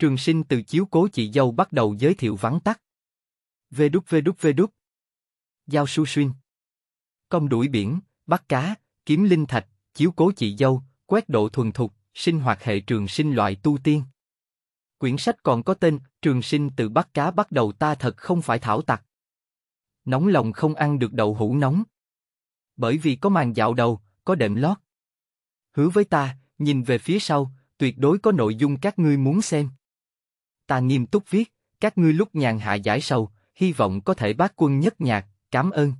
Trường sinh từ chiếu cố chị dâu bắt đầu giới thiệu vắn tắt. Vê đúc vê đúc vê đúc. Giao su xuyên. Công đuổi biển, bắt cá, kiếm linh thạch, chiếu cố chị dâu, quét độ thuần thục, sinh hoạt hệ trường sinh loại tu tiên. Quyển sách còn có tên Trường sinh từ bắt cá bắt đầu ta thật không phải thảo tặc. Nóng lòng không ăn được đậu hũ nóng. Bởi vì có màn dạo đầu, có đệm lót. Hứa với ta, nhìn về phía sau, tuyệt đối có nội dung các ngươi muốn xem ta nghiêm túc viết, các ngươi lúc nhàn hạ giải sầu, hy vọng có thể bác quân nhất nhạc, cảm ơn.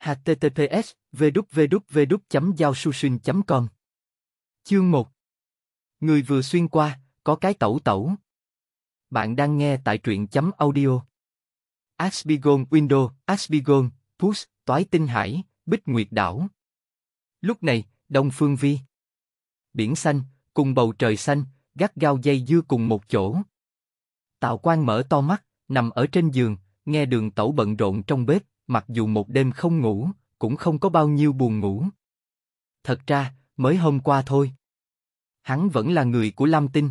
https www giao com Chương 1 Người vừa xuyên qua, có cái tẩu tẩu. Bạn đang nghe tại truyện chấm audio. Asbigon Window, Asbigon, Push, Toái Tinh Hải, Bích Nguyệt Đảo. Lúc này, Đông Phương Vi. Biển xanh, cùng bầu trời xanh, gắt gao dây dưa cùng một chỗ tào quan mở to mắt, nằm ở trên giường, nghe đường tẩu bận rộn trong bếp, mặc dù một đêm không ngủ, cũng không có bao nhiêu buồn ngủ. Thật ra, mới hôm qua thôi. Hắn vẫn là người của Lam Tinh.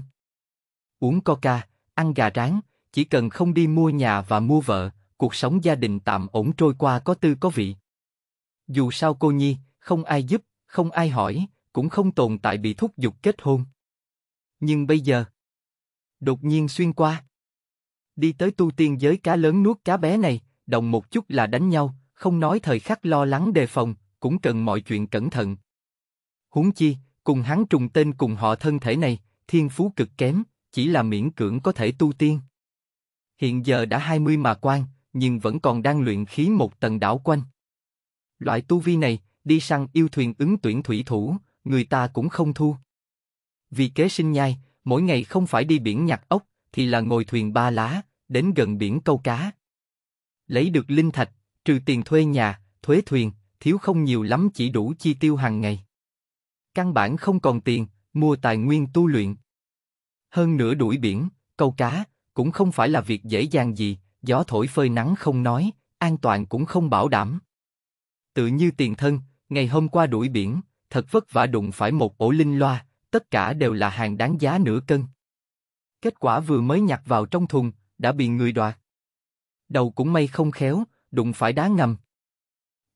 Uống coca, ăn gà rán, chỉ cần không đi mua nhà và mua vợ, cuộc sống gia đình tạm ổn trôi qua có tư có vị. Dù sao cô Nhi, không ai giúp, không ai hỏi, cũng không tồn tại bị thúc giục kết hôn. Nhưng bây giờ, đột nhiên xuyên qua, Đi tới tu tiên giới cá lớn nuốt cá bé này, động một chút là đánh nhau, không nói thời khắc lo lắng đề phòng, cũng cần mọi chuyện cẩn thận. Huống chi, cùng hắn trùng tên cùng họ thân thể này, thiên phú cực kém, chỉ là miễn cưỡng có thể tu tiên. Hiện giờ đã 20 mà quan, nhưng vẫn còn đang luyện khí một tầng đảo quanh. Loại tu vi này, đi săn yêu thuyền ứng tuyển thủy thủ, người ta cũng không thu. Vì kế sinh nhai, mỗi ngày không phải đi biển nhặt ốc, thì là ngồi thuyền ba lá, đến gần biển câu cá. Lấy được linh thạch, trừ tiền thuê nhà, thuế thuyền, thiếu không nhiều lắm chỉ đủ chi tiêu hàng ngày. Căn bản không còn tiền, mua tài nguyên tu luyện. Hơn nữa đuổi biển, câu cá, cũng không phải là việc dễ dàng gì, gió thổi phơi nắng không nói, an toàn cũng không bảo đảm. Tự như tiền thân, ngày hôm qua đuổi biển, thật vất vả đụng phải một ổ linh loa, tất cả đều là hàng đáng giá nửa cân. Kết quả vừa mới nhặt vào trong thùng, đã bị người đoạt. Đầu cũng may không khéo, đụng phải đá ngầm.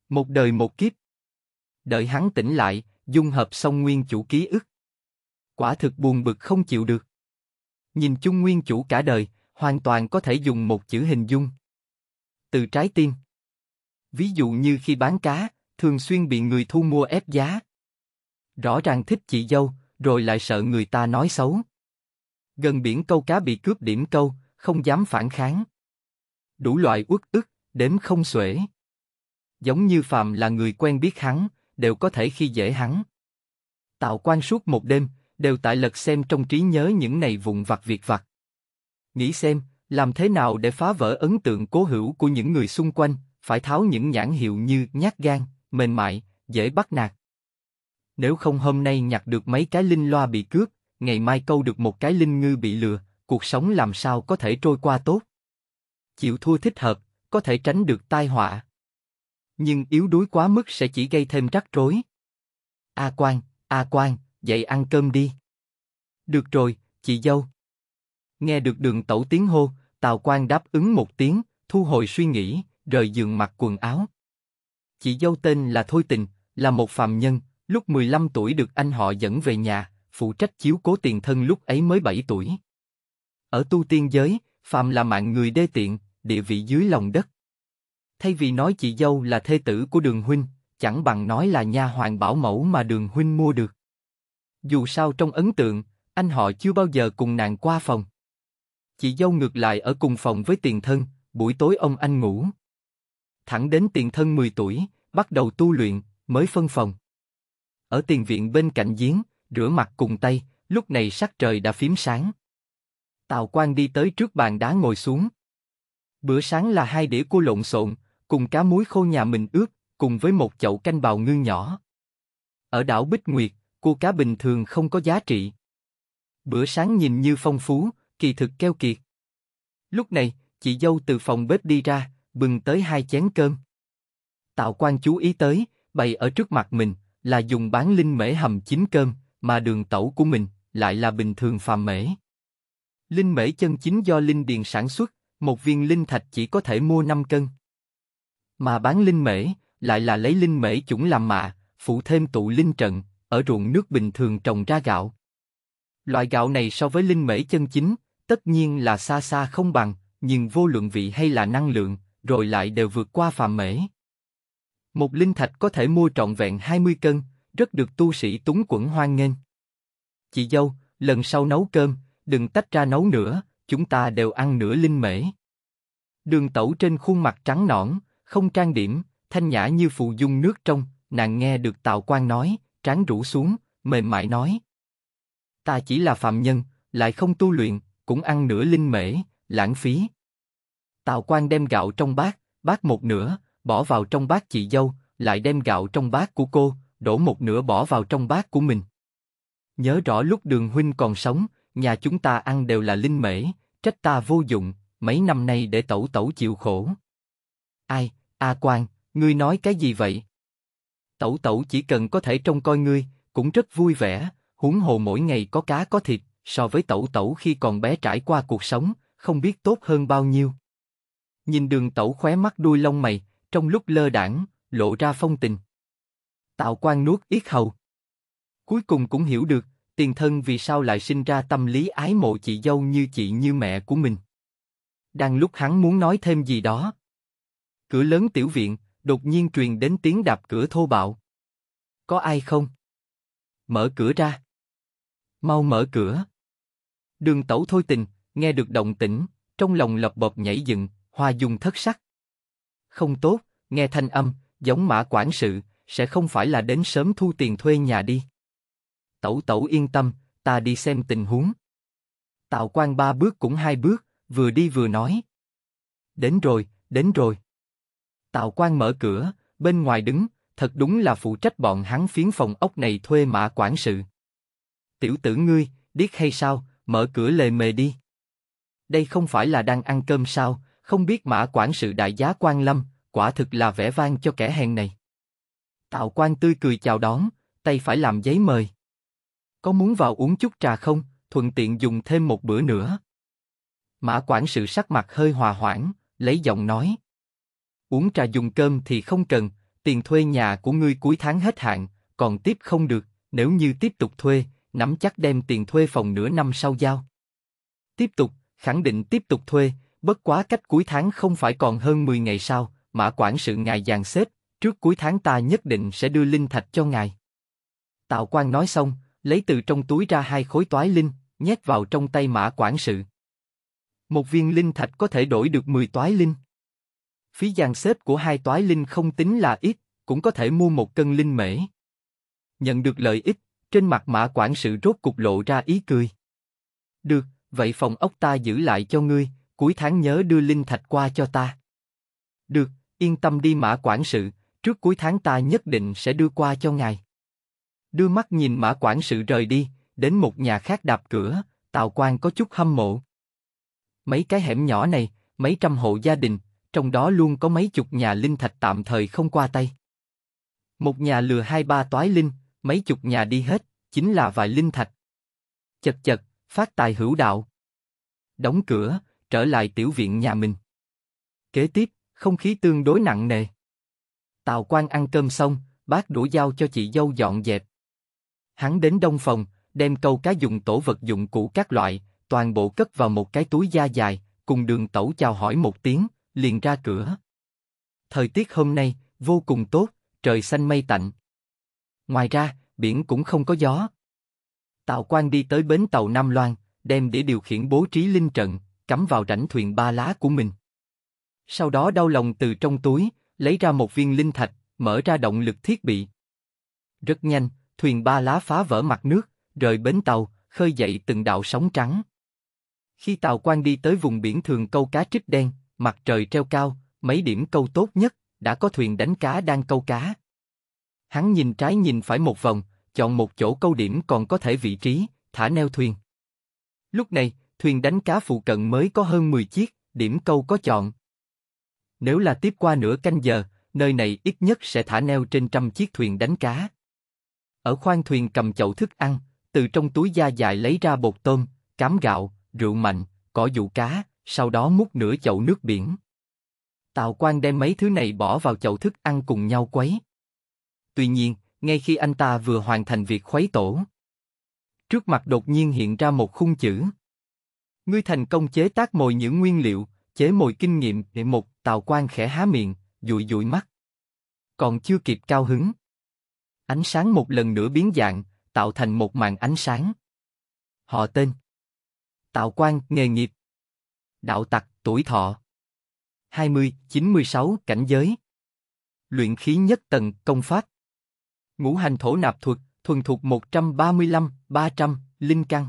Một đời một kiếp. Đợi hắn tỉnh lại, dung hợp xong nguyên chủ ký ức. Quả thực buồn bực không chịu được. Nhìn chung nguyên chủ cả đời, hoàn toàn có thể dùng một chữ hình dung. Từ trái tim. Ví dụ như khi bán cá, thường xuyên bị người thu mua ép giá. Rõ ràng thích chị dâu, rồi lại sợ người ta nói xấu. Gần biển câu cá bị cướp điểm câu, không dám phản kháng. Đủ loại uất ức, đếm không xuể. Giống như Phạm là người quen biết hắn, đều có thể khi dễ hắn. Tạo quan suốt một đêm, đều tại lật xem trong trí nhớ những này vụn vặt việc vặt. Nghĩ xem, làm thế nào để phá vỡ ấn tượng cố hữu của những người xung quanh, phải tháo những nhãn hiệu như nhát gan, mềm mại, dễ bắt nạt. Nếu không hôm nay nhặt được mấy cái linh loa bị cướp, ngày mai câu được một cái linh ngư bị lừa, cuộc sống làm sao có thể trôi qua tốt. Chịu thua thích hợp, có thể tránh được tai họa. Nhưng yếu đuối quá mức sẽ chỉ gây thêm rắc rối. A à Quang, A à Quang, dậy ăn cơm đi. Được rồi, chị dâu. Nghe được đường tẩu tiếng hô, Tào Quang đáp ứng một tiếng, thu hồi suy nghĩ, rời giường mặc quần áo. Chị dâu tên là Thôi Tình, là một phàm nhân, lúc 15 tuổi được anh họ dẫn về nhà, phụ trách chiếu cố tiền thân lúc ấy mới 7 tuổi. Ở tu tiên giới, phàm là mạng người đê tiện, địa vị dưới lòng đất. Thay vì nói chị dâu là thê tử của đường huynh, chẳng bằng nói là nha hoàng bảo mẫu mà đường huynh mua được. Dù sao trong ấn tượng, anh họ chưa bao giờ cùng nàng qua phòng. Chị dâu ngược lại ở cùng phòng với tiền thân, buổi tối ông anh ngủ. Thẳng đến tiền thân 10 tuổi, bắt đầu tu luyện, mới phân phòng. Ở tiền viện bên cạnh giếng, rửa mặt cùng tay, lúc này sắc trời đã phím sáng. Tào Quang đi tới trước bàn đá ngồi xuống. Bữa sáng là hai đĩa cua lộn xộn, cùng cá muối khô nhà mình ướp, cùng với một chậu canh bào ngư nhỏ. Ở đảo Bích Nguyệt, cua cá bình thường không có giá trị. Bữa sáng nhìn như phong phú, kỳ thực keo kiệt. Lúc này, chị dâu từ phòng bếp đi ra, bưng tới hai chén cơm. Tạo quan chú ý tới, bày ở trước mặt mình, là dùng bán linh mễ hầm chín cơm, mà đường tẩu của mình lại là bình thường phàm mễ. Linh mễ chân chính do linh điền sản xuất, một viên linh thạch chỉ có thể mua 5 cân. Mà bán linh mễ, lại là lấy linh mễ chủng làm mạ, phụ thêm tụ linh trận, ở ruộng nước bình thường trồng ra gạo. Loại gạo này so với linh mễ chân chính, tất nhiên là xa xa không bằng, nhưng vô luận vị hay là năng lượng, rồi lại đều vượt qua phàm mễ. Một linh thạch có thể mua trọn vẹn 20 cân, rất được tu sĩ túng quẩn hoan nghênh. Chị dâu, lần sau nấu cơm, đừng tách ra nấu nữa, chúng ta đều ăn nửa linh mễ. Đường tẩu trên khuôn mặt trắng nõn, không trang điểm, thanh nhã như phù dung nước trong, nàng nghe được Tào Quan nói, trán rũ xuống, mềm mại nói. Ta chỉ là phạm nhân, lại không tu luyện, cũng ăn nửa linh mễ, lãng phí. Tào Quan đem gạo trong bát, bát một nửa, bỏ vào trong bát chị dâu, lại đem gạo trong bát của cô, đổ một nửa bỏ vào trong bát của mình. Nhớ rõ lúc đường huynh còn sống, nhà chúng ta ăn đều là linh mễ, trách ta vô dụng, mấy năm nay để tẩu tẩu chịu khổ. Ai, A Quang, ngươi nói cái gì vậy? Tẩu tẩu chỉ cần có thể trông coi ngươi, cũng rất vui vẻ, huống hồ mỗi ngày có cá có thịt, so với tẩu tẩu khi còn bé trải qua cuộc sống, không biết tốt hơn bao nhiêu. Nhìn đường tẩu khóe mắt đuôi lông mày, trong lúc lơ đảng, lộ ra phong tình. Tạo quan nuốt ít hầu. Cuối cùng cũng hiểu được, tiền thân vì sao lại sinh ra tâm lý ái mộ chị dâu như chị như mẹ của mình. Đang lúc hắn muốn nói thêm gì đó. Cửa lớn tiểu viện, đột nhiên truyền đến tiếng đạp cửa thô bạo. Có ai không? Mở cửa ra. Mau mở cửa. Đường tẩu thôi tình, nghe được động tĩnh, trong lòng lập bộp nhảy dựng, hoa dung thất sắc. Không tốt, nghe thanh âm, giống mã quản sự, sẽ không phải là đến sớm thu tiền thuê nhà đi. Tẩu tẩu yên tâm, ta đi xem tình huống. tào quan ba bước cũng hai bước, vừa đi vừa nói. Đến rồi, đến rồi. tào quan mở cửa, bên ngoài đứng, thật đúng là phụ trách bọn hắn phiến phòng ốc này thuê mã quản sự. Tiểu tử ngươi, điếc hay sao, mở cửa lề mề đi. Đây không phải là đang ăn cơm sao, không biết mã quản sự đại giá quan lâm, quả thực là vẻ vang cho kẻ hèn này. tào quan tươi cười chào đón, tay phải làm giấy mời. Có muốn vào uống chút trà không, thuận tiện dùng thêm một bữa nữa. Mã quản sự sắc mặt hơi hòa hoãn, lấy giọng nói. Uống trà dùng cơm thì không cần, tiền thuê nhà của ngươi cuối tháng hết hạn, còn tiếp không được, nếu như tiếp tục thuê, nắm chắc đem tiền thuê phòng nửa năm sau giao. Tiếp tục, khẳng định tiếp tục thuê, bất quá cách cuối tháng không phải còn hơn 10 ngày sau, mã quản sự ngài dàn xếp, trước cuối tháng ta nhất định sẽ đưa linh thạch cho ngài. Tào Quan nói xong, lấy từ trong túi ra hai khối toái linh, nhét vào trong tay mã quản sự. Một viên linh thạch có thể đổi được 10 toái linh. Phí gian xếp của hai toái linh không tính là ít, cũng có thể mua một cân linh mễ. Nhận được lợi ích, trên mặt mã quản sự rốt cục lộ ra ý cười. Được, vậy phòng ốc ta giữ lại cho ngươi, cuối tháng nhớ đưa linh thạch qua cho ta. Được, yên tâm đi mã quản sự, trước cuối tháng ta nhất định sẽ đưa qua cho ngài đưa mắt nhìn mã quản sự rời đi, đến một nhà khác đạp cửa, Tào quang có chút hâm mộ. Mấy cái hẻm nhỏ này, mấy trăm hộ gia đình, trong đó luôn có mấy chục nhà linh thạch tạm thời không qua tay. Một nhà lừa hai ba toái linh, mấy chục nhà đi hết, chính là vài linh thạch. Chật chật, phát tài hữu đạo. Đóng cửa, trở lại tiểu viện nhà mình. Kế tiếp, không khí tương đối nặng nề. Tào Quan ăn cơm xong, bác đũa dao cho chị dâu dọn dẹp, Hắn đến đông phòng, đem câu cá dùng tổ vật dụng cụ các loại, toàn bộ cất vào một cái túi da dài, cùng đường tẩu chào hỏi một tiếng, liền ra cửa. Thời tiết hôm nay, vô cùng tốt, trời xanh mây tạnh. Ngoài ra, biển cũng không có gió. Tào Quan đi tới bến tàu Nam Loan, đem để điều khiển bố trí linh trận, cắm vào rãnh thuyền ba lá của mình. Sau đó đau lòng từ trong túi, lấy ra một viên linh thạch, mở ra động lực thiết bị. Rất nhanh, thuyền ba lá phá vỡ mặt nước, rời bến tàu, khơi dậy từng đạo sóng trắng. Khi tàu quan đi tới vùng biển thường câu cá trích đen, mặt trời treo cao, mấy điểm câu tốt nhất, đã có thuyền đánh cá đang câu cá. Hắn nhìn trái nhìn phải một vòng, chọn một chỗ câu điểm còn có thể vị trí, thả neo thuyền. Lúc này, thuyền đánh cá phụ cận mới có hơn 10 chiếc, điểm câu có chọn. Nếu là tiếp qua nửa canh giờ, nơi này ít nhất sẽ thả neo trên trăm chiếc thuyền đánh cá. Ở khoang thuyền cầm chậu thức ăn, từ trong túi da dài lấy ra bột tôm, cám gạo, rượu mạnh, cỏ dụ cá, sau đó múc nửa chậu nước biển. Tào Quang đem mấy thứ này bỏ vào chậu thức ăn cùng nhau quấy. Tuy nhiên, ngay khi anh ta vừa hoàn thành việc khuấy tổ, trước mặt đột nhiên hiện ra một khung chữ. Ngươi thành công chế tác mồi những nguyên liệu, chế mồi kinh nghiệm để một Tào Quang khẽ há miệng, dụi dụi mắt. Còn chưa kịp cao hứng, Ánh sáng một lần nữa biến dạng, tạo thành một màn ánh sáng. Họ tên Tạo quan nghề nghiệp Đạo tặc, tuổi thọ 20-96, cảnh giới Luyện khí nhất tầng, công pháp Ngũ hành thổ nạp thuật, thuần thuộc 135, 300, linh căn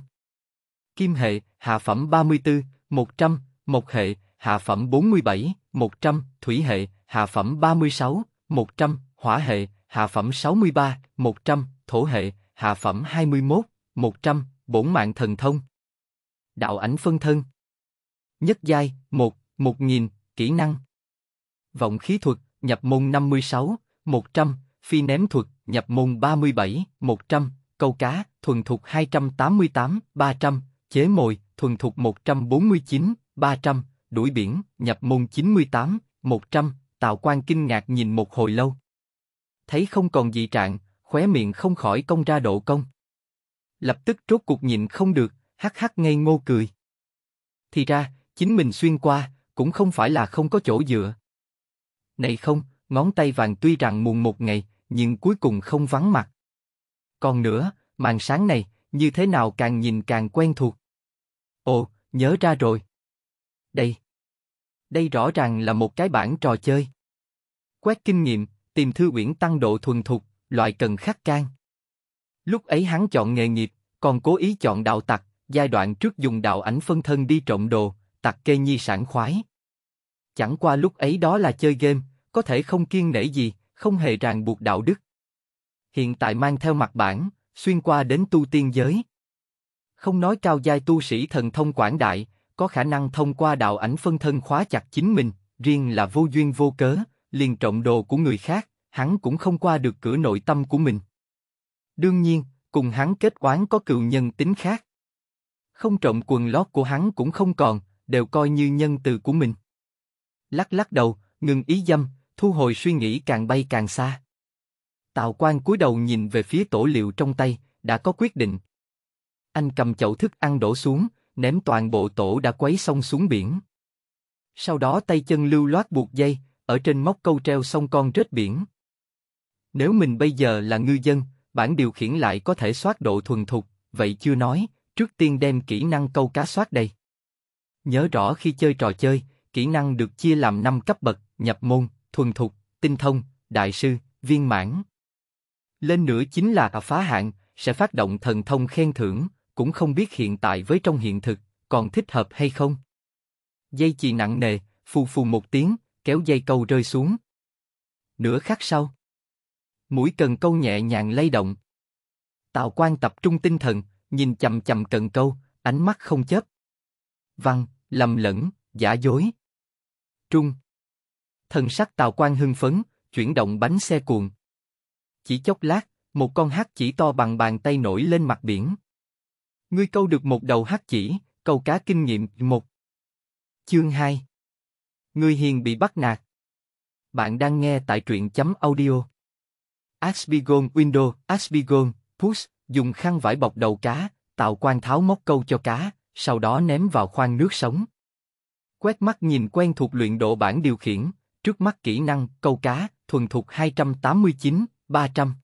Kim hệ, hạ phẩm 34, 100, mộc hệ, hạ phẩm 47, 100, thủy hệ, hạ phẩm 36, 100, hỏa hệ, hạ phẩm 63, 100, thổ hệ, hạ phẩm 21, 100, bổn mạng thần thông. Đạo ảnh phân thân. Nhất giai, 1, 1000, kỹ năng. Vọng khí thuật, nhập môn 56, 100, phi ném thuật, nhập môn 37, 100, câu cá, thuần thục 288, 300, chế mồi, thuần thục 149, 300, đuổi biển, nhập môn 98, 100, tạo Quan kinh ngạc nhìn một hồi lâu thấy không còn dị trạng, khóe miệng không khỏi cong ra độ cong. Lập tức trốt cuộc nhịn không được, hắc hắc ngây ngô cười. Thì ra, chính mình xuyên qua, cũng không phải là không có chỗ dựa. Này không, ngón tay vàng tuy rằng muộn một ngày, nhưng cuối cùng không vắng mặt. Còn nữa, màn sáng này, như thế nào càng nhìn càng quen thuộc. Ồ, nhớ ra rồi. Đây. Đây rõ ràng là một cái bản trò chơi. Quét kinh nghiệm, tìm thư uyển tăng độ thuần thục, loại cần khắc can. Lúc ấy hắn chọn nghề nghiệp, còn cố ý chọn đạo tặc, giai đoạn trước dùng đạo ảnh phân thân đi trộm đồ, tặc kê nhi sản khoái. Chẳng qua lúc ấy đó là chơi game, có thể không kiên nể gì, không hề ràng buộc đạo đức. Hiện tại mang theo mặt bản, xuyên qua đến tu tiên giới. Không nói cao giai tu sĩ thần thông quảng đại, có khả năng thông qua đạo ảnh phân thân khóa chặt chính mình, riêng là vô duyên vô cớ, liền trộm đồ của người khác, hắn cũng không qua được cửa nội tâm của mình. Đương nhiên, cùng hắn kết oán có cựu nhân tính khác. Không trộm quần lót của hắn cũng không còn, đều coi như nhân từ của mình. Lắc lắc đầu, ngừng ý dâm, thu hồi suy nghĩ càng bay càng xa. Tào quan cúi đầu nhìn về phía tổ liệu trong tay, đã có quyết định. Anh cầm chậu thức ăn đổ xuống, ném toàn bộ tổ đã quấy xong xuống biển. Sau đó tay chân lưu loát buộc dây, ở trên móc câu treo xong con rết biển. Nếu mình bây giờ là ngư dân, bản điều khiển lại có thể soát độ thuần thục, vậy chưa nói, trước tiên đem kỹ năng câu cá soát đây. Nhớ rõ khi chơi trò chơi, kỹ năng được chia làm 5 cấp bậc, nhập môn, thuần thục, tinh thông, đại sư, viên mãn. Lên nữa chính là phá hạng, sẽ phát động thần thông khen thưởng, cũng không biết hiện tại với trong hiện thực, còn thích hợp hay không. Dây chì nặng nề, phù phù một tiếng, kéo dây câu rơi xuống. Nửa khắc sau, mũi cần câu nhẹ nhàng lay động. Tào Quan tập trung tinh thần, nhìn chầm chầm cần câu, ánh mắt không chớp. Văn, lầm lẫn, giả dối. Trung. Thần sắc Tào Quan hưng phấn, chuyển động bánh xe cuồng. Chỉ chốc lát, một con hát chỉ to bằng bàn tay nổi lên mặt biển. Ngươi câu được một đầu hát chỉ, câu cá kinh nghiệm một. Chương 2 Người hiền bị bắt nạt. Bạn đang nghe tại truyện chấm audio. Asbigon Window, Asbigon, Push, dùng khăn vải bọc đầu cá, tạo quan tháo móc câu cho cá, sau đó ném vào khoang nước sống. Quét mắt nhìn quen thuộc luyện độ bản điều khiển, trước mắt kỹ năng, câu cá, thuần thuộc 289, 300.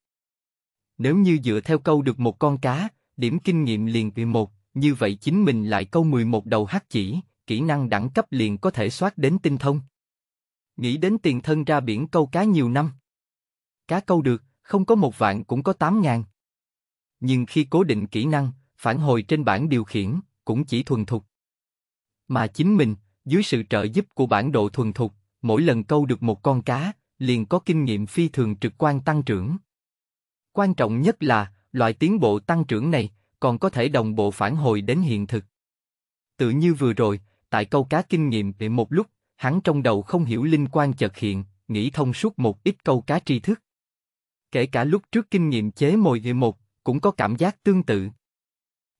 Nếu như dựa theo câu được một con cá, điểm kinh nghiệm liền bị một, như vậy chính mình lại câu 11 đầu hắc chỉ, kỹ năng đẳng cấp liền có thể soát đến tinh thông. Nghĩ đến tiền thân ra biển câu cá nhiều năm. Cá câu được, không có một vạn cũng có tám ngàn. Nhưng khi cố định kỹ năng, phản hồi trên bảng điều khiển, cũng chỉ thuần thục. Mà chính mình, dưới sự trợ giúp của bản độ thuần thục, mỗi lần câu được một con cá, liền có kinh nghiệm phi thường trực quan tăng trưởng. Quan trọng nhất là, loại tiến bộ tăng trưởng này còn có thể đồng bộ phản hồi đến hiện thực. Tự như vừa rồi, tại câu cá kinh nghiệm để một lúc, hắn trong đầu không hiểu linh quan chợt hiện, nghĩ thông suốt một ít câu cá tri thức. Kể cả lúc trước kinh nghiệm chế mồi về một, cũng có cảm giác tương tự.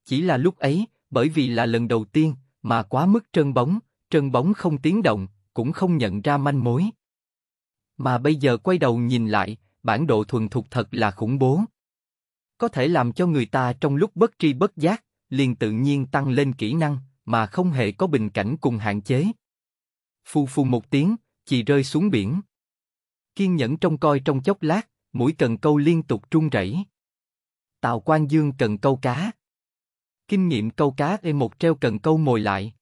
Chỉ là lúc ấy, bởi vì là lần đầu tiên, mà quá mức trơn bóng, trơn bóng không tiếng động, cũng không nhận ra manh mối. Mà bây giờ quay đầu nhìn lại, bản độ thuần thục thật là khủng bố. Có thể làm cho người ta trong lúc bất tri bất giác, liền tự nhiên tăng lên kỹ năng mà không hề có bình cảnh cùng hạn chế. Phu phù một tiếng, chị rơi xuống biển. Kiên nhẫn trông coi trong chốc lát, mũi cần câu liên tục trung rẩy. Tào Quang Dương cần câu cá. Kinh nghiệm câu cá e một treo cần câu mồi lại.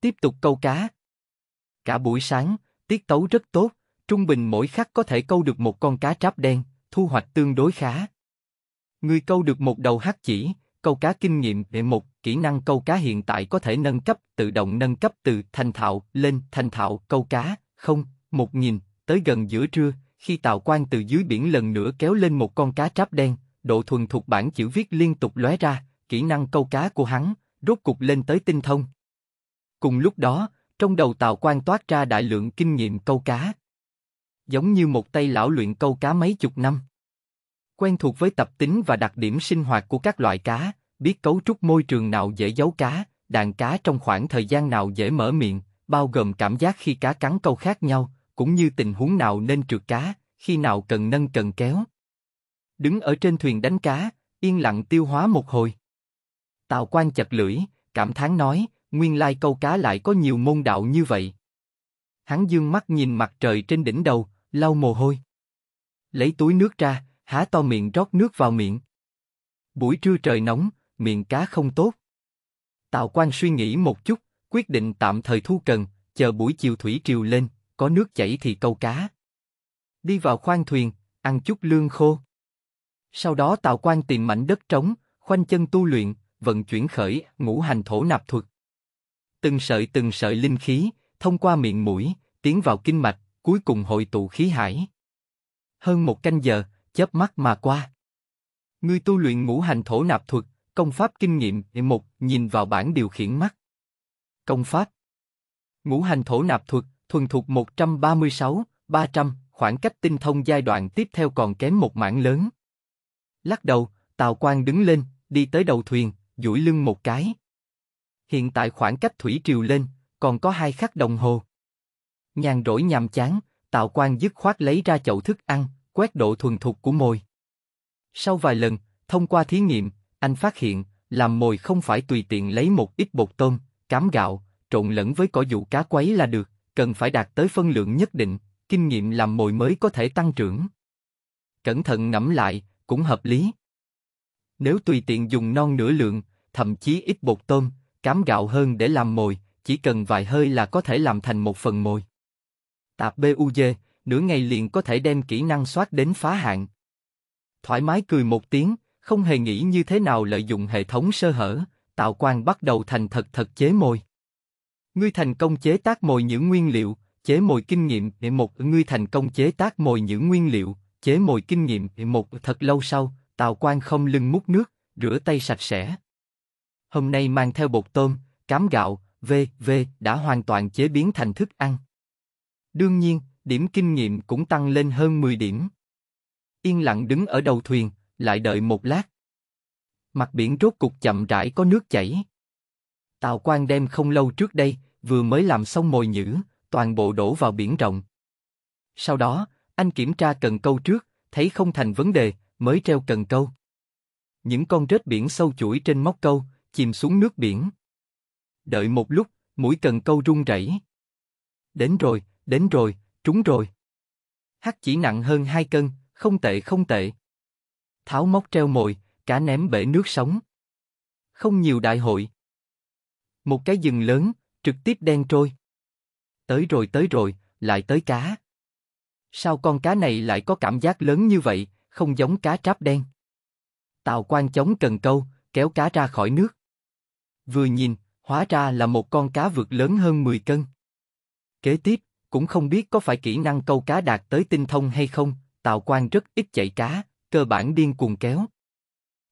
Tiếp tục câu cá. Cả buổi sáng, tiết tấu rất tốt, trung bình mỗi khắc có thể câu được một con cá tráp đen, thu hoạch tương đối khá. Người câu được một đầu hắc chỉ, câu cá kinh nghiệm để một kỹ năng câu cá hiện tại có thể nâng cấp tự động nâng cấp từ thành thạo lên thành thạo câu cá không một nghìn tới gần giữa trưa khi tàu quan từ dưới biển lần nữa kéo lên một con cá tráp đen độ thuần thuộc bản chữ viết liên tục lóe ra kỹ năng câu cá của hắn rốt cục lên tới tinh thông cùng lúc đó trong đầu tàu quan toát ra đại lượng kinh nghiệm câu cá giống như một tay lão luyện câu cá mấy chục năm quen thuộc với tập tính và đặc điểm sinh hoạt của các loại cá, biết cấu trúc môi trường nào dễ giấu cá, đàn cá trong khoảng thời gian nào dễ mở miệng, bao gồm cảm giác khi cá cắn câu khác nhau, cũng như tình huống nào nên trượt cá, khi nào cần nâng cần kéo. Đứng ở trên thuyền đánh cá, yên lặng tiêu hóa một hồi. Tào quan chật lưỡi, cảm thán nói, nguyên lai câu cá lại có nhiều môn đạo như vậy. Hắn dương mắt nhìn mặt trời trên đỉnh đầu, lau mồ hôi. Lấy túi nước ra, há to miệng rót nước vào miệng. Buổi trưa trời nóng, miệng cá không tốt. Tào Quan suy nghĩ một chút, quyết định tạm thời thu cần, chờ buổi chiều thủy triều lên, có nước chảy thì câu cá. Đi vào khoang thuyền, ăn chút lương khô. Sau đó Tào Quan tìm mảnh đất trống, khoanh chân tu luyện, vận chuyển khởi ngũ hành thổ nạp thuật. Từng sợi từng sợi linh khí thông qua miệng mũi tiến vào kinh mạch, cuối cùng hội tụ khí hải. Hơn một canh giờ, chớp mắt mà qua. Ngươi tu luyện ngũ hành thổ nạp thuật, công pháp kinh nghiệm, một, nhìn vào bảng điều khiển mắt. Công pháp Ngũ hành thổ nạp thuật, thuần thuộc 136, 300, khoảng cách tinh thông giai đoạn tiếp theo còn kém một mảng lớn. Lắc đầu, Tào Quang đứng lên, đi tới đầu thuyền, duỗi lưng một cái. Hiện tại khoảng cách thủy triều lên, còn có hai khắc đồng hồ. Nhàn rỗi nhàm chán, Tào Quang dứt khoát lấy ra chậu thức ăn, quét độ thuần thục của mồi. Sau vài lần, thông qua thí nghiệm, anh phát hiện, làm mồi không phải tùy tiện lấy một ít bột tôm, cám gạo, trộn lẫn với cỏ dụ cá quấy là được, cần phải đạt tới phân lượng nhất định, kinh nghiệm làm mồi mới có thể tăng trưởng. Cẩn thận ngẫm lại, cũng hợp lý. Nếu tùy tiện dùng non nửa lượng, thậm chí ít bột tôm, cám gạo hơn để làm mồi, chỉ cần vài hơi là có thể làm thành một phần mồi. Tạp BUG, nửa ngày liền có thể đem kỹ năng soát đến phá hạn. Thoải mái cười một tiếng, không hề nghĩ như thế nào lợi dụng hệ thống sơ hở, tạo quan bắt đầu thành thật thật chế mồi. Ngươi thành công chế tác mồi những nguyên liệu, chế mồi kinh nghiệm để một ngươi thành công chế tác mồi những nguyên liệu, chế mồi kinh nghiệm để một thật lâu sau, tào quan không lưng múc nước, rửa tay sạch sẽ. Hôm nay mang theo bột tôm, cám gạo, v v đã hoàn toàn chế biến thành thức ăn. Đương nhiên, điểm kinh nghiệm cũng tăng lên hơn 10 điểm. Yên lặng đứng ở đầu thuyền, lại đợi một lát. Mặt biển rốt cục chậm rãi có nước chảy. Tàu quan đem không lâu trước đây, vừa mới làm xong mồi nhữ, toàn bộ đổ vào biển rộng. Sau đó, anh kiểm tra cần câu trước, thấy không thành vấn đề, mới treo cần câu. Những con rết biển sâu chuỗi trên móc câu, chìm xuống nước biển. Đợi một lúc, mũi cần câu rung rẩy. Đến rồi, đến rồi, Trúng rồi. Hắc chỉ nặng hơn 2 cân, không tệ không tệ. Tháo móc treo mồi, cả ném bể nước sống. Không nhiều đại hội. Một cái rừng lớn, trực tiếp đen trôi. Tới rồi tới rồi, lại tới cá. Sao con cá này lại có cảm giác lớn như vậy, không giống cá tráp đen? Tào quan chống cần câu, kéo cá ra khỏi nước. Vừa nhìn, hóa ra là một con cá vượt lớn hơn 10 cân. Kế tiếp, cũng không biết có phải kỹ năng câu cá đạt tới tinh thông hay không, Tào Quan rất ít chạy cá, cơ bản điên cuồng kéo.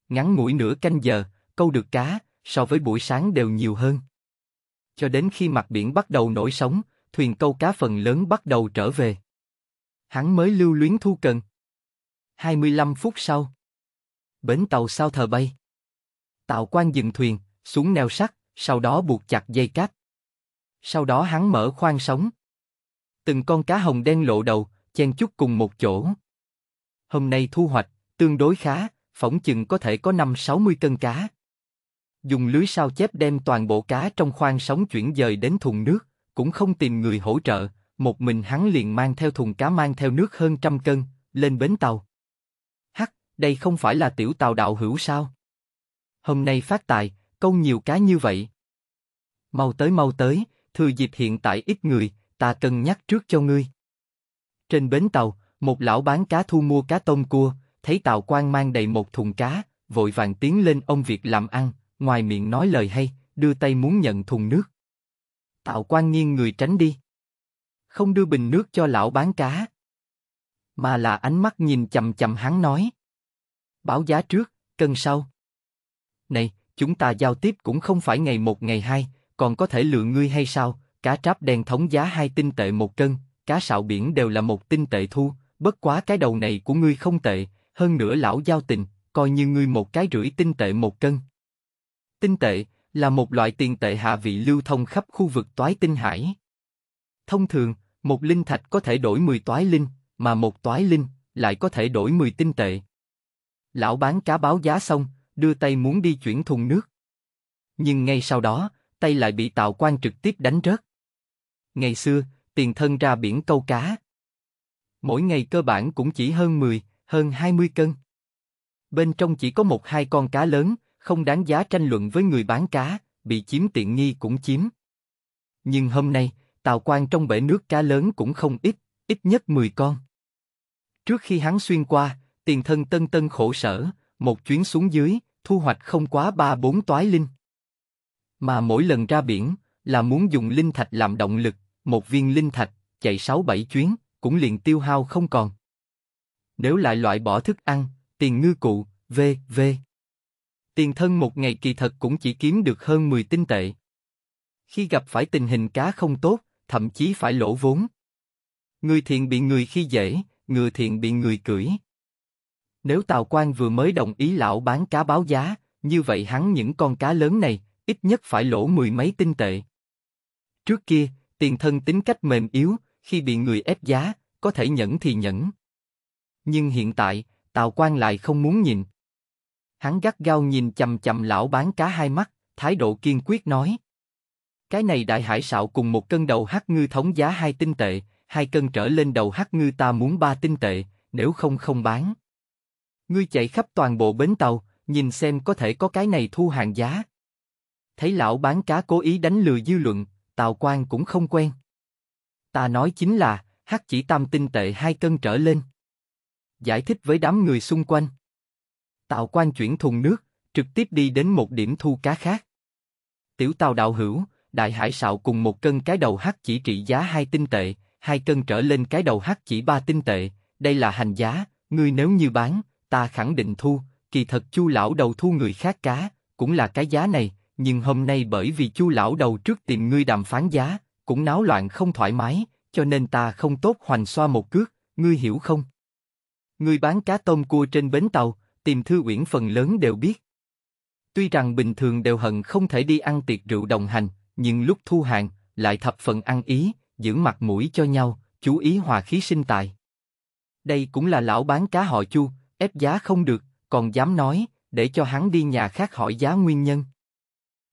Ngắn ngủi nửa canh giờ, câu được cá, so với buổi sáng đều nhiều hơn. Cho đến khi mặt biển bắt đầu nổi sóng, thuyền câu cá phần lớn bắt đầu trở về. Hắn mới lưu luyến thu cần. 25 phút sau. Bến tàu sao thờ bay. Tào quan dừng thuyền, xuống neo sắt, sau đó buộc chặt dây cáp. Sau đó hắn mở khoang sóng từng con cá hồng đen lộ đầu, chen chúc cùng một chỗ. Hôm nay thu hoạch, tương đối khá, phỏng chừng có thể có 5-60 cân cá. Dùng lưới sao chép đem toàn bộ cá trong khoang sóng chuyển dời đến thùng nước, cũng không tìm người hỗ trợ, một mình hắn liền mang theo thùng cá mang theo nước hơn trăm cân, lên bến tàu. Hắc, đây không phải là tiểu tàu đạo hữu sao? Hôm nay phát tài, câu nhiều cá như vậy. Mau tới mau tới, thừa dịp hiện tại ít người, ta cần nhắc trước cho ngươi. Trên bến tàu, một lão bán cá thu mua cá tôm cua, thấy tàu Quan mang đầy một thùng cá, vội vàng tiến lên ông việc làm ăn, ngoài miệng nói lời hay, đưa tay muốn nhận thùng nước. Tào Quan nghiêng người tránh đi. Không đưa bình nước cho lão bán cá. Mà là ánh mắt nhìn chầm chầm hắn nói. Báo giá trước, cân sau. Này, chúng ta giao tiếp cũng không phải ngày một ngày hai, còn có thể lựa ngươi hay sao, cá tráp đen thống giá hai tinh tệ một cân, cá sạo biển đều là một tinh tệ thu, bất quá cái đầu này của ngươi không tệ, hơn nữa lão giao tình, coi như ngươi một cái rưỡi tinh tệ một cân. Tinh tệ là một loại tiền tệ hạ vị lưu thông khắp khu vực toái tinh hải. Thông thường, một linh thạch có thể đổi 10 toái linh, mà một toái linh lại có thể đổi 10 tinh tệ. Lão bán cá báo giá xong, đưa tay muốn đi chuyển thùng nước. Nhưng ngay sau đó, tay lại bị Tào Quan trực tiếp đánh rớt. Ngày xưa, tiền thân ra biển câu cá. Mỗi ngày cơ bản cũng chỉ hơn 10, hơn 20 cân. Bên trong chỉ có một hai con cá lớn, không đáng giá tranh luận với người bán cá, bị chiếm tiện nghi cũng chiếm. Nhưng hôm nay, tàu quan trong bể nước cá lớn cũng không ít, ít nhất 10 con. Trước khi hắn xuyên qua, tiền thân tân tân khổ sở, một chuyến xuống dưới, thu hoạch không quá ba bốn toái linh. Mà mỗi lần ra biển, là muốn dùng linh thạch làm động lực, một viên linh thạch, chạy 6-7 chuyến, cũng liền tiêu hao không còn. Nếu lại loại bỏ thức ăn, tiền ngư cụ, v, v. Tiền thân một ngày kỳ thật cũng chỉ kiếm được hơn 10 tinh tệ. Khi gặp phải tình hình cá không tốt, thậm chí phải lỗ vốn. Người thiện bị người khi dễ, người thiện bị người cưỡi. Nếu Tào Quan vừa mới đồng ý lão bán cá báo giá, như vậy hắn những con cá lớn này, ít nhất phải lỗ mười mấy tinh tệ. Trước kia, tiền thân tính cách mềm yếu, khi bị người ép giá, có thể nhẫn thì nhẫn. Nhưng hiện tại, Tào quang lại không muốn nhìn. Hắn gắt gao nhìn chầm chầm lão bán cá hai mắt, thái độ kiên quyết nói. Cái này đại hải sạo cùng một cân đầu hắc ngư thống giá hai tinh tệ, hai cân trở lên đầu hắc ngư ta muốn ba tinh tệ, nếu không không bán. Ngươi chạy khắp toàn bộ bến tàu, nhìn xem có thể có cái này thu hàng giá. Thấy lão bán cá cố ý đánh lừa dư luận, Tào Quan cũng không quen. Ta nói chính là, hắc chỉ tam tinh tệ hai cân trở lên. Giải thích với đám người xung quanh. Tào Quan chuyển thùng nước, trực tiếp đi đến một điểm thu cá khác. Tiểu Tào đạo hữu, đại hải sạo cùng một cân cái đầu hắc chỉ trị giá hai tinh tệ, hai cân trở lên cái đầu hắc chỉ ba tinh tệ, đây là hành giá, ngươi nếu như bán, ta khẳng định thu, kỳ thật chu lão đầu thu người khác cá, cũng là cái giá này, nhưng hôm nay bởi vì chu lão đầu trước tìm ngươi đàm phán giá, cũng náo loạn không thoải mái, cho nên ta không tốt hoành xoa một cước, ngươi hiểu không? Ngươi bán cá tôm cua trên bến tàu, tìm thư uyển phần lớn đều biết. Tuy rằng bình thường đều hận không thể đi ăn tiệc rượu đồng hành, nhưng lúc thu hàng, lại thập phần ăn ý, giữ mặt mũi cho nhau, chú ý hòa khí sinh tài. Đây cũng là lão bán cá họ chu, ép giá không được, còn dám nói, để cho hắn đi nhà khác hỏi giá nguyên nhân.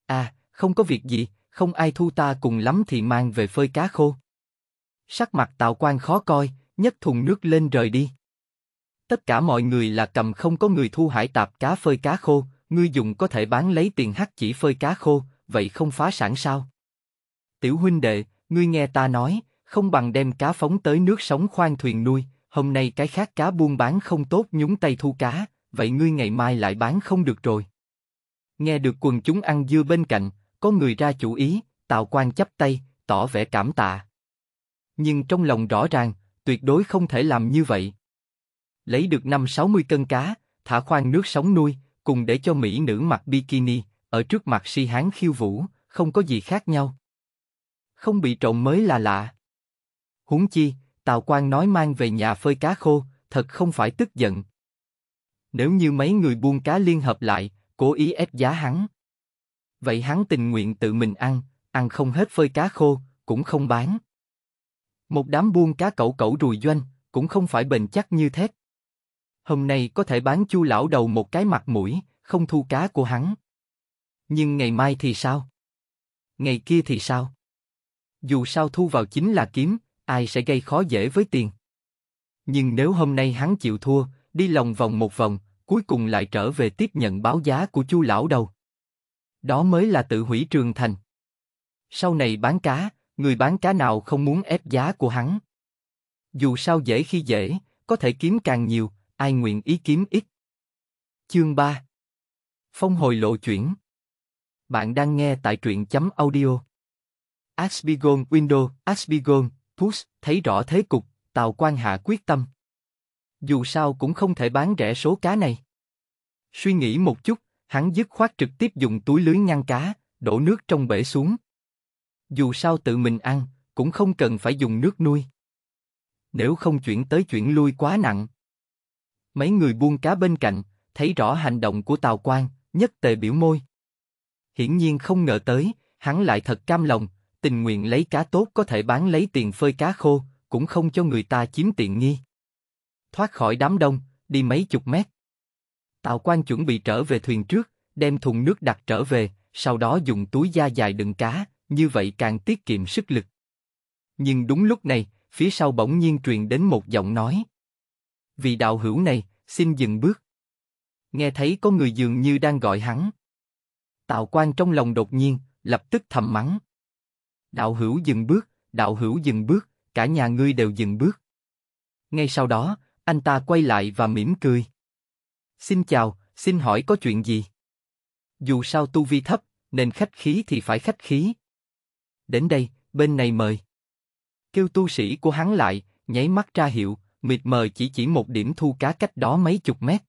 À, không có việc gì, không ai thu ta cùng lắm thì mang về phơi cá khô. Sắc mặt Tào Quan khó coi, nhấc thùng nước lên rời đi. Tất cả mọi người là cầm không có người thu hải tạp cá phơi cá khô, ngươi dùng có thể bán lấy tiền hắc chỉ phơi cá khô, vậy không phá sản sao? Tiểu huynh đệ, ngươi nghe ta nói, không bằng đem cá phóng tới nước sống khoan thuyền nuôi, hôm nay cái khác cá buôn bán không tốt nhúng tay thu cá, vậy ngươi ngày mai lại bán không được rồi. Nghe được quần chúng ăn dưa bên cạnh, có người ra chủ ý, Tào Quan chấp tay, tỏ vẻ cảm tạ. Nhưng trong lòng rõ ràng, tuyệt đối không thể làm như vậy. Lấy được 5-60 cân cá, thả khoan nước sống nuôi, cùng để cho mỹ nữ mặc bikini, ở trước mặt si hán khiêu vũ, không có gì khác nhau. Không bị trộm mới là lạ. Huống chi, Tào Quan nói mang về nhà phơi cá khô, thật không phải tức giận. Nếu như mấy người buôn cá liên hợp lại, cố ý ép giá hắn. Vậy hắn tình nguyện tự mình ăn, ăn không hết phơi cá khô, cũng không bán. Một đám buôn cá cẩu cẩu rùi doanh, cũng không phải bền chắc như thép. Hôm nay có thể bán chu lão đầu một cái mặt mũi, không thu cá của hắn. Nhưng ngày mai thì sao? Ngày kia thì sao? Dù sao thu vào chính là kiếm, ai sẽ gây khó dễ với tiền. Nhưng nếu hôm nay hắn chịu thua, đi lòng vòng một vòng, cuối cùng lại trở về tiếp nhận báo giá của chu lão đầu. Đó mới là tự hủy trường thành. Sau này bán cá, người bán cá nào không muốn ép giá của hắn. Dù sao dễ khi dễ, có thể kiếm càng nhiều, ai nguyện ý kiếm ít. Chương 3 Phong hồi lộ chuyển Bạn đang nghe tại truyện chấm audio. Asbigon Window, Asbigon, Push, thấy rõ thế cục, Tào quan hạ quyết tâm dù sao cũng không thể bán rẻ số cá này. Suy nghĩ một chút, hắn dứt khoát trực tiếp dùng túi lưới ngăn cá, đổ nước trong bể xuống. Dù sao tự mình ăn, cũng không cần phải dùng nước nuôi. Nếu không chuyển tới chuyển lui quá nặng. Mấy người buông cá bên cạnh, thấy rõ hành động của Tào Quan, nhất tề biểu môi. Hiển nhiên không ngờ tới, hắn lại thật cam lòng, tình nguyện lấy cá tốt có thể bán lấy tiền phơi cá khô, cũng không cho người ta chiếm tiện nghi thoát khỏi đám đông, đi mấy chục mét. Tào Quan chuẩn bị trở về thuyền trước, đem thùng nước đặt trở về, sau đó dùng túi da dài đựng cá, như vậy càng tiết kiệm sức lực. Nhưng đúng lúc này, phía sau bỗng nhiên truyền đến một giọng nói. Vì đạo hữu này, xin dừng bước. Nghe thấy có người dường như đang gọi hắn. Tào Quan trong lòng đột nhiên, lập tức thầm mắng. Đạo hữu dừng bước, đạo hữu dừng bước, cả nhà ngươi đều dừng bước. Ngay sau đó, anh ta quay lại và mỉm cười. Xin chào, xin hỏi có chuyện gì? Dù sao tu vi thấp, nên khách khí thì phải khách khí. Đến đây, bên này mời. Kêu tu sĩ của hắn lại, nháy mắt ra hiệu, mịt mờ chỉ chỉ một điểm thu cá cách đó mấy chục mét.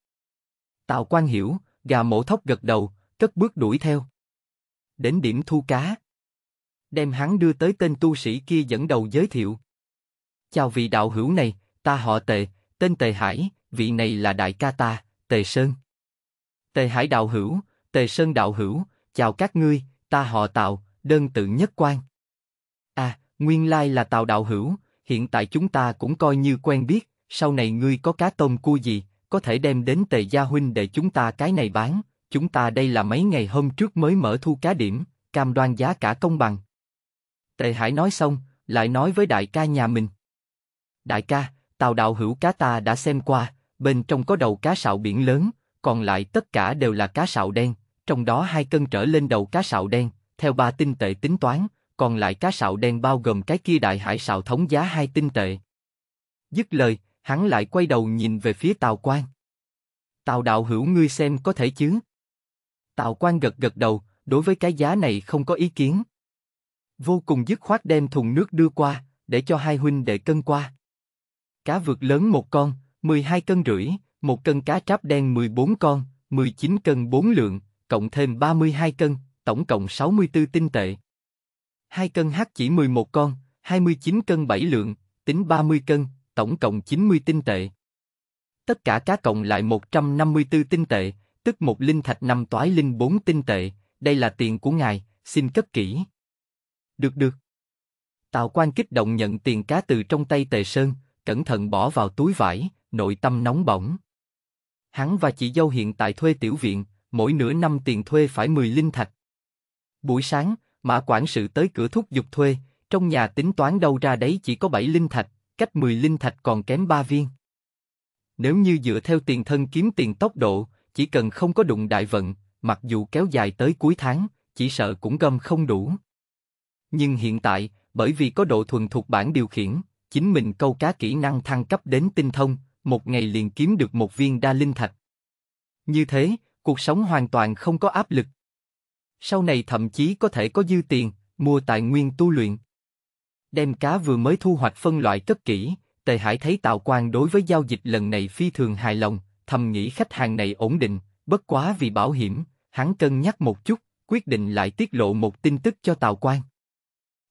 Tào quan hiểu, gà mổ thóc gật đầu, cất bước đuổi theo. Đến điểm thu cá. Đem hắn đưa tới tên tu sĩ kia dẫn đầu giới thiệu. Chào vị đạo hữu này, ta họ tệ, tên Tề Hải, vị này là đại ca ta, Tề Sơn. Tề Hải đạo hữu, Tề Sơn đạo hữu, chào các ngươi, ta họ Tào, đơn tự nhất quan. À, nguyên lai là Tào đạo hữu, hiện tại chúng ta cũng coi như quen biết, sau này ngươi có cá tôm cua gì, có thể đem đến Tề gia huynh để chúng ta cái này bán, chúng ta đây là mấy ngày hôm trước mới mở thu cá điểm, cam đoan giá cả công bằng. Tề Hải nói xong, lại nói với đại ca nhà mình. Đại ca, Tào đạo hữu cá ta đã xem qua, bên trong có đầu cá sạo biển lớn, còn lại tất cả đều là cá sạo đen, trong đó hai cân trở lên đầu cá sạo đen, theo ba tinh tệ tính toán, còn lại cá sạo đen bao gồm cái kia đại hải sạo thống giá hai tinh tệ. Dứt lời, hắn lại quay đầu nhìn về phía Tào Quan. Tào đạo hữu ngươi xem có thể chứ? Tào Quan gật gật đầu, đối với cái giá này không có ý kiến. Vô cùng dứt khoát đem thùng nước đưa qua, để cho hai huynh đệ cân qua cá vượt lớn một con, 12 cân rưỡi, một cân cá tráp đen 14 con, 19 cân 4 lượng, cộng thêm 32 cân, tổng cộng 64 tinh tệ. 2 cân hát chỉ 11 con, 29 cân 7 lượng, tính 30 cân, tổng cộng 90 tinh tệ. Tất cả cá cộng lại 154 tinh tệ, tức một linh thạch năm toái linh bốn tinh tệ, đây là tiền của ngài, xin cất kỹ. Được được. Tào quan kích động nhận tiền cá từ trong tay Tề Sơn, cẩn thận bỏ vào túi vải, nội tâm nóng bỏng. Hắn và chị dâu hiện tại thuê tiểu viện, mỗi nửa năm tiền thuê phải 10 linh thạch. Buổi sáng, Mã quản sự tới cửa thúc giục thuê, trong nhà tính toán đâu ra đấy chỉ có 7 linh thạch, cách 10 linh thạch còn kém 3 viên. Nếu như dựa theo tiền thân kiếm tiền tốc độ, chỉ cần không có đụng đại vận, mặc dù kéo dài tới cuối tháng, chỉ sợ cũng gom không đủ. Nhưng hiện tại, bởi vì có độ thuần thuộc bản điều khiển, chính mình câu cá kỹ năng thăng cấp đến tinh thông, một ngày liền kiếm được một viên đa linh thạch. Như thế, cuộc sống hoàn toàn không có áp lực. Sau này thậm chí có thể có dư tiền, mua tài nguyên tu luyện. Đem cá vừa mới thu hoạch phân loại cất kỹ, Tề Hải thấy Tào Quang đối với giao dịch lần này phi thường hài lòng, thầm nghĩ khách hàng này ổn định, bất quá vì bảo hiểm, hắn cân nhắc một chút, quyết định lại tiết lộ một tin tức cho Tào Quang.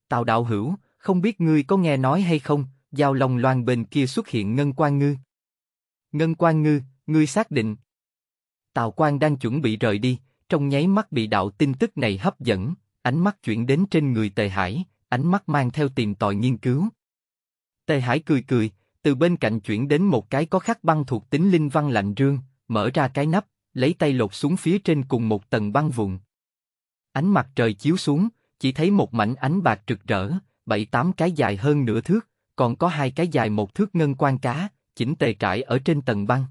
Tào Đạo Hữu, không biết ngươi có nghe nói hay không, giao lòng loan bên kia xuất hiện ngân quan ngư. Ngân quan ngư, ngươi xác định. Tào Quan đang chuẩn bị rời đi, trong nháy mắt bị đạo tin tức này hấp dẫn, ánh mắt chuyển đến trên người Tề Hải, ánh mắt mang theo tìm tòi nghiên cứu. Tề Hải cười cười, từ bên cạnh chuyển đến một cái có khắc băng thuộc tính linh văn lạnh rương, mở ra cái nắp, lấy tay lột xuống phía trên cùng một tầng băng vụn. Ánh mặt trời chiếu xuống, chỉ thấy một mảnh ánh bạc rực rỡ, bảy tám cái dài hơn nửa thước, còn có hai cái dài một thước ngân quan cá, chỉnh tề trải ở trên tầng băng.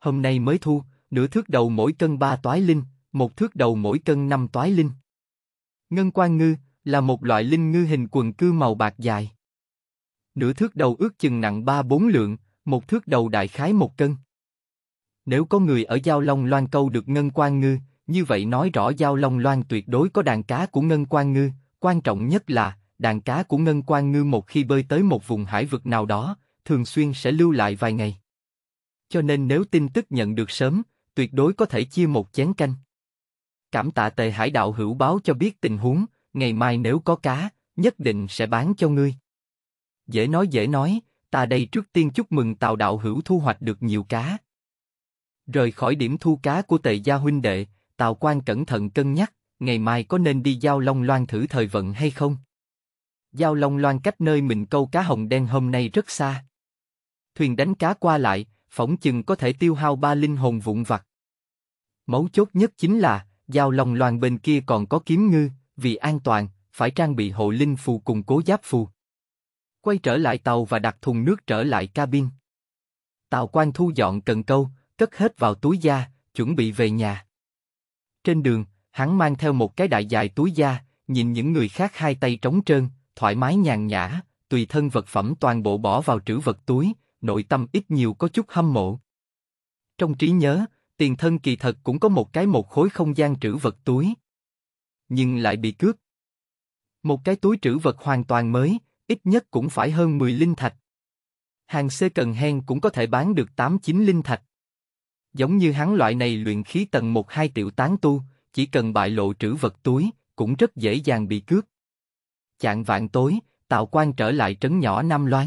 Hôm nay mới thu, nửa thước đầu mỗi cân ba toái linh, một thước đầu mỗi cân năm toái linh. Ngân quan ngư là một loại linh ngư hình quần cư màu bạc dài. Nửa thước đầu ước chừng nặng ba bốn lượng, một thước đầu đại khái một cân. Nếu có người ở Giao Long Loan câu được ngân quan ngư, như vậy nói rõ Giao Long Loan tuyệt đối có đàn cá của ngân quan ngư, quan trọng nhất là đàn cá của ngân quan ngư một khi bơi tới một vùng hải vực nào đó, thường xuyên sẽ lưu lại vài ngày. Cho nên nếu tin tức nhận được sớm, tuyệt đối có thể chia một chén canh. Cảm tạ tề hải đạo hữu báo cho biết tình huống, ngày mai nếu có cá, nhất định sẽ bán cho ngươi. Dễ nói dễ nói, ta đây trước tiên chúc mừng tào đạo hữu thu hoạch được nhiều cá. Rời khỏi điểm thu cá của tề gia huynh đệ, tào quan cẩn thận cân nhắc, ngày mai có nên đi giao long loan thử thời vận hay không? Giao Long Loan cách nơi mình câu cá hồng đen hôm nay rất xa. Thuyền đánh cá qua lại, phỏng chừng có thể tiêu hao ba linh hồn vụn vặt. Mấu chốt nhất chính là, Giao Long Loan bên kia còn có kiếm ngư, vì an toàn, phải trang bị hộ linh phù cùng cố giáp phù. Quay trở lại tàu và đặt thùng nước trở lại cabin. Tào quan thu dọn cần câu, cất hết vào túi da, chuẩn bị về nhà. Trên đường, hắn mang theo một cái đại dài túi da, nhìn những người khác hai tay trống trơn, thoải mái nhàn nhã, tùy thân vật phẩm toàn bộ bỏ vào trữ vật túi, nội tâm ít nhiều có chút hâm mộ. Trong trí nhớ, tiền thân kỳ thật cũng có một cái một khối không gian trữ vật túi. Nhưng lại bị cướp. Một cái túi trữ vật hoàn toàn mới, ít nhất cũng phải hơn 10 linh thạch. Hàng C cần hen cũng có thể bán được 8-9 linh thạch. Giống như hắn loại này luyện khí tầng 1-2 tiểu tán tu, chỉ cần bại lộ trữ vật túi, cũng rất dễ dàng bị cướp chạng vạn tối, Tào Quan trở lại trấn nhỏ Nam Loan.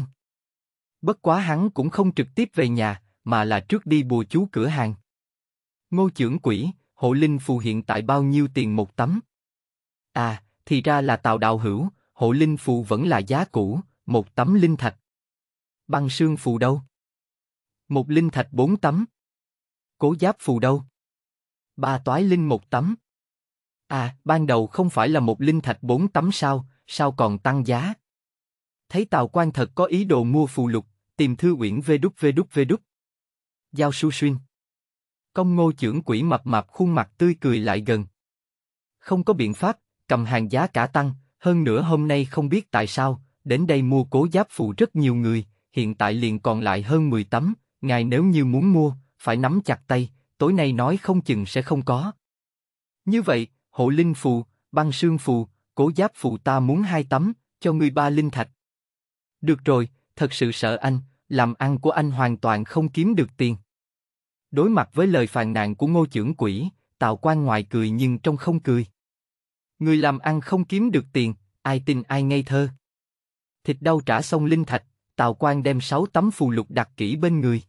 Bất quá hắn cũng không trực tiếp về nhà, mà là trước đi bùa chú cửa hàng. Ngô trưởng quỷ, hộ linh phù hiện tại bao nhiêu tiền một tấm? À, thì ra là Tào Đào Hữu, hộ linh phù vẫn là giá cũ, một tấm linh thạch. Băng xương phù đâu? Một linh thạch bốn tấm. Cố giáp phù đâu? Ba toái linh một tấm. À, ban đầu không phải là một linh thạch bốn tấm sao, sao còn tăng giá? Thấy Tào Quan thật có ý đồ mua phù lục, tìm thư uyển vê đúc vê đúc vê đúc. Giao su xuyên. Công ngô trưởng quỷ mập mạp khuôn mặt tươi cười lại gần. Không có biện pháp, cầm hàng giá cả tăng, hơn nữa hôm nay không biết tại sao, đến đây mua cố giáp phụ rất nhiều người, hiện tại liền còn lại hơn 10 tấm, ngài nếu như muốn mua, phải nắm chặt tay, tối nay nói không chừng sẽ không có. Như vậy, hộ linh phù, băng sương phù, cố giáp phụ ta muốn hai tấm, cho ngươi ba linh thạch. Được rồi, thật sự sợ anh, làm ăn của anh hoàn toàn không kiếm được tiền. Đối mặt với lời phàn nàn của ngô trưởng quỷ, Tào quan ngoài cười nhưng trong không cười. Người làm ăn không kiếm được tiền, ai tin ai ngây thơ. Thịt đau trả xong linh thạch, Tào quan đem sáu tấm phù lục đặt kỹ bên người.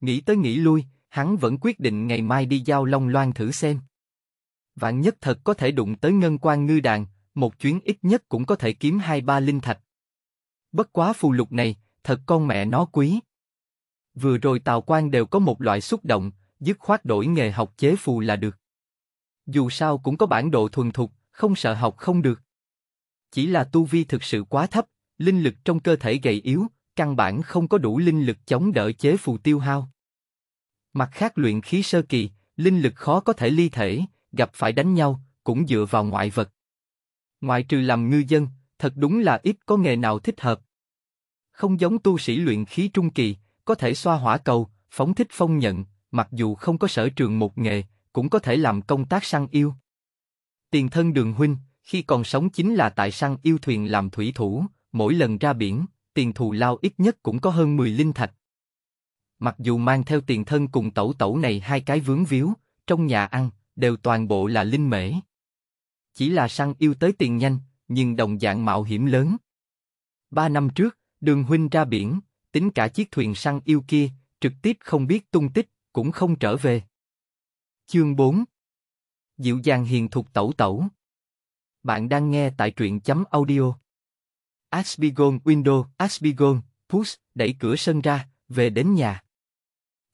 Nghĩ tới nghĩ lui, hắn vẫn quyết định ngày mai đi giao Long Loan thử xem. Vạn nhất thật có thể đụng tới ngân quan ngư đàn, một chuyến ít nhất cũng có thể kiếm hai ba linh thạch. Bất quá phù lục này, thật con mẹ nó quý. Vừa rồi Tào Quan đều có một loại xúc động, dứt khoát đổi nghề học chế phù là được. Dù sao cũng có bản độ thuần thục, không sợ học không được. Chỉ là tu vi thực sự quá thấp, linh lực trong cơ thể gầy yếu, căn bản không có đủ linh lực chống đỡ chế phù tiêu hao. Mặt khác luyện khí sơ kỳ, linh lực khó có thể ly thể, gặp phải đánh nhau, cũng dựa vào ngoại vật. Ngoại trừ làm ngư dân, thật đúng là ít có nghề nào thích hợp. Không giống tu sĩ luyện khí trung kỳ, có thể xoa hỏa cầu, phóng thích phong nhận, mặc dù không có sở trường một nghề, cũng có thể làm công tác săn yêu. Tiền thân đường huynh, khi còn sống chính là tại săn yêu thuyền làm thủy thủ, mỗi lần ra biển, tiền thù lao ít nhất cũng có hơn 10 linh thạch. Mặc dù mang theo tiền thân cùng tẩu tẩu này hai cái vướng víu, trong nhà ăn, đều toàn bộ là linh mễ. Chỉ là săn yêu tới tiền nhanh, nhưng đồng dạng mạo hiểm lớn. Ba năm trước, đường huynh ra biển, tính cả chiếc thuyền săn yêu kia, trực tiếp không biết tung tích, cũng không trở về. Chương 4 Dịu dàng hiền thuộc tẩu tẩu Bạn đang nghe tại truyện chấm audio. Asbigon Window, Asbigon, Push, đẩy cửa sân ra, về đến nhà.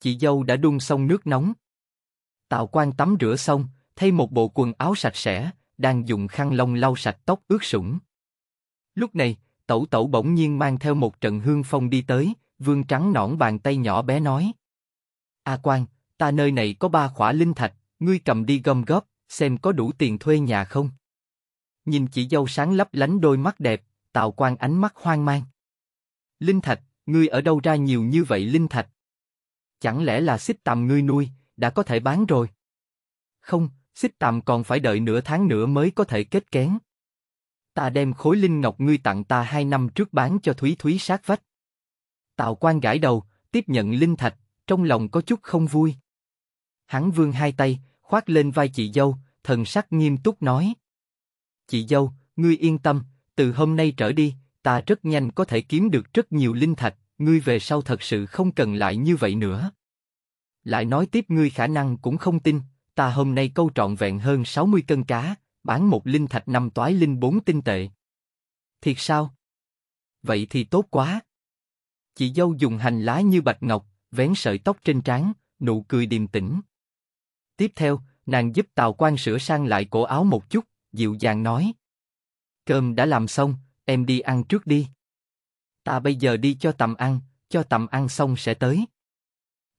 Chị dâu đã đun xong nước nóng. Tạo quan tắm rửa xong, thay một bộ quần áo sạch sẽ, đang dùng khăn lông lau sạch tóc ướt sũng. Lúc này, tẩu tẩu bỗng nhiên mang theo một trận hương phong đi tới, vương trắng nõn bàn tay nhỏ bé nói. A quan, ta nơi này có ba khỏa linh thạch, ngươi cầm đi gom góp, xem có đủ tiền thuê nhà không. Nhìn chị dâu sáng lấp lánh đôi mắt đẹp, tạo quan ánh mắt hoang mang. Linh thạch, ngươi ở đâu ra nhiều như vậy linh thạch? Chẳng lẽ là xích tầm ngươi nuôi, đã có thể bán rồi? Không, xích tạm còn phải đợi nửa tháng nữa mới có thể kết kén. Ta đem khối linh ngọc ngươi tặng ta hai năm trước bán cho Thúy Thúy sát vách. Tào quan gãi đầu, tiếp nhận linh thạch, trong lòng có chút không vui. Hắn vươn hai tay, khoác lên vai chị dâu, thần sắc nghiêm túc nói. Chị dâu, ngươi yên tâm, từ hôm nay trở đi, ta rất nhanh có thể kiếm được rất nhiều linh thạch, ngươi về sau thật sự không cần lại như vậy nữa. Lại nói tiếp ngươi khả năng cũng không tin, ta hôm nay câu trọn vẹn hơn 60 cân cá, bán một linh thạch năm toái linh bốn tinh tệ. Thiệt sao? Vậy thì tốt quá. Chị dâu dùng hành lá như bạch ngọc, vén sợi tóc trên trán, nụ cười điềm tĩnh. Tiếp theo, nàng giúp Tào Quan sửa sang lại cổ áo một chút, dịu dàng nói. Cơm đã làm xong, em đi ăn trước đi. Ta bây giờ đi cho tầm ăn, cho tầm ăn xong sẽ tới.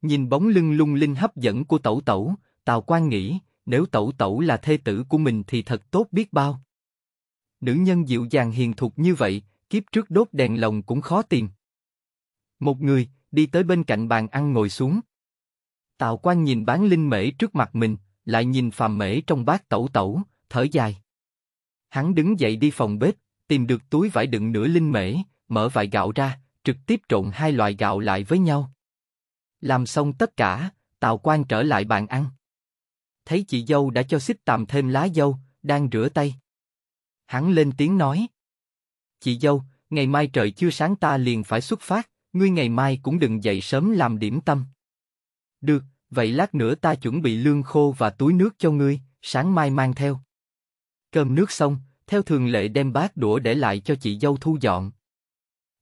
Nhìn bóng lưng lung linh hấp dẫn của tẩu tẩu, Tào Quan nghĩ, nếu tẩu tẩu là thê tử của mình thì thật tốt biết bao. Nữ nhân dịu dàng hiền thục như vậy, kiếp trước đốt đèn lồng cũng khó tìm. Một người, đi tới bên cạnh bàn ăn ngồi xuống. Tào Quan nhìn bán linh mễ trước mặt mình, lại nhìn phàm mễ trong bát tẩu tẩu, thở dài. Hắn đứng dậy đi phòng bếp, tìm được túi vải đựng nửa linh mễ, mở vải gạo ra, trực tiếp trộn hai loại gạo lại với nhau. Làm xong tất cả, Tào Quan trở lại bàn ăn thấy chị dâu đã cho xích tạm thêm lá dâu, đang rửa tay. Hắn lên tiếng nói. Chị dâu, ngày mai trời chưa sáng ta liền phải xuất phát, ngươi ngày mai cũng đừng dậy sớm làm điểm tâm. Được, vậy lát nữa ta chuẩn bị lương khô và túi nước cho ngươi, sáng mai mang theo. Cơm nước xong, theo thường lệ đem bát đũa để lại cho chị dâu thu dọn.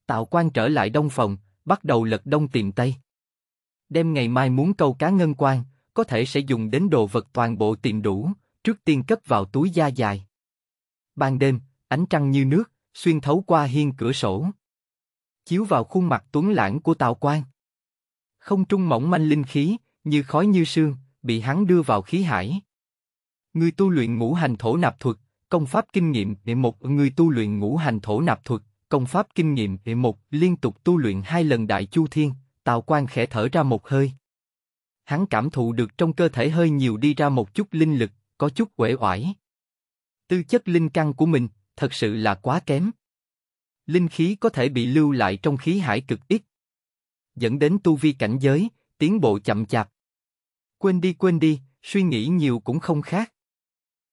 Tạo quan trở lại đông phòng, bắt đầu lật đông tìm tây. Đêm ngày mai muốn câu cá ngân quan, có thể sẽ dùng đến đồ vật toàn bộ tìm đủ, trước tiên cất vào túi da dài. Ban đêm, ánh trăng như nước, xuyên thấu qua hiên cửa sổ. Chiếu vào khuôn mặt tuấn lãng của Tào Quan. Không trung mỏng manh linh khí, như khói như sương, bị hắn đưa vào khí hải. Người tu luyện ngũ hành thổ nạp thuật, công pháp kinh nghiệm để một người tu luyện ngũ hành thổ nạp thuật, công pháp kinh nghiệm để một liên tục tu luyện hai lần đại chu thiên, Tào Quan khẽ thở ra một hơi hắn cảm thụ được trong cơ thể hơi nhiều đi ra một chút linh lực, có chút uể oải. Tư chất linh căn của mình thật sự là quá kém. Linh khí có thể bị lưu lại trong khí hải cực ít, dẫn đến tu vi cảnh giới tiến bộ chậm chạp. Quên đi quên đi, suy nghĩ nhiều cũng không khác.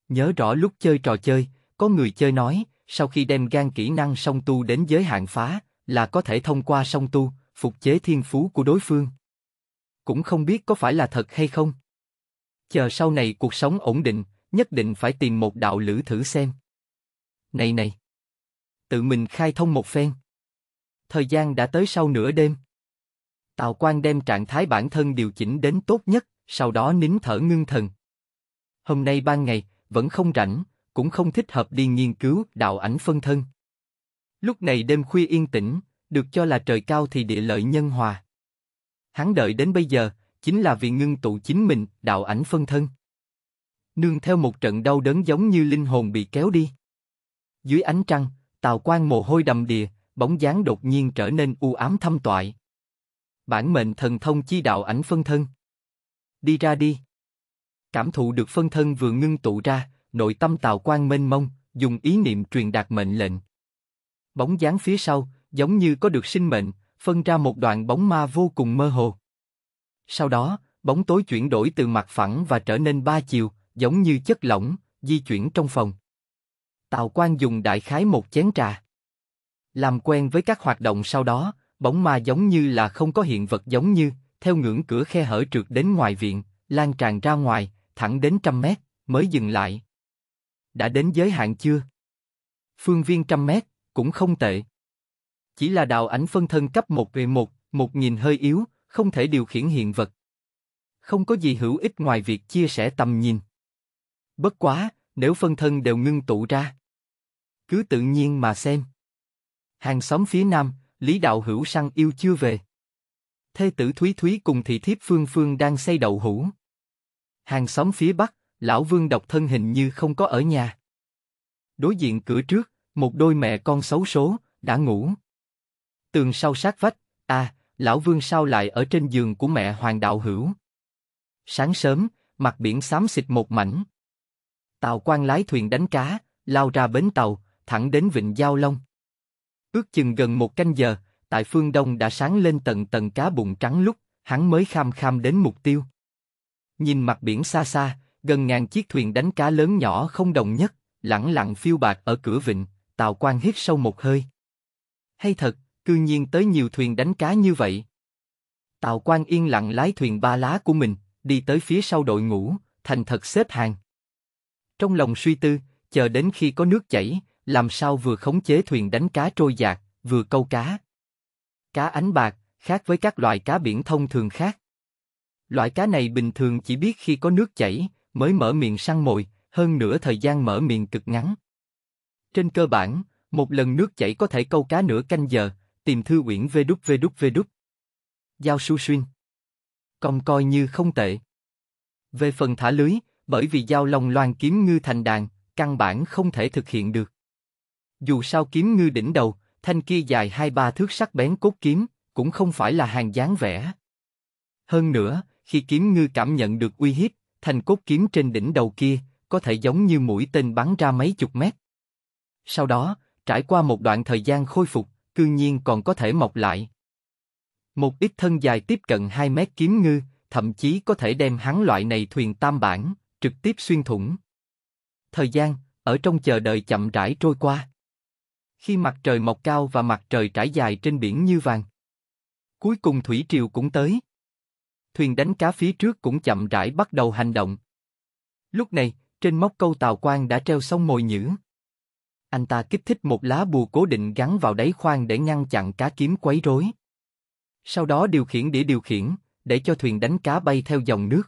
Nhớ rõ lúc chơi trò chơi, có người chơi nói, sau khi đem gan kỹ năng song tu đến giới hạn phá, là có thể thông qua song tu phục chế thiên phú của đối phương cũng không biết có phải là thật hay không. Chờ sau này cuộc sống ổn định, nhất định phải tìm một đạo lữ thử xem. Này này! Tự mình khai thông một phen. Thời gian đã tới sau nửa đêm. Tào quang đem trạng thái bản thân điều chỉnh đến tốt nhất, sau đó nín thở ngưng thần. Hôm nay ban ngày, vẫn không rảnh, cũng không thích hợp đi nghiên cứu đạo ảnh phân thân. Lúc này đêm khuya yên tĩnh, được cho là trời cao thì địa lợi nhân hòa hắn đợi đến bây giờ, chính là vì ngưng tụ chính mình, đạo ảnh phân thân. Nương theo một trận đau đớn giống như linh hồn bị kéo đi. Dưới ánh trăng, tào quan mồ hôi đầm đìa, bóng dáng đột nhiên trở nên u ám thâm toại. Bản mệnh thần thông chi đạo ảnh phân thân. Đi ra đi. Cảm thụ được phân thân vừa ngưng tụ ra, nội tâm tào quan mênh mông, dùng ý niệm truyền đạt mệnh lệnh. Bóng dáng phía sau, giống như có được sinh mệnh, phân ra một đoạn bóng ma vô cùng mơ hồ. Sau đó, bóng tối chuyển đổi từ mặt phẳng và trở nên ba chiều, giống như chất lỏng, di chuyển trong phòng. Tào Quan dùng đại khái một chén trà. Làm quen với các hoạt động sau đó, bóng ma giống như là không có hiện vật giống như, theo ngưỡng cửa khe hở trượt đến ngoài viện, lan tràn ra ngoài, thẳng đến trăm mét, mới dừng lại. Đã đến giới hạn chưa? Phương viên trăm mét, cũng không tệ. Chỉ là đạo ảnh phân thân cấp 1 về 1, một nhìn hơi yếu, không thể điều khiển hiện vật. Không có gì hữu ích ngoài việc chia sẻ tầm nhìn. Bất quá, nếu phân thân đều ngưng tụ ra. Cứ tự nhiên mà xem. Hàng xóm phía nam, Lý Đạo Hữu săn yêu chưa về. Thê tử Thúy Thúy cùng thị thiếp Phương Phương đang xây đậu hũ. Hàng xóm phía bắc, lão Vương độc thân hình như không có ở nhà. Đối diện cửa trước, một đôi mẹ con xấu số, đã ngủ tường sau sát vách, à, lão vương sao lại ở trên giường của mẹ hoàng đạo hữu. Sáng sớm, mặt biển xám xịt một mảnh. Tàu quan lái thuyền đánh cá, lao ra bến tàu, thẳng đến vịnh Giao Long. Ước chừng gần một canh giờ, tại phương Đông đã sáng lên tầng tầng cá bụng trắng lúc, hắn mới kham kham đến mục tiêu. Nhìn mặt biển xa xa, gần ngàn chiếc thuyền đánh cá lớn nhỏ không đồng nhất, lẳng lặng phiêu bạc ở cửa vịnh, tàu quan hít sâu một hơi. Hay thật, cư nhiên tới nhiều thuyền đánh cá như vậy. Tào Quan yên lặng lái thuyền ba lá của mình, đi tới phía sau đội ngũ, thành thật xếp hàng. Trong lòng suy tư, chờ đến khi có nước chảy, làm sao vừa khống chế thuyền đánh cá trôi dạt, vừa câu cá. Cá ánh bạc, khác với các loại cá biển thông thường khác. Loại cá này bình thường chỉ biết khi có nước chảy, mới mở miệng săn mồi, hơn nửa thời gian mở miệng cực ngắn. Trên cơ bản, một lần nước chảy có thể câu cá nửa canh giờ, Tìm thư uyển vê đúc vê đúc vê đúc. Giao su xuyên. còn coi như không tệ. Về phần thả lưới, bởi vì giao lòng loan kiếm ngư thành đàn, căn bản không thể thực hiện được. Dù sao kiếm ngư đỉnh đầu, thanh kia dài hai ba thước sắc bén cốt kiếm, cũng không phải là hàng dáng vẽ. Hơn nữa, khi kiếm ngư cảm nhận được uy hiếp, thành cốt kiếm trên đỉnh đầu kia, có thể giống như mũi tên bắn ra mấy chục mét. Sau đó, trải qua một đoạn thời gian khôi phục, cư nhiên còn có thể mọc lại. Một ít thân dài tiếp cận 2 mét kiếm ngư, thậm chí có thể đem hắn loại này thuyền tam bản, trực tiếp xuyên thủng. Thời gian, ở trong chờ đợi chậm rãi trôi qua. Khi mặt trời mọc cao và mặt trời trải dài trên biển như vàng. Cuối cùng thủy triều cũng tới. Thuyền đánh cá phía trước cũng chậm rãi bắt đầu hành động. Lúc này, trên móc câu tàu quan đã treo xong mồi nhữ anh ta kích thích một lá bùa cố định gắn vào đáy khoang để ngăn chặn cá kiếm quấy rối. Sau đó điều khiển đĩa điều khiển, để cho thuyền đánh cá bay theo dòng nước.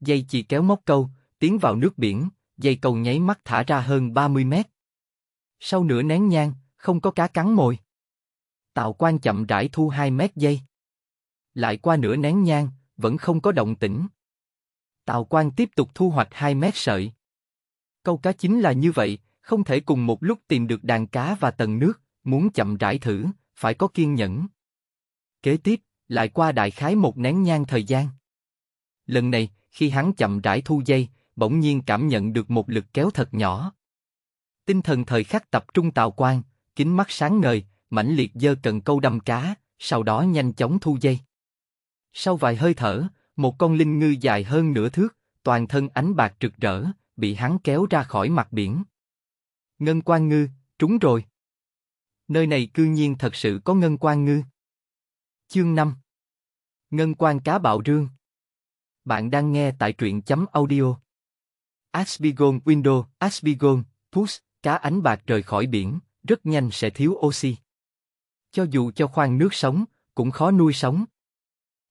Dây chỉ kéo móc câu, tiến vào nước biển, dây câu nháy mắt thả ra hơn 30 mét. Sau nửa nén nhang, không có cá cắn mồi. Tạo quan chậm rãi thu 2 mét dây. Lại qua nửa nén nhang, vẫn không có động tĩnh. Tào Quan tiếp tục thu hoạch 2 mét sợi. Câu cá chính là như vậy, không thể cùng một lúc tìm được đàn cá và tầng nước, muốn chậm rãi thử, phải có kiên nhẫn. Kế tiếp, lại qua đại khái một nén nhang thời gian. Lần này, khi hắn chậm rãi thu dây, bỗng nhiên cảm nhận được một lực kéo thật nhỏ. Tinh thần thời khắc tập trung tào quan kính mắt sáng ngời, mãnh liệt dơ cần câu đâm cá, sau đó nhanh chóng thu dây. Sau vài hơi thở, một con linh ngư dài hơn nửa thước, toàn thân ánh bạc rực rỡ, bị hắn kéo ra khỏi mặt biển. Ngân quan ngư, trúng rồi. Nơi này cư nhiên thật sự có ngân quan ngư. Chương 5 Ngân quan cá bạo rương Bạn đang nghe tại truyện chấm audio. Asbigon Window, Asbigon, Puss, cá ánh bạc rời khỏi biển, rất nhanh sẽ thiếu oxy. Cho dù cho khoan nước sống, cũng khó nuôi sống.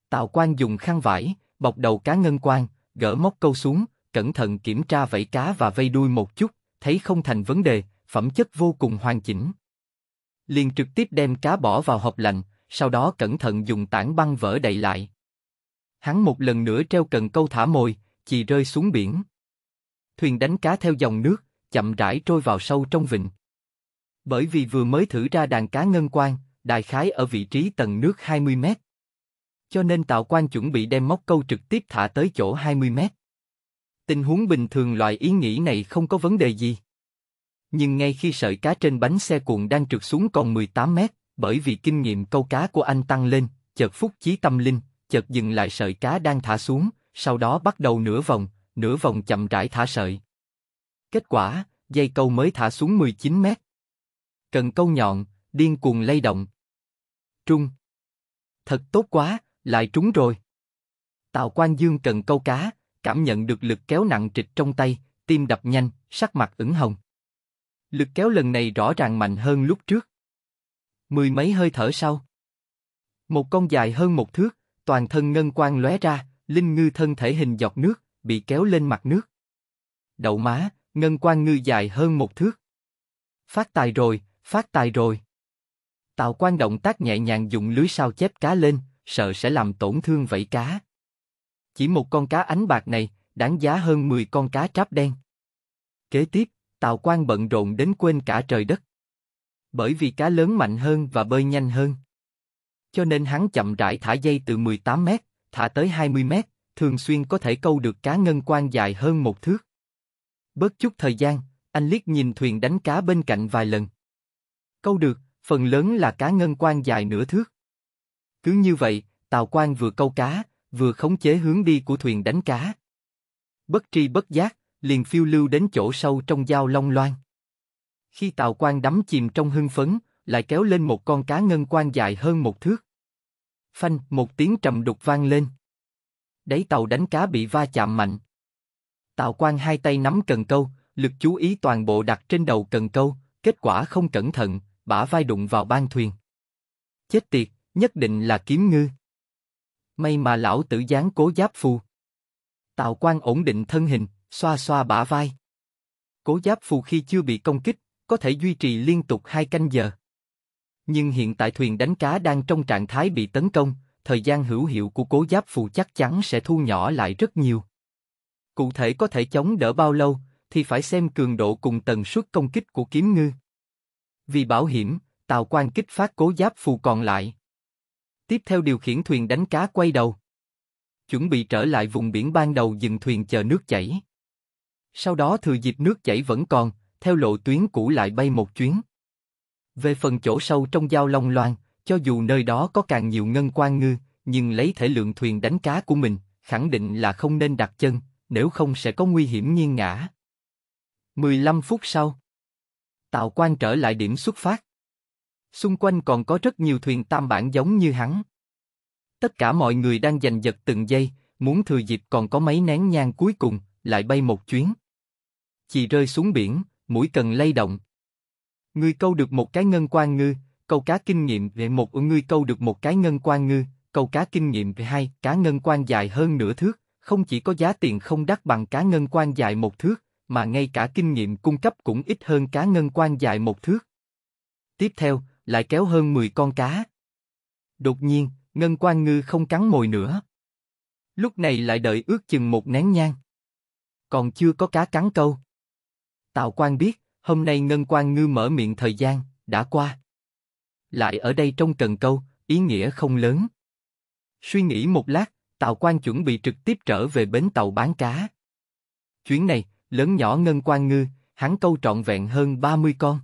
Tào quan dùng khăn vải, bọc đầu cá ngân quan, gỡ móc câu xuống, cẩn thận kiểm tra vảy cá và vây đuôi một chút, thấy không thành vấn đề, phẩm chất vô cùng hoàn chỉnh. Liền trực tiếp đem cá bỏ vào hộp lạnh, sau đó cẩn thận dùng tảng băng vỡ đậy lại. Hắn một lần nữa treo cần câu thả mồi, chỉ rơi xuống biển. Thuyền đánh cá theo dòng nước, chậm rãi trôi vào sâu trong vịnh. Bởi vì vừa mới thử ra đàn cá ngân quang, đại khái ở vị trí tầng nước 20 mét. Cho nên tạo quan chuẩn bị đem móc câu trực tiếp thả tới chỗ 20 mét. Tình huống bình thường loại ý nghĩ này không có vấn đề gì. Nhưng ngay khi sợi cá trên bánh xe cuộn đang trượt xuống còn 18 mét, bởi vì kinh nghiệm câu cá của anh tăng lên, chợt phúc chí tâm linh, chợt dừng lại sợi cá đang thả xuống, sau đó bắt đầu nửa vòng, nửa vòng chậm rãi thả sợi. Kết quả, dây câu mới thả xuống 19 mét. Cần câu nhọn, điên cuồng lay động. Trung. Thật tốt quá, lại trúng rồi. Tào Quan Dương cần câu cá, cảm nhận được lực kéo nặng trịch trong tay, tim đập nhanh, sắc mặt ửng hồng. Lực kéo lần này rõ ràng mạnh hơn lúc trước. Mười mấy hơi thở sau. Một con dài hơn một thước, toàn thân ngân quang lóe ra, linh ngư thân thể hình giọt nước, bị kéo lên mặt nước. Đậu má, ngân quang ngư dài hơn một thước. Phát tài rồi, phát tài rồi. Tào quan động tác nhẹ nhàng dùng lưới sao chép cá lên, sợ sẽ làm tổn thương vảy cá, chỉ một con cá ánh bạc này, đáng giá hơn 10 con cá tráp đen. Kế tiếp, Tào Quan bận rộn đến quên cả trời đất. Bởi vì cá lớn mạnh hơn và bơi nhanh hơn. Cho nên hắn chậm rãi thả dây từ 18 mét, thả tới 20 mét, thường xuyên có thể câu được cá ngân quang dài hơn một thước. Bớt chút thời gian, anh liếc nhìn thuyền đánh cá bên cạnh vài lần. Câu được, phần lớn là cá ngân quang dài nửa thước. Cứ như vậy, Tào Quan vừa câu cá, vừa khống chế hướng đi của thuyền đánh cá. Bất tri bất giác, liền phiêu lưu đến chỗ sâu trong giao long loan. Khi tàu quan đắm chìm trong hưng phấn, lại kéo lên một con cá ngân quan dài hơn một thước. Phanh, một tiếng trầm đục vang lên. đấy tàu đánh cá bị va chạm mạnh. tàu quan hai tay nắm cần câu, lực chú ý toàn bộ đặt trên đầu cần câu, kết quả không cẩn thận, bả vai đụng vào ban thuyền. Chết tiệt, nhất định là kiếm ngư. May mà lão tử gián cố giáp phù. tào quan ổn định thân hình, xoa xoa bả vai. Cố giáp phù khi chưa bị công kích, có thể duy trì liên tục hai canh giờ. Nhưng hiện tại thuyền đánh cá đang trong trạng thái bị tấn công, thời gian hữu hiệu của cố giáp phù chắc chắn sẽ thu nhỏ lại rất nhiều. Cụ thể có thể chống đỡ bao lâu thì phải xem cường độ cùng tần suất công kích của kiếm ngư. Vì bảo hiểm, Tào Quan kích phát cố giáp phù còn lại. Tiếp theo điều khiển thuyền đánh cá quay đầu. Chuẩn bị trở lại vùng biển ban đầu dừng thuyền chờ nước chảy. Sau đó thừa dịp nước chảy vẫn còn, theo lộ tuyến cũ lại bay một chuyến. Về phần chỗ sâu trong giao long loan, cho dù nơi đó có càng nhiều ngân quan ngư, nhưng lấy thể lượng thuyền đánh cá của mình, khẳng định là không nên đặt chân, nếu không sẽ có nguy hiểm nghiêng ngã. 15 phút sau, tàu Quan trở lại điểm xuất phát. Xung quanh còn có rất nhiều thuyền tam bản giống như hắn. Tất cả mọi người đang giành giật từng giây, muốn thừa dịp còn có mấy nén nhang cuối cùng, lại bay một chuyến. Chị rơi xuống biển, mũi cần lay động. Ngươi câu được một cái ngân quan ngư, câu cá kinh nghiệm về một của ngươi câu được một cái ngân quan ngư, câu cá kinh nghiệm về hai, cá ngân quan dài hơn nửa thước, không chỉ có giá tiền không đắt bằng cá ngân quan dài một thước, mà ngay cả kinh nghiệm cung cấp cũng ít hơn cá ngân quan dài một thước. Tiếp theo, lại kéo hơn 10 con cá. Đột nhiên, Ngân Quan Ngư không cắn mồi nữa. Lúc này lại đợi ước chừng một nén nhang. Còn chưa có cá cắn câu. Tào Quan biết, hôm nay Ngân Quan Ngư mở miệng thời gian, đã qua. Lại ở đây trong cần câu, ý nghĩa không lớn. Suy nghĩ một lát, Tào Quan chuẩn bị trực tiếp trở về bến tàu bán cá. Chuyến này, lớn nhỏ Ngân Quan Ngư, hắn câu trọn vẹn hơn 30 con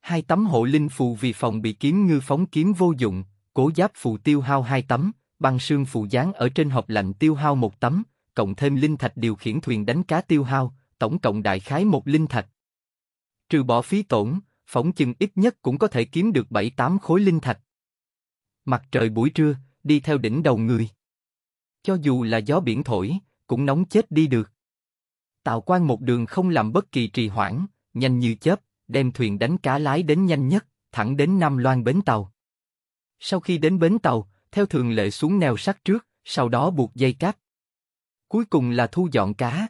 hai tấm hộ linh phù vì phòng bị kiếm ngư phóng kiếm vô dụng, cố giáp phù tiêu hao hai tấm, băng xương phù dán ở trên hộp lạnh tiêu hao một tấm, cộng thêm linh thạch điều khiển thuyền đánh cá tiêu hao, tổng cộng đại khái một linh thạch. Trừ bỏ phí tổn, phóng chừng ít nhất cũng có thể kiếm được 7-8 khối linh thạch. Mặt trời buổi trưa, đi theo đỉnh đầu người. Cho dù là gió biển thổi, cũng nóng chết đi được. tạo quan một đường không làm bất kỳ trì hoãn, nhanh như chớp, đem thuyền đánh cá lái đến nhanh nhất, thẳng đến Nam Loan bến tàu. Sau khi đến bến tàu, theo thường lệ xuống neo sắt trước, sau đó buộc dây cáp. Cuối cùng là thu dọn cá.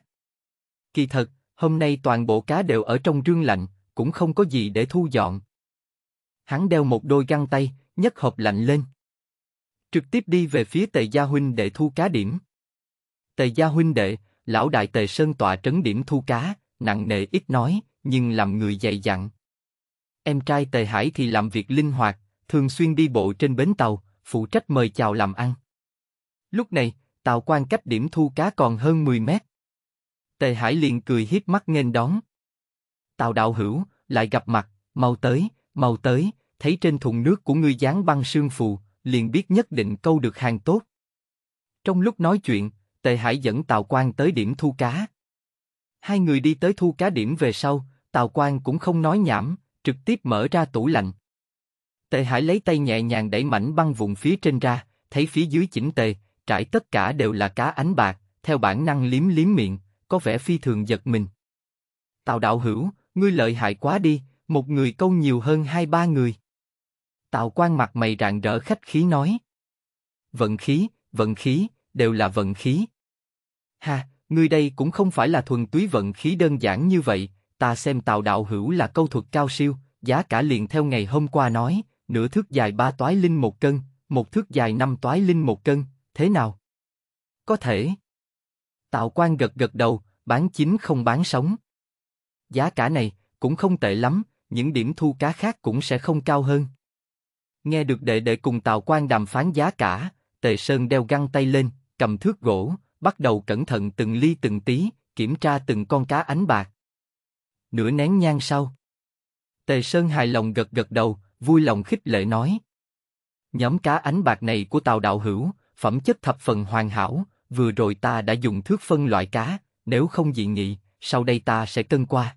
Kỳ thật, hôm nay toàn bộ cá đều ở trong rương lạnh, cũng không có gì để thu dọn. Hắn đeo một đôi găng tay, nhấc hộp lạnh lên. Trực tiếp đi về phía tề gia huynh để thu cá điểm. Tề gia huynh đệ, lão đại tề sơn tọa trấn điểm thu cá, nặng nề ít nói, nhưng làm người dạy dặn. Em trai Tề Hải thì làm việc linh hoạt, thường xuyên đi bộ trên bến tàu, phụ trách mời chào làm ăn. Lúc này, Tào Quan cách điểm thu cá còn hơn 10 mét. Tề Hải liền cười hiếp mắt nghênh đón. Tào Đạo Hữu lại gặp mặt, mau tới, mau tới, thấy trên thùng nước của ngươi dán băng sương phù, liền biết nhất định câu được hàng tốt. Trong lúc nói chuyện, Tề Hải dẫn Tào Quan tới điểm thu cá. Hai người đi tới thu cá điểm về sau, Tào Quang cũng không nói nhảm, trực tiếp mở ra tủ lạnh. Tề Hải lấy tay nhẹ nhàng đẩy mảnh băng vùng phía trên ra, thấy phía dưới chỉnh tề, trải tất cả đều là cá ánh bạc, theo bản năng liếm liếm miệng, có vẻ phi thường giật mình. Tào đạo hữu, ngươi lợi hại quá đi, một người câu nhiều hơn hai ba người. Tào Quang mặt mày rạng rỡ khách khí nói. Vận khí, vận khí, đều là vận khí. Ha, Ngươi đây cũng không phải là thuần túy vận khí đơn giản như vậy, ta xem tào đạo hữu là câu thuật cao siêu, giá cả liền theo ngày hôm qua nói, nửa thước dài ba toái linh một cân, một thước dài năm toái linh một cân, thế nào? Có thể. Tạo quan gật gật đầu, bán chính không bán sống. Giá cả này cũng không tệ lắm, những điểm thu cá khác cũng sẽ không cao hơn. Nghe được đệ đệ cùng Tào Quan đàm phán giá cả, Tề Sơn đeo găng tay lên, cầm thước gỗ, bắt đầu cẩn thận từng ly từng tí, kiểm tra từng con cá ánh bạc. Nửa nén nhang sau, Tề Sơn hài lòng gật gật đầu, vui lòng khích lệ nói: nhóm cá ánh bạc này của Tào đạo hữu, phẩm chất thập phần hoàn hảo. Vừa rồi ta đã dùng thước phân loại cá, nếu không dị nghị, sau đây ta sẽ cân qua.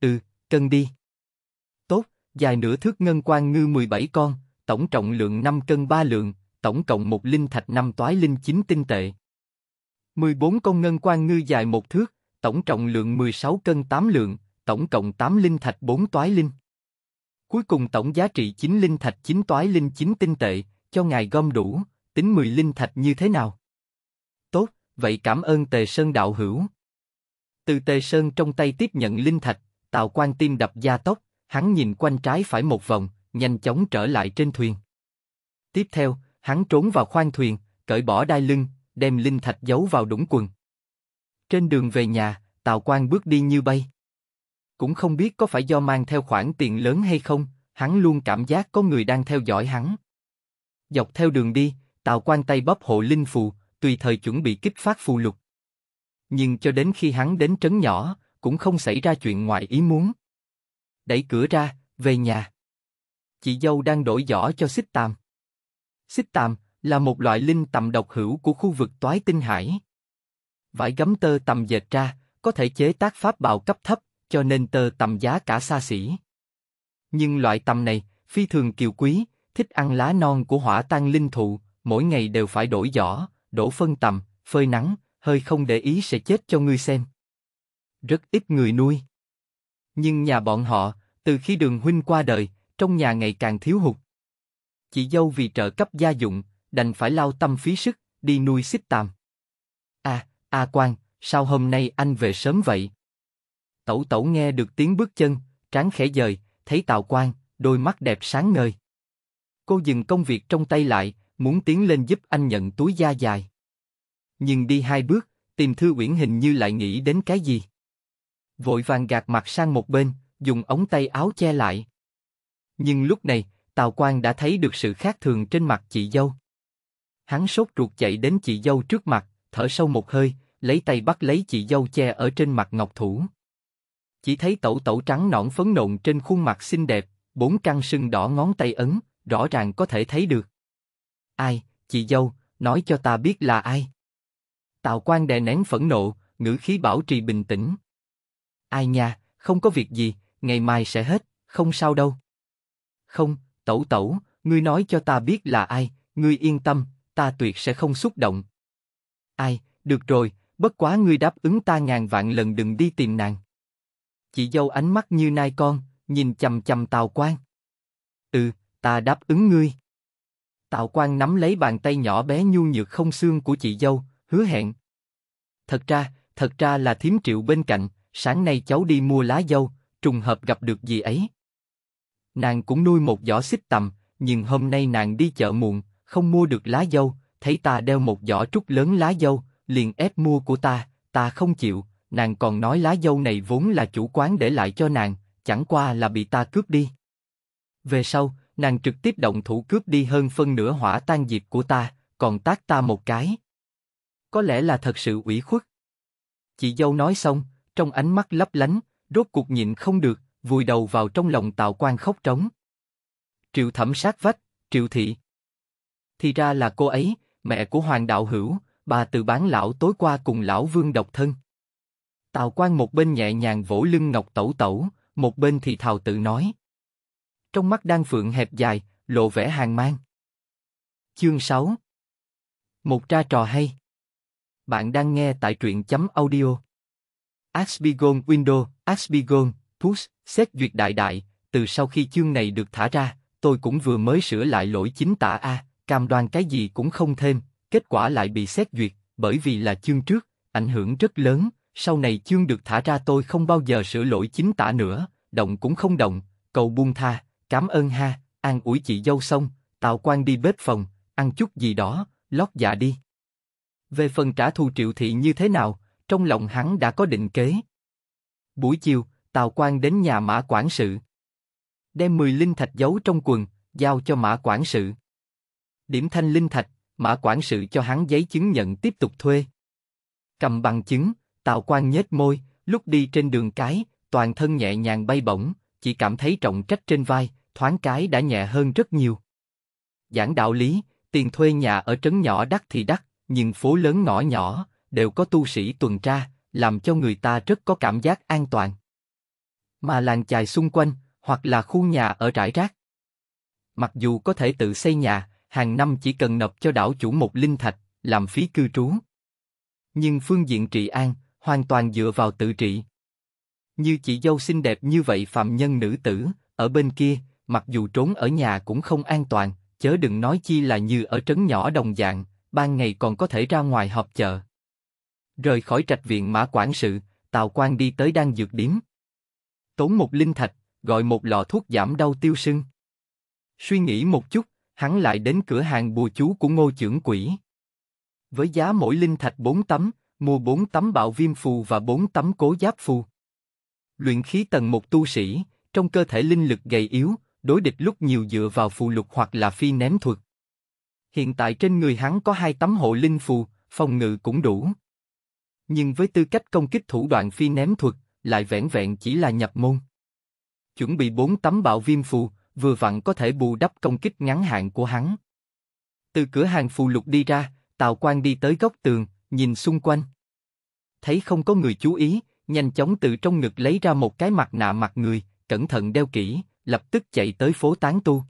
Ừ, cân đi. Tốt, dài nửa thước ngân quan ngư 17 con, tổng trọng lượng 5 cân 3 lượng, tổng cộng một linh thạch năm toái linh chín tinh tệ. 14 con ngân quan ngư dài một thước, tổng trọng lượng 16 cân 8 lượng, tổng cộng 8 linh thạch 4 toái linh. Cuối cùng tổng giá trị 9 linh thạch 9 toái linh 9 tinh tệ, cho ngài gom đủ, tính 10 linh thạch như thế nào? Tốt, vậy cảm ơn Tề Sơn đạo hữu. Từ Tề Sơn trong tay tiếp nhận linh thạch, Tào Quan tim đập gia tốc, hắn nhìn quanh trái phải một vòng, nhanh chóng trở lại trên thuyền. Tiếp theo, hắn trốn vào khoang thuyền, cởi bỏ đai lưng, đem linh thạch giấu vào đũng quần. Trên đường về nhà, Tào Quan bước đi như bay. Cũng không biết có phải do mang theo khoản tiền lớn hay không, hắn luôn cảm giác có người đang theo dõi hắn. Dọc theo đường đi, Tào Quan tay bóp hộ linh phù, tùy thời chuẩn bị kích phát phù lục. Nhưng cho đến khi hắn đến trấn nhỏ, cũng không xảy ra chuyện ngoài ý muốn. Đẩy cửa ra, về nhà. Chị dâu đang đổi giỏ cho xích tàm. Xích tàm, là một loại linh tầm độc hữu của khu vực toái tinh hải. Vải gấm tơ tầm dệt ra, có thể chế tác pháp bào cấp thấp, cho nên tơ tầm giá cả xa xỉ. Nhưng loại tầm này, phi thường kiều quý, thích ăn lá non của hỏa tan linh thụ, mỗi ngày đều phải đổi giỏ, đổ phân tầm, phơi nắng, hơi không để ý sẽ chết cho ngươi xem. Rất ít người nuôi. Nhưng nhà bọn họ, từ khi đường huynh qua đời, trong nhà ngày càng thiếu hụt. Chị dâu vì trợ cấp gia dụng, đành phải lao tâm phí sức, đi nuôi xích tàm. À, A à Quang, sao hôm nay anh về sớm vậy? Tẩu tẩu nghe được tiếng bước chân, tráng khẽ dời, thấy Tào Quang, đôi mắt đẹp sáng ngời. Cô dừng công việc trong tay lại, muốn tiến lên giúp anh nhận túi da dài. Nhưng đi hai bước, tìm Thư Uyển hình như lại nghĩ đến cái gì. Vội vàng gạt mặt sang một bên, dùng ống tay áo che lại. Nhưng lúc này, Tào Quang đã thấy được sự khác thường trên mặt chị dâu. Hắn sốt ruột chạy đến chị dâu trước mặt, thở sâu một hơi, lấy tay bắt lấy chị dâu che ở trên mặt ngọc thủ. Chỉ thấy tẩu tẩu trắng nõn phấn nộn trên khuôn mặt xinh đẹp, bốn căn sưng đỏ ngón tay ấn, rõ ràng có thể thấy được. Ai, chị dâu, nói cho ta biết là ai? Tào quan đè nén phẫn nộ, ngữ khí bảo trì bình tĩnh. Ai nha, không có việc gì, ngày mai sẽ hết, không sao đâu. Không, tẩu tẩu, ngươi nói cho ta biết là ai, ngươi yên tâm, ta tuyệt sẽ không xúc động. Ai, được rồi, bất quá ngươi đáp ứng ta ngàn vạn lần đừng đi tìm nàng. Chị dâu ánh mắt như nai con, nhìn chầm chầm Tào Quan. Ừ, ta đáp ứng ngươi. Tào Quan nắm lấy bàn tay nhỏ bé nhu nhược không xương của chị dâu, hứa hẹn. Thật ra, thật ra là thím triệu bên cạnh, sáng nay cháu đi mua lá dâu, trùng hợp gặp được gì ấy. Nàng cũng nuôi một giỏ xích tầm, nhưng hôm nay nàng đi chợ muộn, không mua được lá dâu, thấy ta đeo một giỏ trúc lớn lá dâu, liền ép mua của ta, ta không chịu, nàng còn nói lá dâu này vốn là chủ quán để lại cho nàng, chẳng qua là bị ta cướp đi. Về sau, nàng trực tiếp động thủ cướp đi hơn phân nửa hỏa tan diệt của ta, còn tác ta một cái. Có lẽ là thật sự ủy khuất. Chị dâu nói xong, trong ánh mắt lấp lánh, rốt cuộc nhịn không được, vùi đầu vào trong lòng tạo quan khóc trống. Triệu thẩm sát vách, triệu thị, thì ra là cô ấy, mẹ của Hoàng Đạo Hữu, bà từ bán lão tối qua cùng lão vương độc thân. Tào quang một bên nhẹ nhàng vỗ lưng Ngọc Tẩu Tẩu, một bên thì thào tự nói. Trong mắt đang phượng hẹp dài, lộ vẻ hàng mang. Chương 6 Một tra trò hay Bạn đang nghe tại truyện chấm audio. Aspigon Window, Aspigon, Push, xét duyệt đại đại, từ sau khi chương này được thả ra, tôi cũng vừa mới sửa lại lỗi chính tả A, cam đoan cái gì cũng không thêm, kết quả lại bị xét duyệt, bởi vì là chương trước, ảnh hưởng rất lớn, sau này chương được thả ra tôi không bao giờ sửa lỗi chính tả nữa, động cũng không động, cầu buông tha, cảm ơn ha, an ủi chị dâu xong, tào quan đi bếp phòng, ăn chút gì đó, lót dạ đi. Về phần trả thù triệu thị như thế nào, trong lòng hắn đã có định kế. Buổi chiều, Tào Quan đến nhà Mã Quản sự. Đem 10 linh thạch giấu trong quần, giao cho Mã Quản sự điểm thanh linh thạch, mã quản sự cho hắn giấy chứng nhận tiếp tục thuê. Cầm bằng chứng, Tào Quan nhếch môi, lúc đi trên đường cái, toàn thân nhẹ nhàng bay bổng, chỉ cảm thấy trọng trách trên vai, thoáng cái đã nhẹ hơn rất nhiều. Giảng đạo lý, tiền thuê nhà ở trấn nhỏ đắt thì đắt, nhưng phố lớn ngõ nhỏ, đều có tu sĩ tuần tra, làm cho người ta rất có cảm giác an toàn. Mà làng chài xung quanh, hoặc là khu nhà ở rải rác. Mặc dù có thể tự xây nhà, hàng năm chỉ cần nộp cho đảo chủ một linh thạch, làm phí cư trú. Nhưng phương diện trị an, hoàn toàn dựa vào tự trị. Như chị dâu xinh đẹp như vậy phạm nhân nữ tử, ở bên kia, mặc dù trốn ở nhà cũng không an toàn, chớ đừng nói chi là như ở trấn nhỏ đồng dạng, ban ngày còn có thể ra ngoài họp chợ. Rời khỏi trạch viện mã quản sự, Tào Quan đi tới đang dược điếm. Tốn một linh thạch, gọi một lọ thuốc giảm đau tiêu sưng. Suy nghĩ một chút, hắn lại đến cửa hàng bùa chú của ngô trưởng quỷ. Với giá mỗi linh thạch 4 tấm, mua 4 tấm bạo viêm phù và 4 tấm cố giáp phù. Luyện khí tầng một tu sĩ, trong cơ thể linh lực gầy yếu, đối địch lúc nhiều dựa vào phù lục hoặc là phi ném thuật. Hiện tại trên người hắn có hai tấm hộ linh phù, phòng ngự cũng đủ. Nhưng với tư cách công kích thủ đoạn phi ném thuật, lại vẻn vẹn chỉ là nhập môn. Chuẩn bị bốn tấm bạo viêm phù, vừa vặn có thể bù đắp công kích ngắn hạn của hắn. Từ cửa hàng phù lục đi ra, Tào Quang đi tới góc tường, nhìn xung quanh. Thấy không có người chú ý, nhanh chóng từ trong ngực lấy ra một cái mặt nạ mặt người, cẩn thận đeo kỹ, lập tức chạy tới phố Tán Tu.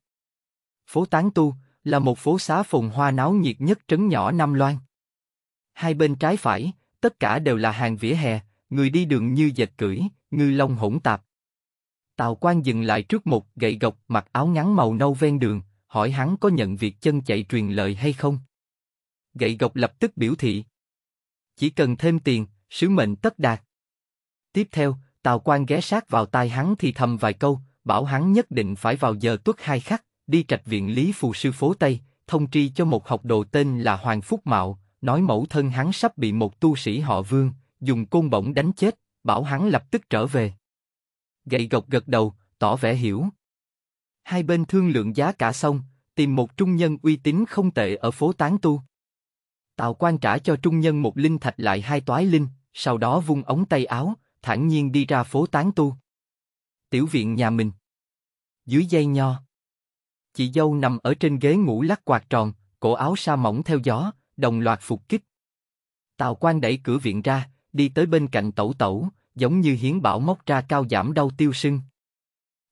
Phố Tán Tu là một phố xá phồn hoa náo nhiệt nhất trấn nhỏ Nam Loan. Hai bên trái phải, tất cả đều là hàng vỉa hè, người đi đường như dệt cưỡi, ngư long hỗn tạp. Tào Quan dừng lại trước một gậy gộc mặc áo ngắn màu nâu ven đường, hỏi hắn có nhận việc chân chạy truyền lợi hay không. Gậy gộc lập tức biểu thị. Chỉ cần thêm tiền, sứ mệnh tất đạt. Tiếp theo, Tào Quan ghé sát vào tai hắn thì thầm vài câu, bảo hắn nhất định phải vào giờ tuất hai khắc, đi trạch viện Lý Phù Sư Phố Tây, thông tri cho một học đồ tên là Hoàng Phúc Mạo, nói mẫu thân hắn sắp bị một tu sĩ họ vương, dùng côn bổng đánh chết, bảo hắn lập tức trở về gậy gộc gật đầu, tỏ vẻ hiểu. Hai bên thương lượng giá cả xong, tìm một trung nhân uy tín không tệ ở phố Tán Tu. Tào quan trả cho trung nhân một linh thạch lại hai toái linh, sau đó vung ống tay áo, thản nhiên đi ra phố Tán Tu. Tiểu viện nhà mình. Dưới dây nho. Chị dâu nằm ở trên ghế ngủ lắc quạt tròn, cổ áo sa mỏng theo gió, đồng loạt phục kích. Tào quan đẩy cửa viện ra, đi tới bên cạnh tẩu tẩu, giống như hiến bảo móc ra cao giảm đau tiêu sưng.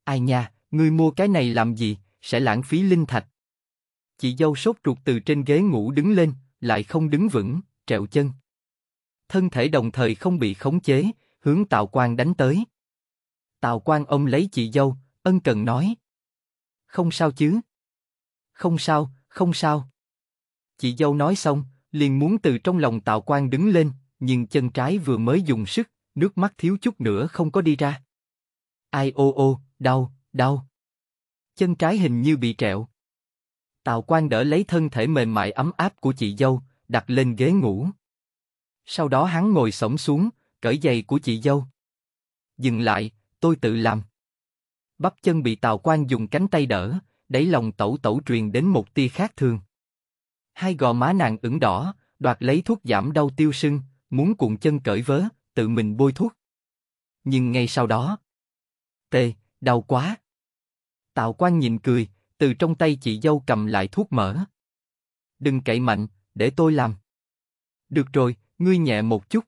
Ai nha, ngươi mua cái này làm gì, sẽ lãng phí linh thạch. Chị dâu sốt ruột từ trên ghế ngủ đứng lên, lại không đứng vững, trẹo chân. Thân thể đồng thời không bị khống chế, hướng Tào Quang đánh tới. Tào Quang ông lấy chị dâu, ân cần nói. Không sao chứ. Không sao, không sao. Chị dâu nói xong, liền muốn từ trong lòng Tào Quang đứng lên, nhưng chân trái vừa mới dùng sức, nước mắt thiếu chút nữa không có đi ra. Ai ô ô, đau, đau. Chân trái hình như bị trẹo. Tào Quang đỡ lấy thân thể mềm mại ấm áp của chị dâu, đặt lên ghế ngủ. Sau đó hắn ngồi sổng xuống, cởi giày của chị dâu. Dừng lại, tôi tự làm. Bắp chân bị Tào Quang dùng cánh tay đỡ, đẩy lòng tẩu tẩu truyền đến một tia khác thường. Hai gò má nàng ửng đỏ, đoạt lấy thuốc giảm đau tiêu sưng, muốn cuộn chân cởi vớ, tự mình bôi thuốc. Nhưng ngay sau đó, tê, đau quá. Tào Quang nhìn cười, từ trong tay chị dâu cầm lại thuốc mỡ. Đừng cậy mạnh, để tôi làm. Được rồi, ngươi nhẹ một chút.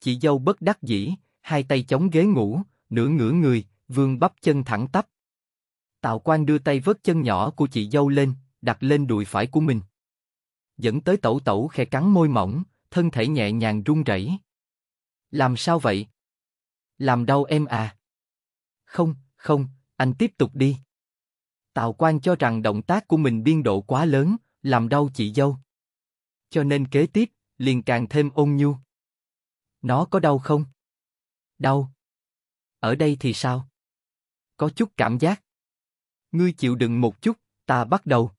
Chị dâu bất đắc dĩ, hai tay chống ghế ngủ, nửa ngửa người, vương bắp chân thẳng tắp. Tào Quang đưa tay vớt chân nhỏ của chị dâu lên, đặt lên đùi phải của mình. Dẫn tới tẩu tẩu khẽ cắn môi mỏng, thân thể nhẹ nhàng run rẩy. Làm sao vậy? Làm đau em à? Không, không, anh tiếp tục đi. Tào Quan cho rằng động tác của mình biên độ quá lớn, làm đau chị dâu. Cho nên kế tiếp, liền càng thêm ôn nhu. Nó có đau không? Đau. Ở đây thì sao? Có chút cảm giác. Ngươi chịu đựng một chút, ta bắt đầu.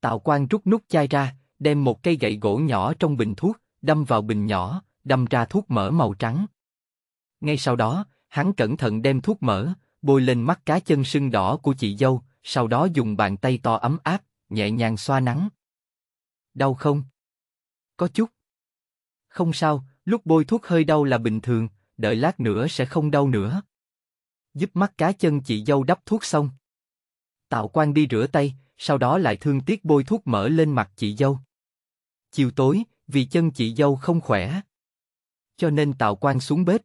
Tào Quan rút nút chai ra, đem một cây gậy gỗ nhỏ trong bình thuốc, đâm vào bình nhỏ, đâm ra thuốc mỡ màu trắng. Ngay sau đó, hắn cẩn thận đem thuốc mỡ, bôi lên mắt cá chân sưng đỏ của chị dâu, sau đó dùng bàn tay to ấm áp, nhẹ nhàng xoa nắng. Đau không? Có chút. Không sao, lúc bôi thuốc hơi đau là bình thường, đợi lát nữa sẽ không đau nữa. Giúp mắt cá chân chị dâu đắp thuốc xong. Tạo quan đi rửa tay, sau đó lại thương tiếc bôi thuốc mỡ lên mặt chị dâu. Chiều tối, vì chân chị dâu không khỏe, cho nên tạo Quan xuống bếp.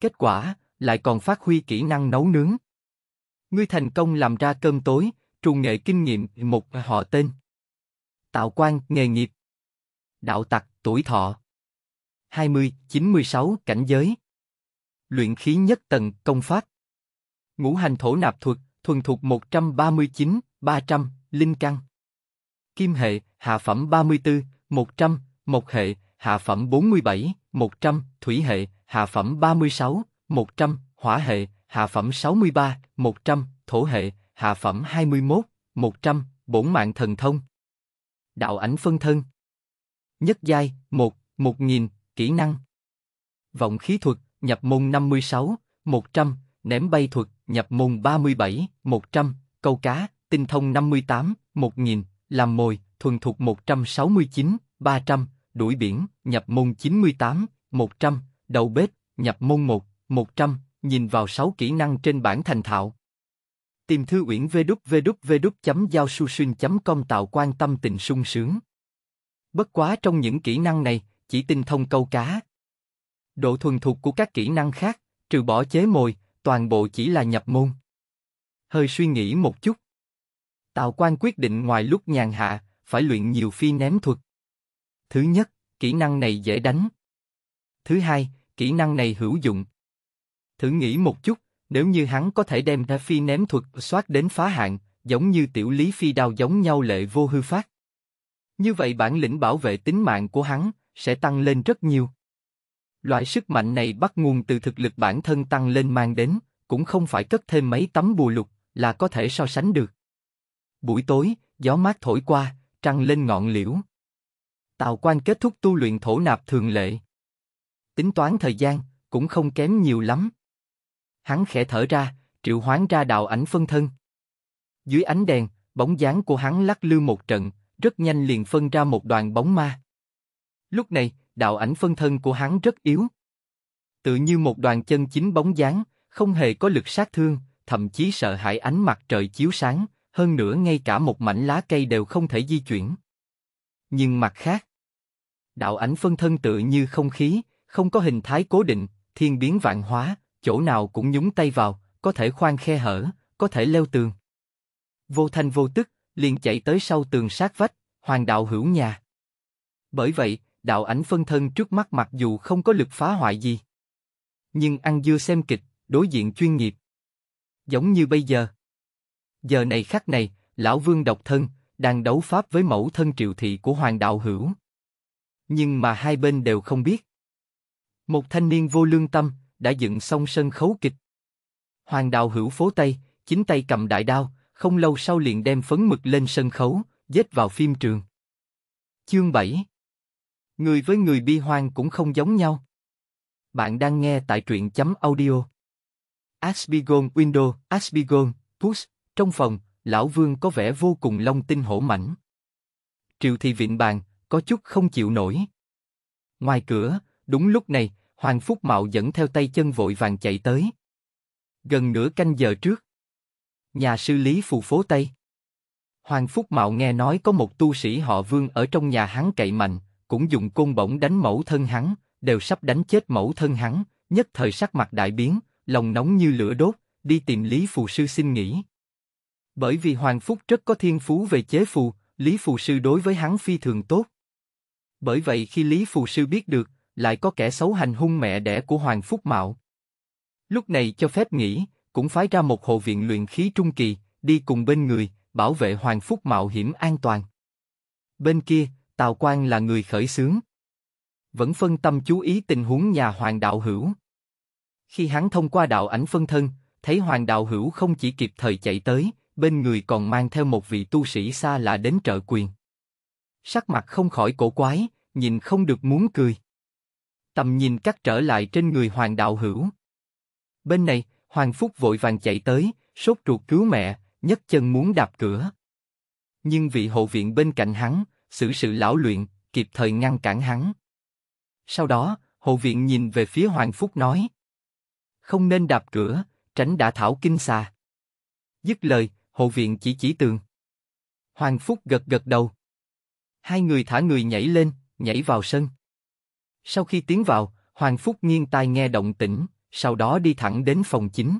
Kết quả, lại còn phát huy kỹ năng nấu nướng. Ngươi thành công làm ra cơm tối, trù nghệ kinh nghiệm một họ tên. Tạo quan, nghề nghiệp. Đạo tặc, tuổi thọ. 20, 96, cảnh giới. Luyện khí nhất tầng, công pháp. Ngũ hành thổ nạp thuật, thuần thuộc 139, 300, linh căn. Kim hệ, hạ phẩm 34, 100, mộc hệ, hạ phẩm 47, 100, thủy hệ, hạ phẩm 36, 100, hỏa hệ, hạ phẩm 63, 100, thổ hệ, hạ phẩm 21, 100, bổn mạng thần thông. Đạo ảnh phân thân. Nhất giai, 1, 1000, kỹ năng. Vọng khí thuật, nhập môn 56, 100, ném bay thuật, nhập môn 37, 100, câu cá, tinh thông 58, 1000, làm mồi, thuần thuộc 169, 300, đuổi biển, nhập môn 98, 100, đầu bếp, nhập môn 1, 100, nhìn vào 6 kỹ năng trên bảng thành thạo. Tìm thư uyển www.giao-su-xuyên.com tạo quan tâm tình sung sướng. Bất quá trong những kỹ năng này, chỉ tinh thông câu cá. Độ thuần thục của các kỹ năng khác, trừ bỏ chế mồi, toàn bộ chỉ là nhập môn. Hơi suy nghĩ một chút. Tào quan quyết định ngoài lúc nhàn hạ, phải luyện nhiều phi ném thuật. Thứ nhất, kỹ năng này dễ đánh. Thứ hai, kỹ năng này hữu dụng. Thử nghĩ một chút, nếu như hắn có thể đem ra phi ném thuật soát đến phá hạn, giống như tiểu lý phi đao giống nhau lệ vô hư phát. Như vậy bản lĩnh bảo vệ tính mạng của hắn sẽ tăng lên rất nhiều. Loại sức mạnh này bắt nguồn từ thực lực bản thân tăng lên mang đến, cũng không phải cất thêm mấy tấm bùa lục là có thể so sánh được. Buổi tối, gió mát thổi qua, trăng lên ngọn liễu. Tào quan kết thúc tu luyện thổ nạp thường lệ. Tính toán thời gian, cũng không kém nhiều lắm. Hắn khẽ thở ra, triệu hoán ra đạo ảnh phân thân. Dưới ánh đèn, bóng dáng của hắn lắc lư một trận, rất nhanh liền phân ra một đoàn bóng ma. Lúc này, đạo ảnh phân thân của hắn rất yếu. Tự như một đoàn chân chính bóng dáng, không hề có lực sát thương, thậm chí sợ hãi ánh mặt trời chiếu sáng, hơn nữa ngay cả một mảnh lá cây đều không thể di chuyển nhưng mặt khác, đạo ảnh phân thân tự như không khí, không có hình thái cố định, thiên biến vạn hóa, chỗ nào cũng nhúng tay vào, có thể khoan khe hở, có thể leo tường. Vô thanh vô tức, liền chạy tới sau tường sát vách, hoàng đạo hữu nhà. Bởi vậy, đạo ảnh phân thân trước mắt mặc dù không có lực phá hoại gì, nhưng ăn dưa xem kịch, đối diện chuyên nghiệp. Giống như bây giờ. Giờ này khắc này, lão vương độc thân, đang đấu pháp với mẫu thân triều thị của Hoàng Đạo Hữu. Nhưng mà hai bên đều không biết. Một thanh niên vô lương tâm đã dựng xong sân khấu kịch. Hoàng Đạo Hữu phố Tây, chính tay cầm đại đao, không lâu sau liền đem phấn mực lên sân khấu, dết vào phim trường. Chương 7 Người với người bi hoang cũng không giống nhau. Bạn đang nghe tại truyện chấm audio. Asbigon Window, Asbigon, Push, trong phòng, lão vương có vẻ vô cùng long tinh hổ mãnh. Triệu thị viện bàn, có chút không chịu nổi. Ngoài cửa, đúng lúc này, Hoàng Phúc Mạo dẫn theo tay chân vội vàng chạy tới. Gần nửa canh giờ trước, nhà sư lý phù phố Tây. Hoàng Phúc Mạo nghe nói có một tu sĩ họ Vương ở trong nhà hắn cậy mạnh, cũng dùng côn bổng đánh mẫu thân hắn, đều sắp đánh chết mẫu thân hắn, nhất thời sắc mặt đại biến, lòng nóng như lửa đốt, đi tìm Lý Phù Sư xin nghỉ. Bởi vì Hoàng Phúc rất có thiên phú về chế phù, Lý Phù Sư đối với hắn phi thường tốt. Bởi vậy khi Lý Phù Sư biết được, lại có kẻ xấu hành hung mẹ đẻ của Hoàng Phúc Mạo. Lúc này cho phép nghỉ, cũng phái ra một hộ viện luyện khí trung kỳ, đi cùng bên người, bảo vệ Hoàng Phúc Mạo hiểm an toàn. Bên kia, Tào Quang là người khởi xướng. Vẫn phân tâm chú ý tình huống nhà Hoàng Đạo Hữu. Khi hắn thông qua đạo ảnh phân thân, thấy Hoàng Đạo Hữu không chỉ kịp thời chạy tới, bên người còn mang theo một vị tu sĩ xa lạ đến trợ quyền. Sắc mặt không khỏi cổ quái, nhìn không được muốn cười. Tầm nhìn cắt trở lại trên người hoàng đạo hữu. Bên này, hoàng phúc vội vàng chạy tới, sốt ruột cứu mẹ, nhấc chân muốn đạp cửa. Nhưng vị hộ viện bên cạnh hắn, xử sự lão luyện, kịp thời ngăn cản hắn. Sau đó, hộ viện nhìn về phía hoàng phúc nói. Không nên đạp cửa, tránh đã thảo kinh xa Dứt lời, Hộ viện chỉ chỉ tường. Hoàng Phúc gật gật đầu. Hai người thả người nhảy lên, nhảy vào sân. Sau khi tiến vào, Hoàng Phúc nghiêng tai nghe động tĩnh, sau đó đi thẳng đến phòng chính.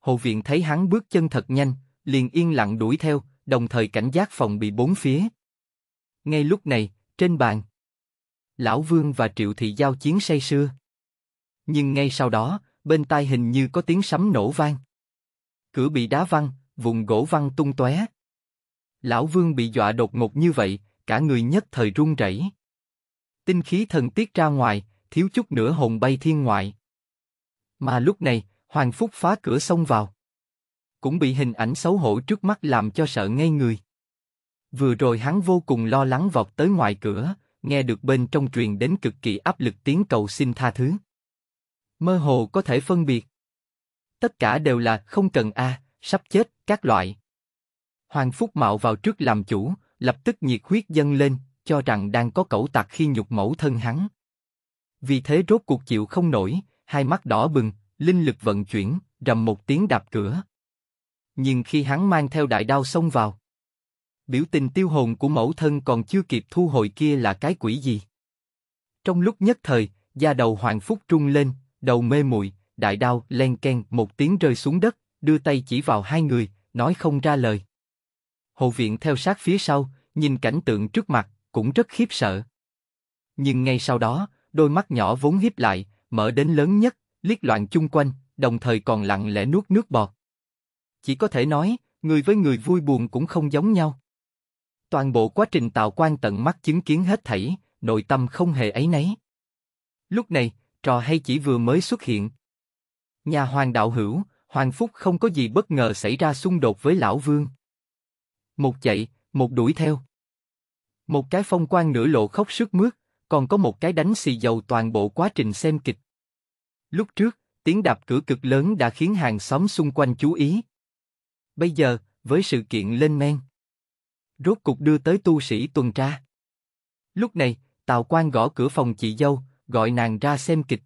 Hộ viện thấy hắn bước chân thật nhanh, liền yên lặng đuổi theo, đồng thời cảnh giác phòng bị bốn phía. Ngay lúc này, trên bàn, lão Vương và Triệu Thị giao chiến say sưa. Nhưng ngay sau đó, bên tai hình như có tiếng sấm nổ vang. Cửa bị đá văng, vùng gỗ văng tung tóe. Lão Vương bị dọa đột ngột như vậy, cả người nhất thời run rẩy. Tinh khí thần tiết ra ngoài, thiếu chút nữa hồn bay thiên ngoại. Mà lúc này, Hoàng Phúc phá cửa xông vào. Cũng bị hình ảnh xấu hổ trước mắt làm cho sợ ngây người. Vừa rồi hắn vô cùng lo lắng vọt tới ngoài cửa, nghe được bên trong truyền đến cực kỳ áp lực tiếng cầu xin tha thứ. Mơ hồ có thể phân biệt. Tất cả đều là không cần a, à, sắp chết, các loại. Hoàng Phúc Mạo vào trước làm chủ, lập tức nhiệt huyết dâng lên, cho rằng đang có cẩu tặc khi nhục mẫu thân hắn. Vì thế rốt cuộc chịu không nổi, hai mắt đỏ bừng, linh lực vận chuyển, rầm một tiếng đạp cửa. Nhưng khi hắn mang theo đại đao xông vào, biểu tình tiêu hồn của mẫu thân còn chưa kịp thu hồi kia là cái quỷ gì. Trong lúc nhất thời, da đầu Hoàng Phúc trung lên, đầu mê muội, đại đao len ken một tiếng rơi xuống đất, đưa tay chỉ vào hai người, nói không ra lời. Hồ viện theo sát phía sau, nhìn cảnh tượng trước mặt, cũng rất khiếp sợ. Nhưng ngay sau đó, đôi mắt nhỏ vốn hiếp lại, mở đến lớn nhất, liếc loạn chung quanh, đồng thời còn lặng lẽ nuốt nước bọt. Chỉ có thể nói, người với người vui buồn cũng không giống nhau. Toàn bộ quá trình tạo quan tận mắt chứng kiến hết thảy, nội tâm không hề ấy nấy. Lúc này, trò hay chỉ vừa mới xuất hiện. Nhà hoàng đạo hữu, Hoàng Phúc không có gì bất ngờ xảy ra xung đột với Lão Vương. Một chạy, một đuổi theo. Một cái phong quan nửa lộ khóc sức mướt, còn có một cái đánh xì dầu toàn bộ quá trình xem kịch. Lúc trước, tiếng đạp cửa cực lớn đã khiến hàng xóm xung quanh chú ý. Bây giờ, với sự kiện lên men, rốt cục đưa tới tu sĩ tuần tra. Lúc này, Tào Quan gõ cửa phòng chị dâu, gọi nàng ra xem kịch.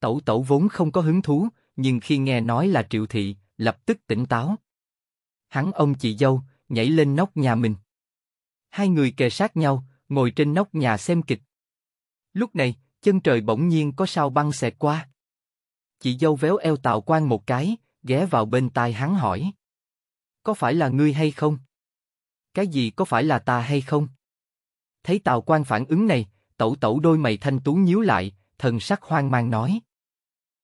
Tẩu tẩu vốn không có hứng thú, nhưng khi nghe nói là Triệu Thị, lập tức tỉnh táo. Hắn ông chị dâu, nhảy lên nóc nhà mình. Hai người kề sát nhau, ngồi trên nóc nhà xem kịch. Lúc này, chân trời bỗng nhiên có sao băng xẹt qua. Chị dâu véo eo Tào Quan một cái, ghé vào bên tai hắn hỏi. Có phải là ngươi hay không? Cái gì có phải là ta hay không? Thấy Tào Quan phản ứng này, tẩu tẩu đôi mày thanh tú nhíu lại, thần sắc hoang mang nói.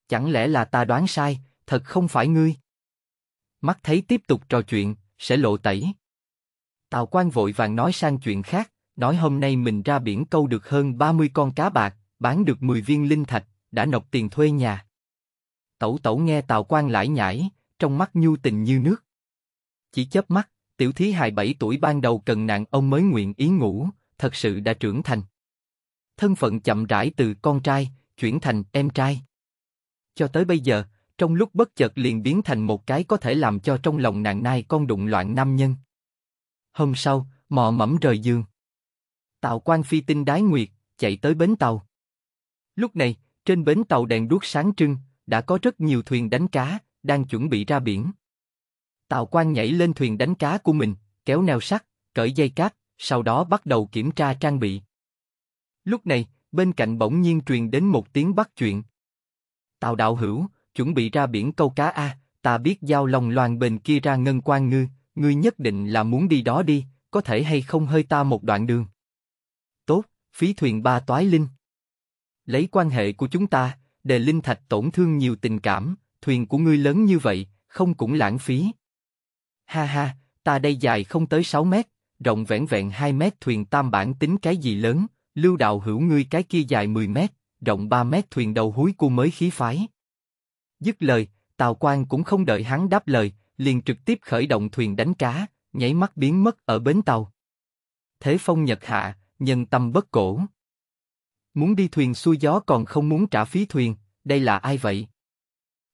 Chẳng lẽ là ta đoán sai, thật không phải ngươi? Mắt thấy tiếp tục trò chuyện, sẽ lộ tẩy. Tào Quan vội vàng nói sang chuyện khác, nói hôm nay mình ra biển câu được hơn 30 con cá bạc, bán được 10 viên linh thạch, đã nộp tiền thuê nhà. Tẩu tẩu nghe Tào Quan lải nhải, trong mắt nhu tình như nước. Chỉ chớp mắt, tiểu thí hài 7 tuổi ban đầu cần nạn ông mới nguyện ý ngủ, thật sự đã trưởng thành. Thân phận chậm rãi từ con trai, chuyển thành em trai cho tới bây giờ, trong lúc bất chợt liền biến thành một cái có thể làm cho trong lòng nàng nai con đụng loạn nam nhân. Hôm sau, mò mẫm rời giường. Tào quan phi tinh đái nguyệt, chạy tới bến tàu. Lúc này, trên bến tàu đèn đuốc sáng trưng, đã có rất nhiều thuyền đánh cá, đang chuẩn bị ra biển. Tào quan nhảy lên thuyền đánh cá của mình, kéo neo sắt, cởi dây cát, sau đó bắt đầu kiểm tra trang bị. Lúc này, bên cạnh bỗng nhiên truyền đến một tiếng bắt chuyện. Tào đạo hữu, chuẩn bị ra biển câu cá a, ta biết giao lòng loan bên kia ra ngân quan ngư, ngươi nhất định là muốn đi đó đi, có thể hay không hơi ta một đoạn đường. Tốt, phí thuyền ba toái linh. Lấy quan hệ của chúng ta, đề linh thạch tổn thương nhiều tình cảm, thuyền của ngươi lớn như vậy, không cũng lãng phí. Ha ha, ta đây dài không tới 6 mét, rộng vẹn vẹn 2 mét thuyền tam bản tính cái gì lớn, lưu đạo hữu ngươi cái kia dài 10 mét, rộng 3 mét thuyền đầu húi cu mới khí phái. Dứt lời, Tào Quang cũng không đợi hắn đáp lời, liền trực tiếp khởi động thuyền đánh cá, nháy mắt biến mất ở bến tàu. Thế phong nhật hạ, nhân tâm bất cổ. Muốn đi thuyền xuôi gió còn không muốn trả phí thuyền, đây là ai vậy?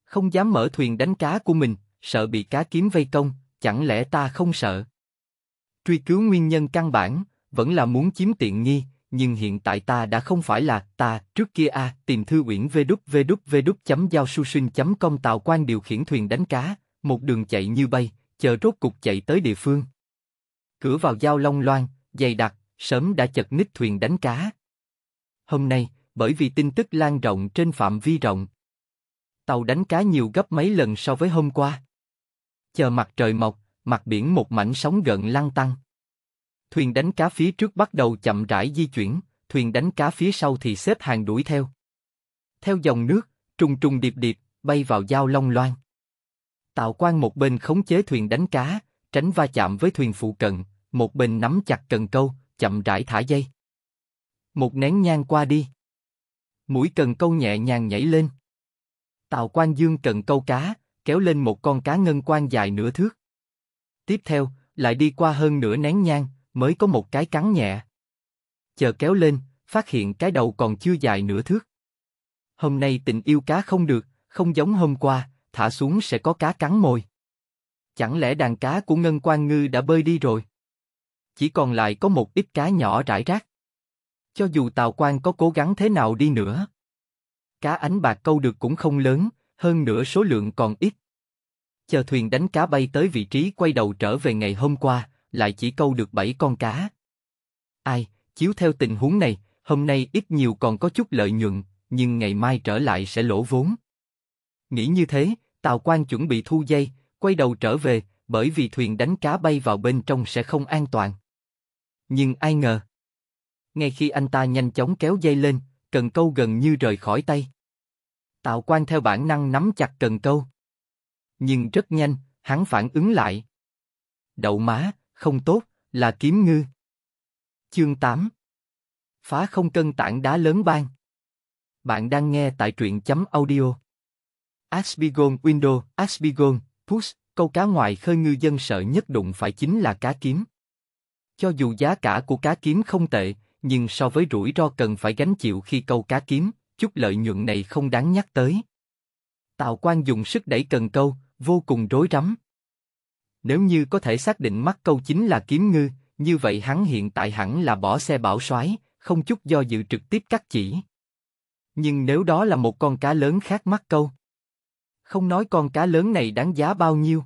Không dám mở thuyền đánh cá của mình, sợ bị cá kiếm vây công, chẳng lẽ ta không sợ? Truy cứu nguyên nhân căn bản, vẫn là muốn chiếm tiện nghi, nhưng hiện tại ta đã không phải là ta, trước kia a, tìm thư uyển chấm giao su sinh chấm công tàu quan điều khiển thuyền đánh cá, một đường chạy như bay, chờ rốt cục chạy tới địa phương. Cửa vào giao long loan, dày đặc, sớm đã chật ních thuyền đánh cá. Hôm nay, bởi vì tin tức lan rộng trên phạm vi rộng, tàu đánh cá nhiều gấp mấy lần so với hôm qua. Chờ mặt trời mọc, mặt biển một mảnh sóng gợn lăn tăng. Thuyền đánh cá phía trước bắt đầu chậm rãi di chuyển, thuyền đánh cá phía sau thì xếp hàng đuổi theo. Theo dòng nước, trùng trùng điệp điệp, bay vào giao long loan. Tạo quan một bên khống chế thuyền đánh cá, tránh va chạm với thuyền phụ cận, một bên nắm chặt cần câu, chậm rãi thả dây. Một nén nhang qua đi. Mũi cần câu nhẹ nhàng nhảy lên. Tào quan dương cần câu cá, kéo lên một con cá ngân quan dài nửa thước. Tiếp theo, lại đi qua hơn nửa nén nhang, mới có một cái cắn nhẹ. Chờ kéo lên, phát hiện cái đầu còn chưa dài nửa thước. Hôm nay tình yêu cá không được, không giống hôm qua, thả xuống sẽ có cá cắn mồi. Chẳng lẽ đàn cá của Ngân Quan Ngư đã bơi đi rồi? Chỉ còn lại có một ít cá nhỏ rải rác. Cho dù Tào Quan có cố gắng thế nào đi nữa, cá ánh bạc câu được cũng không lớn, hơn nữa số lượng còn ít. Chờ thuyền đánh cá bay tới vị trí quay đầu trở về ngày hôm qua, lại chỉ câu được 7 con cá. Ai, chiếu theo tình huống này, hôm nay ít nhiều còn có chút lợi nhuận, nhưng ngày mai trở lại sẽ lỗ vốn. Nghĩ như thế, Tào Quan chuẩn bị thu dây, quay đầu trở về, bởi vì thuyền đánh cá bay vào bên trong sẽ không an toàn. Nhưng ai ngờ. Ngay khi anh ta nhanh chóng kéo dây lên, cần câu gần như rời khỏi tay. Tào Quan theo bản năng nắm chặt cần câu. Nhưng rất nhanh, hắn phản ứng lại. Đậu má, không tốt, là kiếm ngư. Chương 8 Phá không cân tảng đá lớn bang Bạn đang nghe tại truyện chấm audio. Asbigon Window, Asbigon, Push, câu cá ngoài khơi ngư dân sợ nhất đụng phải chính là cá kiếm. Cho dù giá cả của cá kiếm không tệ, nhưng so với rủi ro cần phải gánh chịu khi câu cá kiếm, chút lợi nhuận này không đáng nhắc tới. Tào Quan dùng sức đẩy cần câu, vô cùng rối rắm. Nếu như có thể xác định mắt câu chính là kiếm ngư, như vậy hắn hiện tại hẳn là bỏ xe bảo soái, không chút do dự trực tiếp cắt chỉ. Nhưng nếu đó là một con cá lớn khác mắt câu, không nói con cá lớn này đáng giá bao nhiêu,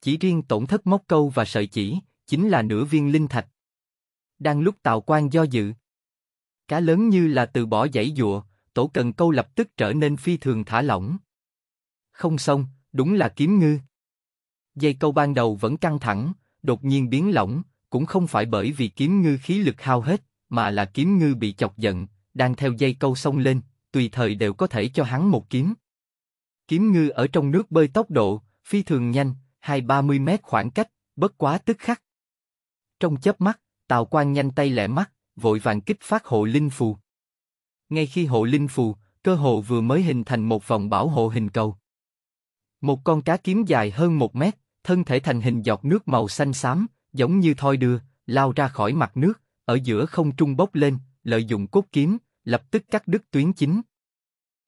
chỉ riêng tổn thất móc câu và sợi chỉ chính là nửa viên linh thạch. Đang lúc Tào Quan do dự, cá lớn như là từ bỏ dãy dụa, tổ cần câu lập tức trở nên phi thường thả lỏng. Không xong, đúng là kiếm ngư. Dây câu ban đầu vẫn căng thẳng, đột nhiên biến lỏng, cũng không phải bởi vì kiếm ngư khí lực hao hết, mà là kiếm ngư bị chọc giận, đang theo dây câu xông lên, tùy thời đều có thể cho hắn một kiếm. Kiếm ngư ở trong nước bơi tốc độ, phi thường nhanh, hai ba mươi mét khoảng cách, bất quá tức khắc. Trong chớp mắt, Tào Quan nhanh tay lẹ mắt, vội vàng kích phát hộ linh phù. Ngay khi hộ linh phù, cơ hồ vừa mới hình thành một vòng bảo hộ hình cầu. Một con cá kiếm dài hơn một mét, thân thể thành hình giọt nước màu xanh xám, giống như thoi đưa, lao ra khỏi mặt nước, ở giữa không trung bốc lên, lợi dụng cốt kiếm, lập tức cắt đứt tuyến chính.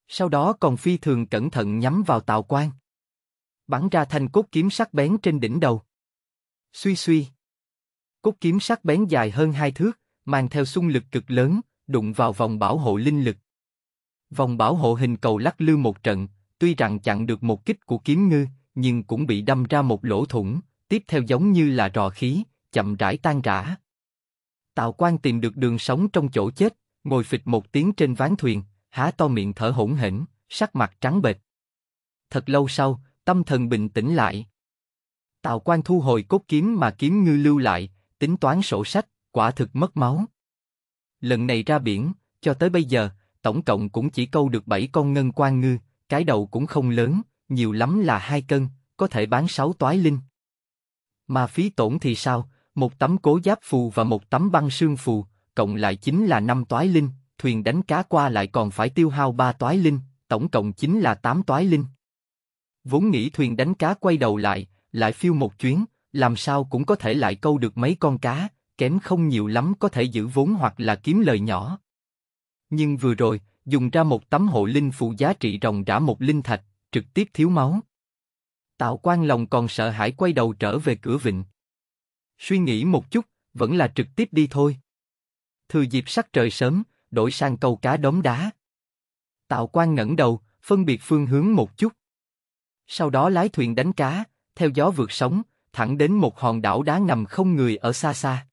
Sau đó còn phi thường cẩn thận nhắm vào Tào Quan. Bắn ra thanh cốt kiếm sắc bén trên đỉnh đầu. Suy suy. Cốt kiếm sắc bén dài hơn hai thước, mang theo xung lực cực lớn, đụng vào vòng bảo hộ linh lực. Vòng bảo hộ hình cầu lắc lư một trận, tuy rằng chặn được một kích của kiếm ngư, nhưng cũng bị đâm ra một lỗ thủng, tiếp theo giống như là rò khí, chậm rãi tan rã. Tào Quan tìm được đường sống trong chỗ chết, ngồi phịch một tiếng trên ván thuyền, há to miệng thở hổn hển, sắc mặt trắng bệch. Thật lâu sau, tâm thần bình tĩnh lại. Tào Quan thu hồi cốt kiếm mà kiếm ngư lưu lại, tính toán sổ sách, quả thực mất máu. Lần này ra biển, cho tới bây giờ, tổng cộng cũng chỉ câu được 7 con ngân quan ngư, cái đầu cũng không lớn, nhiều lắm là hai cân, có thể bán sáu toái linh. Mà phí tổn thì sao, một tấm cố giáp phù và một tấm băng sương phù, cộng lại chính là năm toái linh, thuyền đánh cá qua lại còn phải tiêu hao ba toái linh, tổng cộng chính là tám toái linh. Vốn nghĩ thuyền đánh cá quay đầu lại, lại phiêu một chuyến, làm sao cũng có thể lại câu được mấy con cá, kém không nhiều lắm có thể giữ vốn hoặc là kiếm lời nhỏ. Nhưng vừa rồi, dùng ra một tấm hộ linh phù giá trị rồng rã một linh thạch, trực tiếp thiếu máu. Tạo quan lòng còn sợ hãi quay đầu trở về cửa vịnh. Suy nghĩ một chút, vẫn là trực tiếp đi thôi. Thừa dịp sắc trời sớm, đổi sang câu cá đống đá. Tạo quan ngẩng đầu, phân biệt phương hướng một chút. Sau đó lái thuyền đánh cá, theo gió vượt sóng, thẳng đến một hòn đảo đá nằm không người ở xa xa.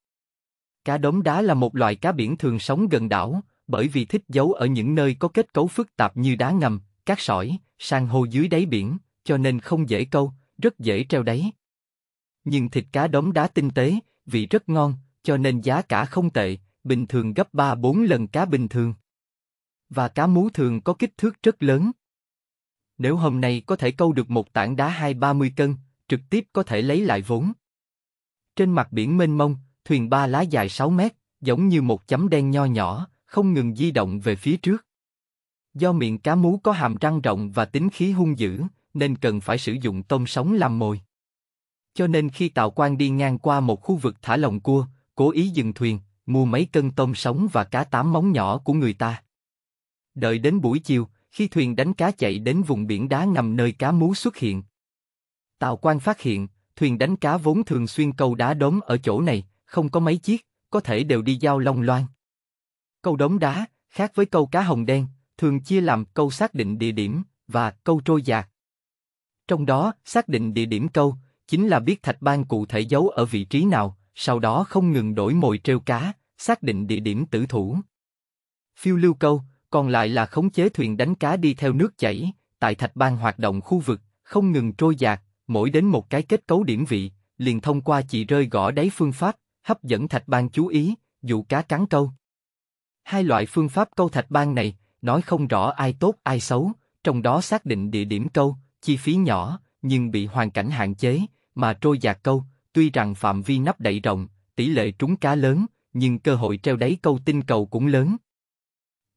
Cá đống đá là một loài cá biển thường sống gần đảo, bởi vì thích giấu ở những nơi có kết cấu phức tạp như đá ngầm, cát sỏi, sang hô dưới đáy biển, cho nên không dễ câu, rất dễ treo đáy. Nhưng thịt cá đóng đá tinh tế, vị rất ngon, cho nên giá cả không tệ, bình thường gấp 3-4 lần cá bình thường. Và cá mú thường có kích thước rất lớn. Nếu hôm nay có thể câu được một tảng đá 2-30 cân, trực tiếp có thể lấy lại vốn. Trên mặt biển mênh mông, thuyền ba lá dài 6 mét, giống như một chấm đen nho nhỏ, không ngừng di động về phía trước. Do miệng cá mú có hàm răng rộng và tính khí hung dữ, nên cần phải sử dụng tôm sống làm mồi. Cho nên khi Tào Quan đi ngang qua một khu vực thả lồng cua, cố ý dừng thuyền, mua mấy cân tôm sống và cá tám móng nhỏ của người ta. Đợi đến buổi chiều, khi thuyền đánh cá chạy đến vùng biển đá ngầm nơi cá mú xuất hiện. Tào Quan phát hiện, thuyền đánh cá vốn thường xuyên câu đá đốm ở chỗ này, không có mấy chiếc, có thể đều đi giao long loan. Câu đốm đá, khác với câu cá hồng đen, thường chia làm câu xác định địa điểm và câu trôi dạt. Trong đó, xác định địa điểm câu chính là biết thạch ban cụ thể giấu ở vị trí nào, sau đó không ngừng đổi mồi treo cá, xác định địa điểm tử thủ. Phiêu lưu câu, còn lại là khống chế thuyền đánh cá đi theo nước chảy, tại thạch ban hoạt động khu vực, không ngừng trôi dạt, mỗi đến một cái kết cấu điểm vị, liền thông qua chỉ rơi gõ đáy phương pháp, hấp dẫn thạch ban chú ý, dụ cá cắn câu. Hai loại phương pháp câu thạch ban này, nói không rõ ai tốt ai xấu, trong đó xác định địa điểm câu, chi phí nhỏ, nhưng bị hoàn cảnh hạn chế, mà trôi dạt câu, tuy rằng phạm vi nắp đậy rộng, tỷ lệ trúng cá lớn, nhưng cơ hội treo đáy câu tinh cầu cũng lớn.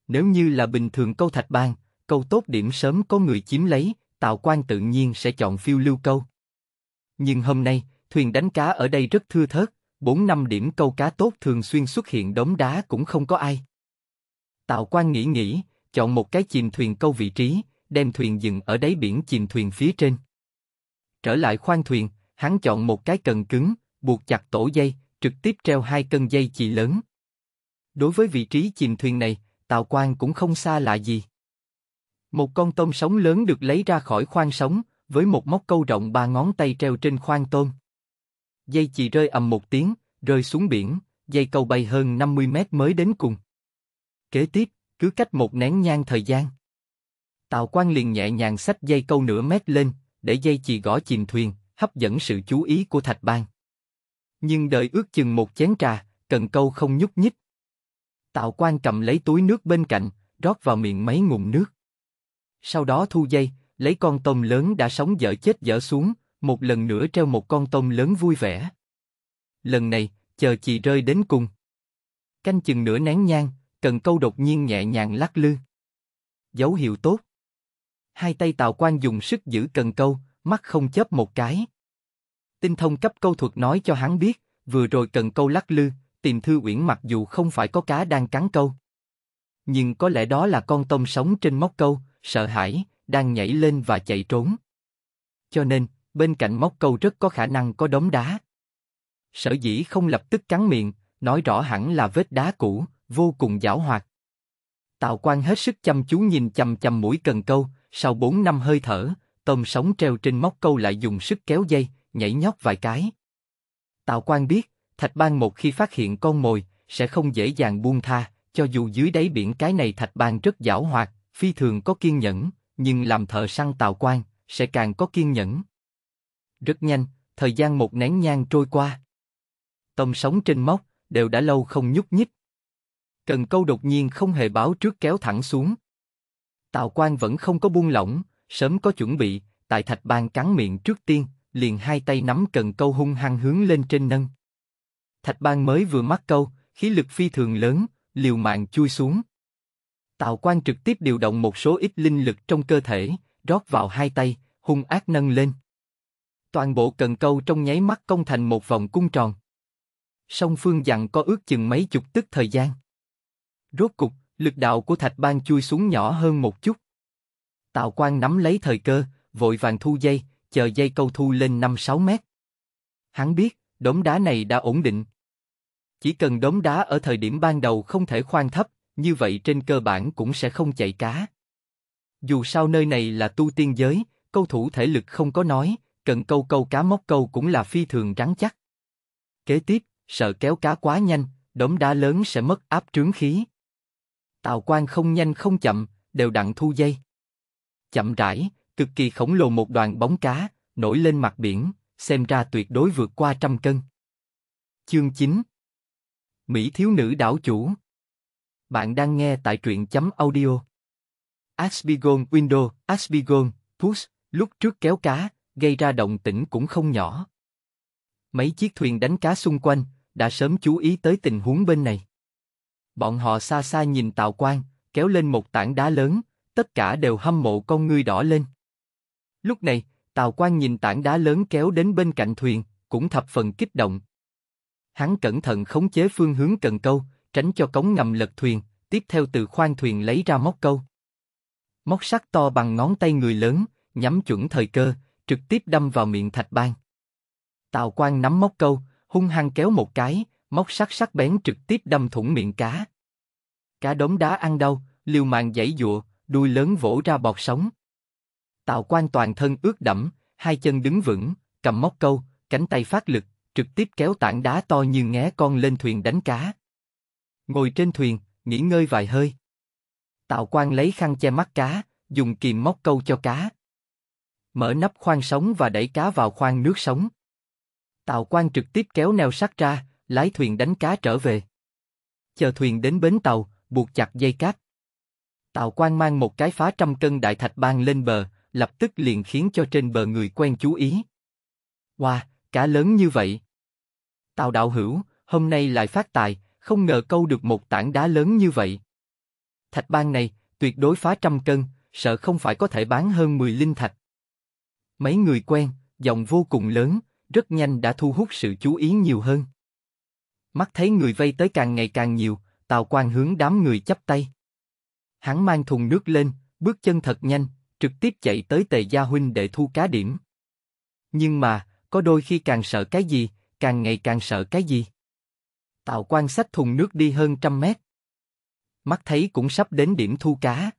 Nếu như là bình thường câu thạch bang câu tốt điểm sớm có người chiếm lấy, tạo quan tự nhiên sẽ chọn phiêu lưu câu. Nhưng hôm nay, thuyền đánh cá ở đây rất thưa thớt, 4 năm điểm câu cá tốt thường xuyên xuất hiện đống đá cũng không có ai. Tạo quan nghĩ nghĩ, chọn một cái chìm thuyền câu vị trí, đem thuyền dừng ở đáy biển chìm thuyền phía trên. Trở lại khoang thuyền, hắn chọn một cái cần cứng, buộc chặt tổ dây, trực tiếp treo hai cân dây chì lớn. Đối với vị trí chìm thuyền này, Tào quang cũng không xa lạ gì. Một con tôm sống lớn được lấy ra khỏi khoang sống, với một móc câu rộng ba ngón tay treo trên khoang tôm. Dây chì rơi ầm một tiếng, rơi xuống biển, dây câu bay hơn 50 mét mới đến cùng. Kế tiếp, cứ cách một nén nhang thời gian. Tào quang liền nhẹ nhàng xách dây câu nửa mét lên, để dây chì gõ chìm thuyền, hấp dẫn sự chú ý của Thạch Bang. Nhưng đợi ước chừng một chén trà, cần câu không nhúc nhích. Tào quang cầm lấy túi nước bên cạnh, rót vào miệng mấy ngụm nước. Sau đó thu dây, lấy con tôm lớn đã sống dở chết dở xuống, một lần nữa treo một con tôm lớn vui vẻ. Lần này, chờ chì rơi đến cùng. Canh chừng nửa nén nhang, Cần câu đột nhiên nhẹ nhàng lắc lư. Dấu hiệu tốt. Hai tay Tào Quan dùng sức giữ cần câu, mắt không chớp một cái. Tinh thông cấp câu thuật nói cho hắn biết, vừa rồi cần câu lắc lư, tìm thư uyển mặc dù không phải có cá đang cắn câu. Nhưng có lẽ đó là con tôm sống trên móc câu, sợ hãi, đang nhảy lên và chạy trốn. Cho nên, bên cạnh móc câu rất có khả năng có đống đá. Sở dĩ không lập tức cắn miệng, nói rõ hẳn là vết đá cũ, vô cùng giảo hoạt. Tào quan hết sức chăm chú nhìn chầm chầm mũi cần câu, sau 4 năm hơi thở, tôm sống treo trên móc câu lại dùng sức kéo dây, nhảy nhót vài cái. Tào quan biết, thạch ban một khi phát hiện con mồi, sẽ không dễ dàng buông tha, cho dù dưới đáy biển cái này thạch ban rất giảo hoạt, phi thường có kiên nhẫn, nhưng làm thợ săn Tào quan sẽ càng có kiên nhẫn. Rất nhanh, thời gian một nén nhang trôi qua. Tôm sống trên móc đều đã lâu không nhúc nhích cần Câu đột nhiên không hề báo trước kéo thẳng xuống. Tào Quan vẫn không có buông lỏng, sớm có chuẩn bị, tại thạch bàn cắn miệng trước tiên, liền hai tay nắm cần Câu hung hăng hướng lên trên nâng. Thạch bàn mới vừa mắc câu, khí lực phi thường lớn, liều mạng chui xuống. Tào Quan trực tiếp điều động một số ít linh lực trong cơ thể, rót vào hai tay, hung ác nâng lên. Toàn bộ cần câu trong nháy mắt công thành một vòng cung tròn. Song phương dặn có ước chừng mấy chục tức thời gian. Rốt cục, lực đạo của thạch ban chui xuống nhỏ hơn một chút. Tạo quang nắm lấy thời cơ, vội vàng thu dây, chờ dây câu thu lên 5-6 mét. Hắn biết, đống đá này đã ổn định. Chỉ cần đống đá ở thời điểm ban đầu không thể khoan thấp, như vậy trên cơ bản cũng sẽ không chạy cá. Dù sao nơi này là tu tiên giới, câu thủ thể lực không có nói, cần câu câu cá móc câu cũng là phi thường rắn chắc. Kế tiếp, sợ kéo cá quá nhanh, đống đá lớn sẽ mất áp trướng khí. Tào Quan không nhanh không chậm, đều đặn thu dây. Chậm rãi, cực kỳ khổng lồ một đoàn bóng cá, nổi lên mặt biển, xem ra tuyệt đối vượt qua trăm cân. Chương 9 Mỹ thiếu nữ đảo chủ Bạn đang nghe tại truyện chấm audio. Asbigon Window, Asbigon, Push, lúc trước kéo cá, gây ra động tĩnh cũng không nhỏ. Mấy chiếc thuyền đánh cá xung quanh, đã sớm chú ý tới tình huống bên này. Bọn họ xa xa nhìn Tào Quan, kéo lên một tảng đá lớn, tất cả đều hâm mộ con ngươi đỏ lên. Lúc này, Tào Quan nhìn tảng đá lớn kéo đến bên cạnh thuyền, cũng thập phần kích động. Hắn cẩn thận khống chế phương hướng cần câu, tránh cho cống ngầm lật thuyền, tiếp theo từ khoang thuyền lấy ra móc câu. Móc sắt to bằng ngón tay người lớn, nhắm chuẩn thời cơ, trực tiếp đâm vào miệng thạch ban. Tào Quan nắm móc câu, hung hăng kéo một cái, móc sắc sắc bén trực tiếp đâm thủng miệng cá. Cá đống đá ăn đau, liều mạng giãy dụa, đuôi lớn vỗ ra bọt sóng. Tạo quan toàn thân ướt đẫm, hai chân đứng vững, cầm móc câu, cánh tay phát lực, trực tiếp kéo tảng đá to như ngé con lên thuyền đánh cá. Ngồi trên thuyền, nghỉ ngơi vài hơi. Tạo quan lấy khăn che mắt cá, dùng kìm móc câu cho cá. Mở nắp khoang sống và đẩy cá vào khoang nước sống. Tạo quan trực tiếp kéo neo sắt ra, lái thuyền đánh cá trở về. Chờ thuyền đến bến tàu, buộc chặt dây cáp. tàu Quan mang một cái phá trăm cân đại thạch bang lên bờ, lập tức liền khiến cho trên bờ người quen chú ý. Wow, cá lớn như vậy. tàu đạo hữu, hôm nay lại phát tài, không ngờ câu được một tảng đá lớn như vậy. Thạch bang này, tuyệt đối phá trăm cân, sợ không phải có thể bán hơn 10 linh thạch. Mấy người quen, dòng vô cùng lớn, rất nhanh đã thu hút sự chú ý nhiều hơn. Mắt thấy người vây tới càng ngày càng nhiều, Tào Quan hướng đám người chắp tay. Hắn mang thùng nước lên, bước chân thật nhanh, trực tiếp chạy tới Tề Gia Huynh để thu cá điểm. Nhưng mà, có đôi khi càng sợ cái gì, càng ngày càng sợ cái gì. Tào Quan xách thùng nước đi hơn trăm mét. Mắt thấy cũng sắp đến điểm thu cá.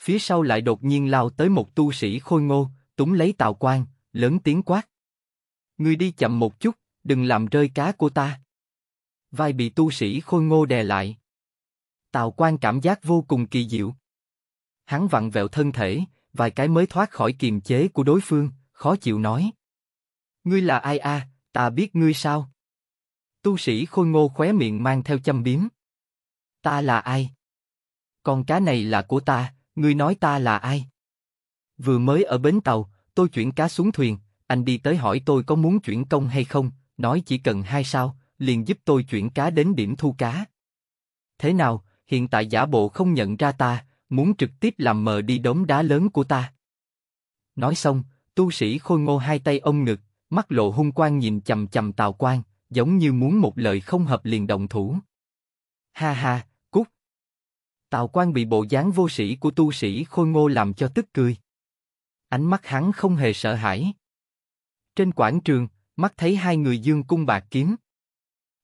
Phía sau lại đột nhiên lao tới một tu sĩ khôi ngô, túng lấy Tào Quan, lớn tiếng quát. Ngươi đi chậm một chút, đừng làm rơi cá của ta vai bị tu sĩ khôi ngô đè lại. Tào Quan cảm giác vô cùng kỳ diệu. Hắn vặn vẹo thân thể, vài cái mới thoát khỏi kiềm chế của đối phương, khó chịu nói. Ngươi là ai a? ta biết ngươi sao? Tu sĩ khôi ngô khóe miệng mang theo châm biếm. Ta là ai? Con cá này là của ta, ngươi nói ta là ai? Vừa mới ở bến tàu, tôi chuyển cá xuống thuyền, anh đi tới hỏi tôi có muốn chuyển công hay không, nói chỉ cần hai sao, liền giúp tôi chuyển cá đến điểm thu cá. Thế nào, hiện tại giả bộ không nhận ra ta, muốn trực tiếp làm mờ đi đống đá lớn của ta. Nói xong, tu sĩ khôi ngô hai tay ông ngực, mắt lộ hung quang nhìn chầm chầm tào quang giống như muốn một lời không hợp liền đồng thủ. Ha ha, cút. Tào quang bị bộ dáng vô sĩ của tu sĩ khôi ngô làm cho tức cười. Ánh mắt hắn không hề sợ hãi. Trên quảng trường, mắt thấy hai người dương cung bạc kiếm.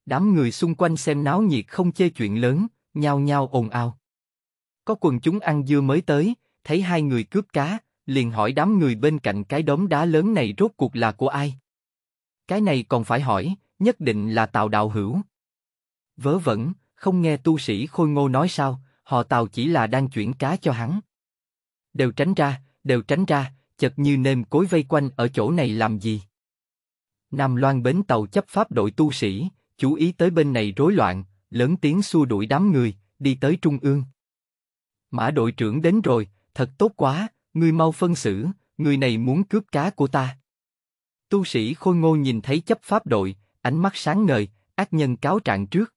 Đám người xung quanh xem náo nhiệt không chê chuyện lớn, nhao nhao ồn ào. Có quần chúng ăn dưa mới tới, thấy hai người cướp cá, liền hỏi đám người bên cạnh cái đống đá lớn này rốt cuộc là của ai. Cái này còn phải hỏi, nhất định là Tào Đạo Hữu. Vớ vẩn, không nghe tu sĩ khôi ngô nói sao, họ Tào chỉ là đang chuyển cá cho hắn. Đều tránh ra, đều tránh ra, chật như nêm cối vây quanh ở chỗ này làm gì. Nam Loan bến tàu chấp pháp đội tu sĩ, chú ý tới bên này rối loạn, lớn tiếng xua đuổi đám người, đi tới trung ương. Mã đội trưởng đến rồi, thật tốt quá, người mau phân xử, người này muốn cướp cá của ta. Tu sĩ khôi ngô nhìn thấy chấp pháp đội, ánh mắt sáng ngời, ác nhân cáo trạng trước.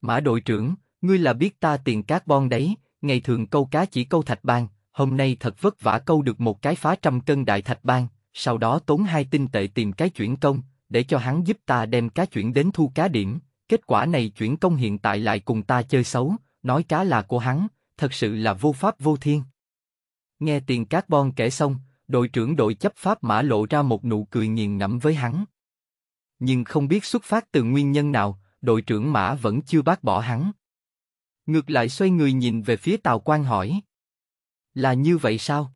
Mã đội trưởng, ngươi là biết ta tiền bon đấy, ngày thường câu cá chỉ câu thạch bang, hôm nay thật vất vả câu được một cái phá trăm cân đại thạch bang, sau đó tốn hai tinh tệ tìm cái chuyển công, để cho hắn giúp ta đem cá chuyển đến thu cá điểm, kết quả này chuyển công hiện tại lại cùng ta chơi xấu, nói cá là của hắn, thật sự là vô pháp vô thiên. Nghe tiền carbon kể xong, đội trưởng đội chấp pháp mã lộ ra một nụ cười nghiền ngẫm với hắn. Nhưng không biết xuất phát từ nguyên nhân nào, đội trưởng mã vẫn chưa bác bỏ hắn. Ngược lại xoay người nhìn về phía tàu Quan hỏi. Là như vậy sao?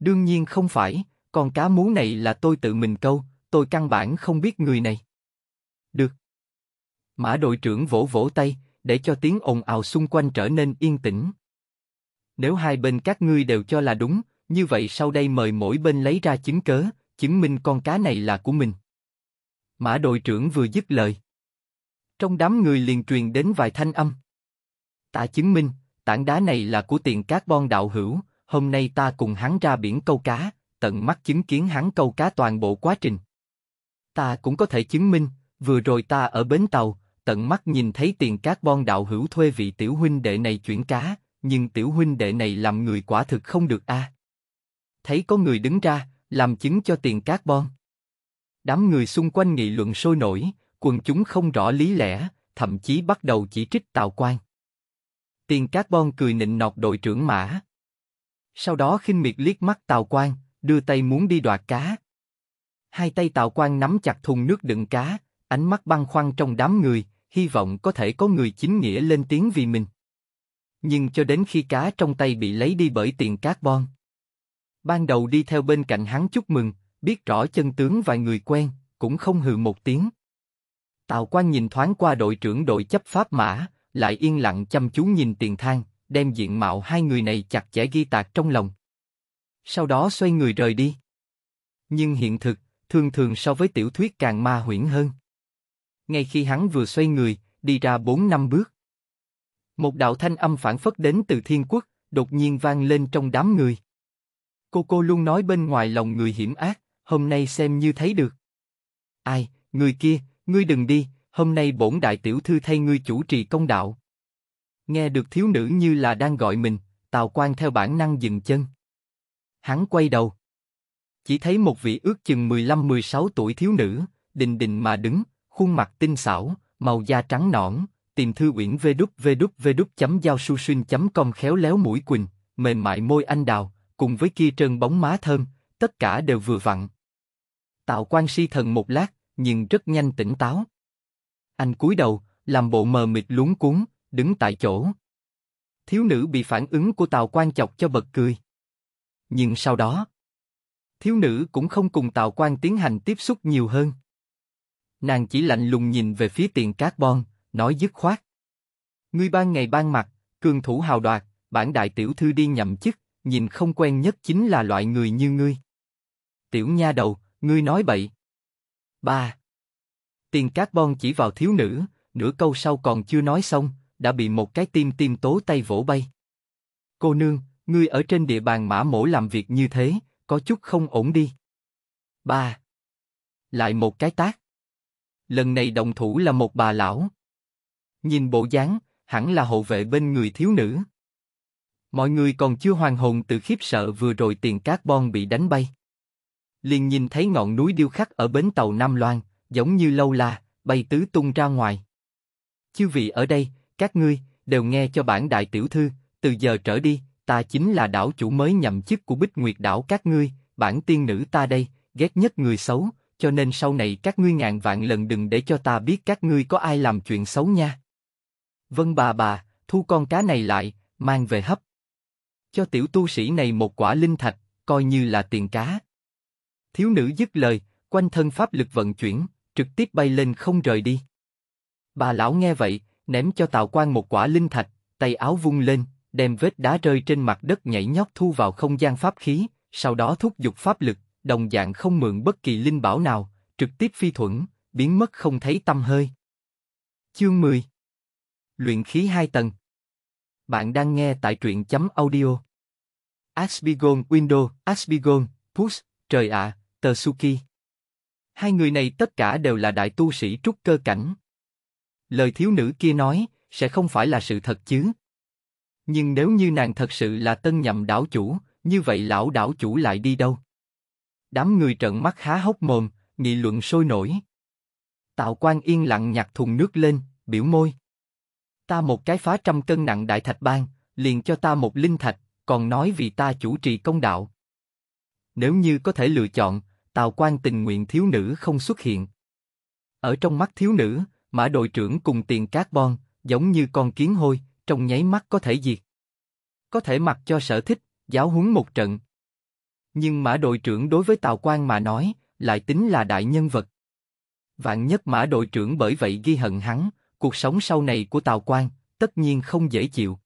Đương nhiên không phải, con cá mú này là tôi tự mình câu, tôi căn bản không biết người này. Được. Mã đội trưởng vỗ vỗ tay, để cho tiếng ồn ào xung quanh trở nên yên tĩnh. Nếu hai bên các ngươi đều cho là đúng, như vậy sau đây mời mỗi bên lấy ra chứng cớ, chứng minh con cá này là của mình. Mã đội trưởng vừa dứt lời. Trong đám người liền truyền đến vài thanh âm. ta chứng minh, tảng đá này là của tiền carbon đạo hữu, hôm nay ta cùng hắn ra biển câu cá, tận mắt chứng kiến hắn câu cá toàn bộ quá trình ta cũng có thể chứng minh, vừa rồi ta ở bến tàu, tận mắt nhìn thấy tiền carbon đạo hữu thuê vị tiểu huynh đệ này chuyển cá, nhưng tiểu huynh đệ này làm người quả thực không được a. À. Thấy có người đứng ra, làm chứng cho tiền carbon. Đám người xung quanh nghị luận sôi nổi, quần chúng không rõ lý lẽ, thậm chí bắt đầu chỉ trích Tào Quan. Tiền carbon cười nịnh nọt đội trưởng mã. Sau đó khinh miệt liếc mắt Tào Quan, đưa tay muốn đi đoạt cá. Hai tay Tạo Quang nắm chặt thùng nước đựng cá, ánh mắt băng khoăn trong đám người, hy vọng có thể có người chính nghĩa lên tiếng vì mình. Nhưng cho đến khi cá trong tay bị lấy đi bởi tiền carbon. Ban đầu đi theo bên cạnh hắn chúc mừng, biết rõ chân tướng vài người quen, cũng không hừ một tiếng. Tào Quan nhìn thoáng qua đội trưởng đội chấp pháp mã, lại yên lặng chăm chú nhìn tiền thang, đem diện mạo hai người này chặt chẽ ghi tạc trong lòng. Sau đó xoay người rời đi. Nhưng hiện thực, thường thường so với tiểu thuyết càng ma huyễn hơn. Ngay khi hắn vừa xoay người, đi ra bốn năm bước. Một đạo thanh âm phản phất đến từ thiên quốc, đột nhiên vang lên trong đám người. Cô cô luôn nói bên ngoài lòng người hiểm ác, hôm nay xem như thấy được. Ai, người kia, ngươi đừng đi, hôm nay bổn đại tiểu thư thay ngươi chủ trì công đạo. Nghe được thiếu nữ như là đang gọi mình, Tào Quan theo bản năng dừng chân. Hắn quay đầu. Chỉ thấy một vị ước chừng 15-16 tuổi thiếu nữ, đình đình mà đứng, khuôn mặt tinh xảo, màu da trắng nõn, tìm thư uyển vê đúc vê đúc vê đúc chấm giao su xuyên chấm com khéo léo mũi quỳnh, mềm mại môi anh đào, cùng với kia trơn bóng má thơm, tất cả đều vừa vặn. Tạo quan si thần một lát, nhưng rất nhanh tỉnh táo. Anh cúi đầu, làm bộ mờ mịt luống cuốn, đứng tại chỗ. Thiếu nữ bị phản ứng của Tào Quan chọc cho bật cười. Nhưng sau đó, thiếu nữ cũng không cùng Tào Quan tiến hành tiếp xúc nhiều hơn. Nàng chỉ lạnh lùng nhìn về phía tiền carbon, nói dứt khoát. Ngươi ban ngày ban mặt, cường thủ hào đoạt, bản đại tiểu thư đi nhậm chức, nhìn không quen nhất chính là loại người như ngươi. Tiểu nha đầu, ngươi nói bậy. Ba. Tiền carbon chỉ vào thiếu nữ, nửa câu sau còn chưa nói xong, đã bị một cái tim tim tố tay vỗ bay. Cô nương, ngươi ở trên địa bàn mã mổ làm việc như thế, có chút không ổn đi. Ba. Lại một cái tác. Lần này đồng thủ là một bà lão. Nhìn bộ dáng, hẳn là hộ vệ bên người thiếu nữ. Mọi người còn chưa hoàn hồn từ khiếp sợ vừa rồi tiền carbon bị đánh bay. Liền nhìn thấy ngọn núi điêu khắc ở bến tàu Nam Loan, giống như lâu la, bay tứ tung ra ngoài. Chư vị ở đây, các ngươi, đều nghe cho bản đại tiểu thư, từ giờ trở đi, ta chính là đảo chủ mới nhậm chức của Bích Nguyệt đảo các ngươi, bản tiên nữ ta đây, ghét nhất người xấu, cho nên sau này các ngươi ngàn vạn lần đừng để cho ta biết các ngươi có ai làm chuyện xấu nha. vâng bà bà, thu con cá này lại, mang về hấp. Cho tiểu tu sĩ này một quả linh thạch, coi như là tiền cá. Thiếu nữ dứt lời, quanh thân pháp lực vận chuyển, trực tiếp bay lên không rời đi. Bà lão nghe vậy, ném cho Tào Quan một quả linh thạch, tay áo vung lên, đem vết đá rơi trên mặt đất nhảy nhót thu vào không gian pháp khí, sau đó thúc giục pháp lực, đồng dạng không mượn bất kỳ linh bảo nào, trực tiếp phi thuẫn, biến mất không thấy tâm hơi. Chương 10 Luyện khí 2 tầng Bạn đang nghe tại truyện chấm audio. Asbigon Window, Asbigon, Push, trời ạ, à, Tsuki. Hai người này tất cả đều là đại tu sĩ trúc cơ cảnh. Lời thiếu nữ kia nói, sẽ không phải là sự thật chứ, nhưng nếu như nàng thật sự là tân nhậm đảo chủ, như vậy lão đảo chủ lại đi đâu? Đám người trợn mắt há hốc mồm, nghị luận sôi nổi. Tạo quan yên lặng nhặt thùng nước lên, biểu môi. Ta một cái phá trăm cân nặng đại thạch ban, liền cho ta một linh thạch, còn nói vì ta chủ trì công đạo. Nếu như có thể lựa chọn, Tào quan tình nguyện thiếu nữ không xuất hiện. Ở trong mắt thiếu nữ, mã đội trưởng cùng tiền carbon, giống như con kiến hôi, trong nháy mắt có thể diệt. Có thể mặc cho sở thích, giáo huấn một trận. Nhưng mã đội trưởng đối với Tào Quan mà nói, lại tính là đại nhân vật. Vạn nhất mã đội trưởng bởi vậy ghi hận hắn, cuộc sống sau này của Tào Quan tất nhiên không dễ chịu.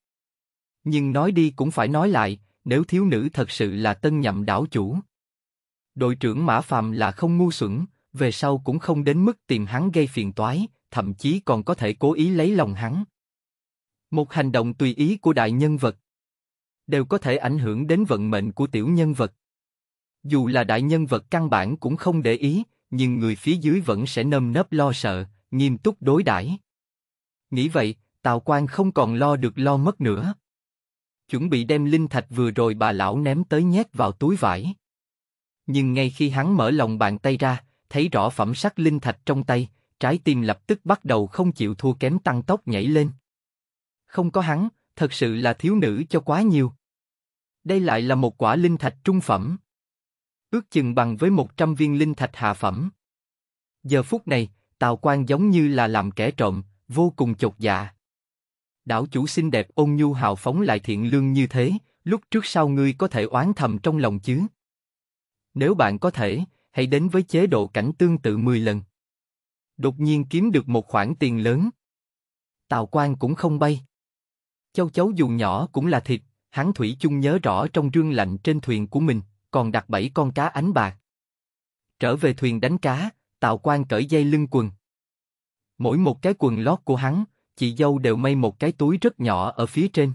Nhưng nói đi cũng phải nói lại, nếu thiếu nữ thật sự là tân nhậm đảo chủ. Đội trưởng Mã phạm là không ngu xuẩn, về sau cũng không đến mức tìm hắn gây phiền toái, thậm chí còn có thể cố ý lấy lòng hắn. Một hành động tùy ý của đại nhân vật đều có thể ảnh hưởng đến vận mệnh của tiểu nhân vật. Dù là đại nhân vật căn bản cũng không để ý, nhưng người phía dưới vẫn sẽ nơm nớp lo sợ, nghiêm túc đối đãi. Nghĩ vậy, Tào quang không còn lo được lo mất nữa. Chuẩn bị đem linh thạch vừa rồi bà lão ném tới nhét vào túi vải. Nhưng ngay khi hắn mở lòng bàn tay ra, thấy rõ phẩm sắc linh thạch trong tay, trái tim lập tức bắt đầu không chịu thua kém tăng tốc nhảy lên không có hắn, thật sự là thiếu nữ cho quá nhiều. Đây lại là một quả linh thạch trung phẩm. Ước chừng bằng với 100 viên linh thạch hạ phẩm. Giờ phút này, Tào Quan giống như là làm kẻ trộm, vô cùng chột dạ. Đảo chủ xinh đẹp ôn nhu hào phóng lại thiện lương như thế, lúc trước sau ngươi có thể oán thầm trong lòng chứ. Nếu bạn có thể, hãy đến với chế độ cảnh tương tự 10 lần. Đột nhiên kiếm được một khoản tiền lớn. Tào Quan cũng không bay. Châu chấu dù nhỏ cũng là thịt, hắn thủy chung nhớ rõ trong rương lạnh trên thuyền của mình, còn đặt bảy con cá ánh bạc. Trở về thuyền đánh cá, Tào Quan cởi dây lưng quần. Mỗi một cái quần lót của hắn, chị dâu đều may một cái túi rất nhỏ ở phía trên.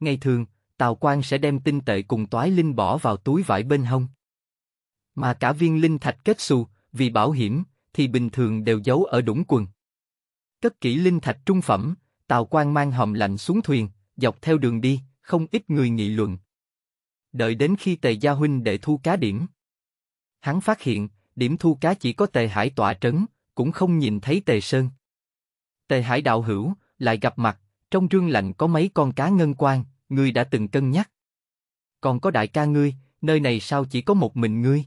Ngày thường, Tào Quan sẽ đem tinh tệ cùng toái linh bỏ vào túi vải bên hông. Mà cả viên linh thạch kết xù, vì bảo hiểm, thì bình thường đều giấu ở đũng quần. Cất kỹ linh thạch trung phẩm, Tào Quan mang hầm lạnh xuống thuyền, dọc theo đường đi, không ít người nghị luận. Đợi đến khi Tề Gia Huynh để thu cá điểm. Hắn phát hiện, điểm thu cá chỉ có Tề Hải tỏa trấn, cũng không nhìn thấy Tề Sơn. Tề Hải đạo hữu, lại gặp mặt, trong rương lạnh có mấy con cá ngân quang, ngươi đã từng cân nhắc. Còn có đại ca ngươi, nơi này sao chỉ có một mình ngươi?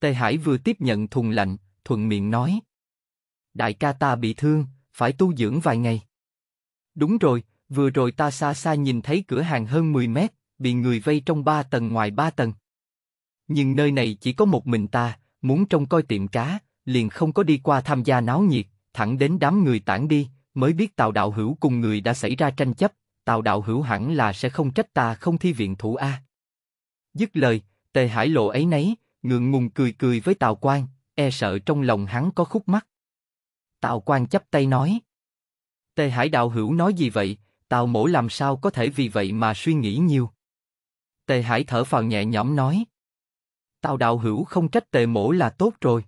Tề Hải vừa tiếp nhận thùng lạnh, thuận miệng nói. Đại ca ta bị thương, phải tu dưỡng vài ngày. Đúng rồi, vừa rồi ta xa xa nhìn thấy cửa hàng hơn 10 mét, bị người vây trong ba tầng ngoài ba tầng. Nhưng nơi này chỉ có một mình ta, muốn trông coi tiệm cá, liền không có đi qua tham gia náo nhiệt, thẳng đến đám người tản đi, mới biết Tào Đạo Hữu cùng người đã xảy ra tranh chấp, Tào Đạo Hữu hẳn là sẽ không trách ta không thi viện thủ A. Dứt lời, Tề Hải lộ ấy nấy, ngượng ngùng cười cười với Tào quang, e sợ trong lòng hắn có khúc mắc. Tào quang chấp tay nói. Tề Hải đạo hữu nói gì vậy, Tào Mỗ làm sao có thể vì vậy mà suy nghĩ nhiều. Tề Hải thở phào nhẹ nhõm nói. Tào đạo hữu không trách tề Mỗ là tốt rồi.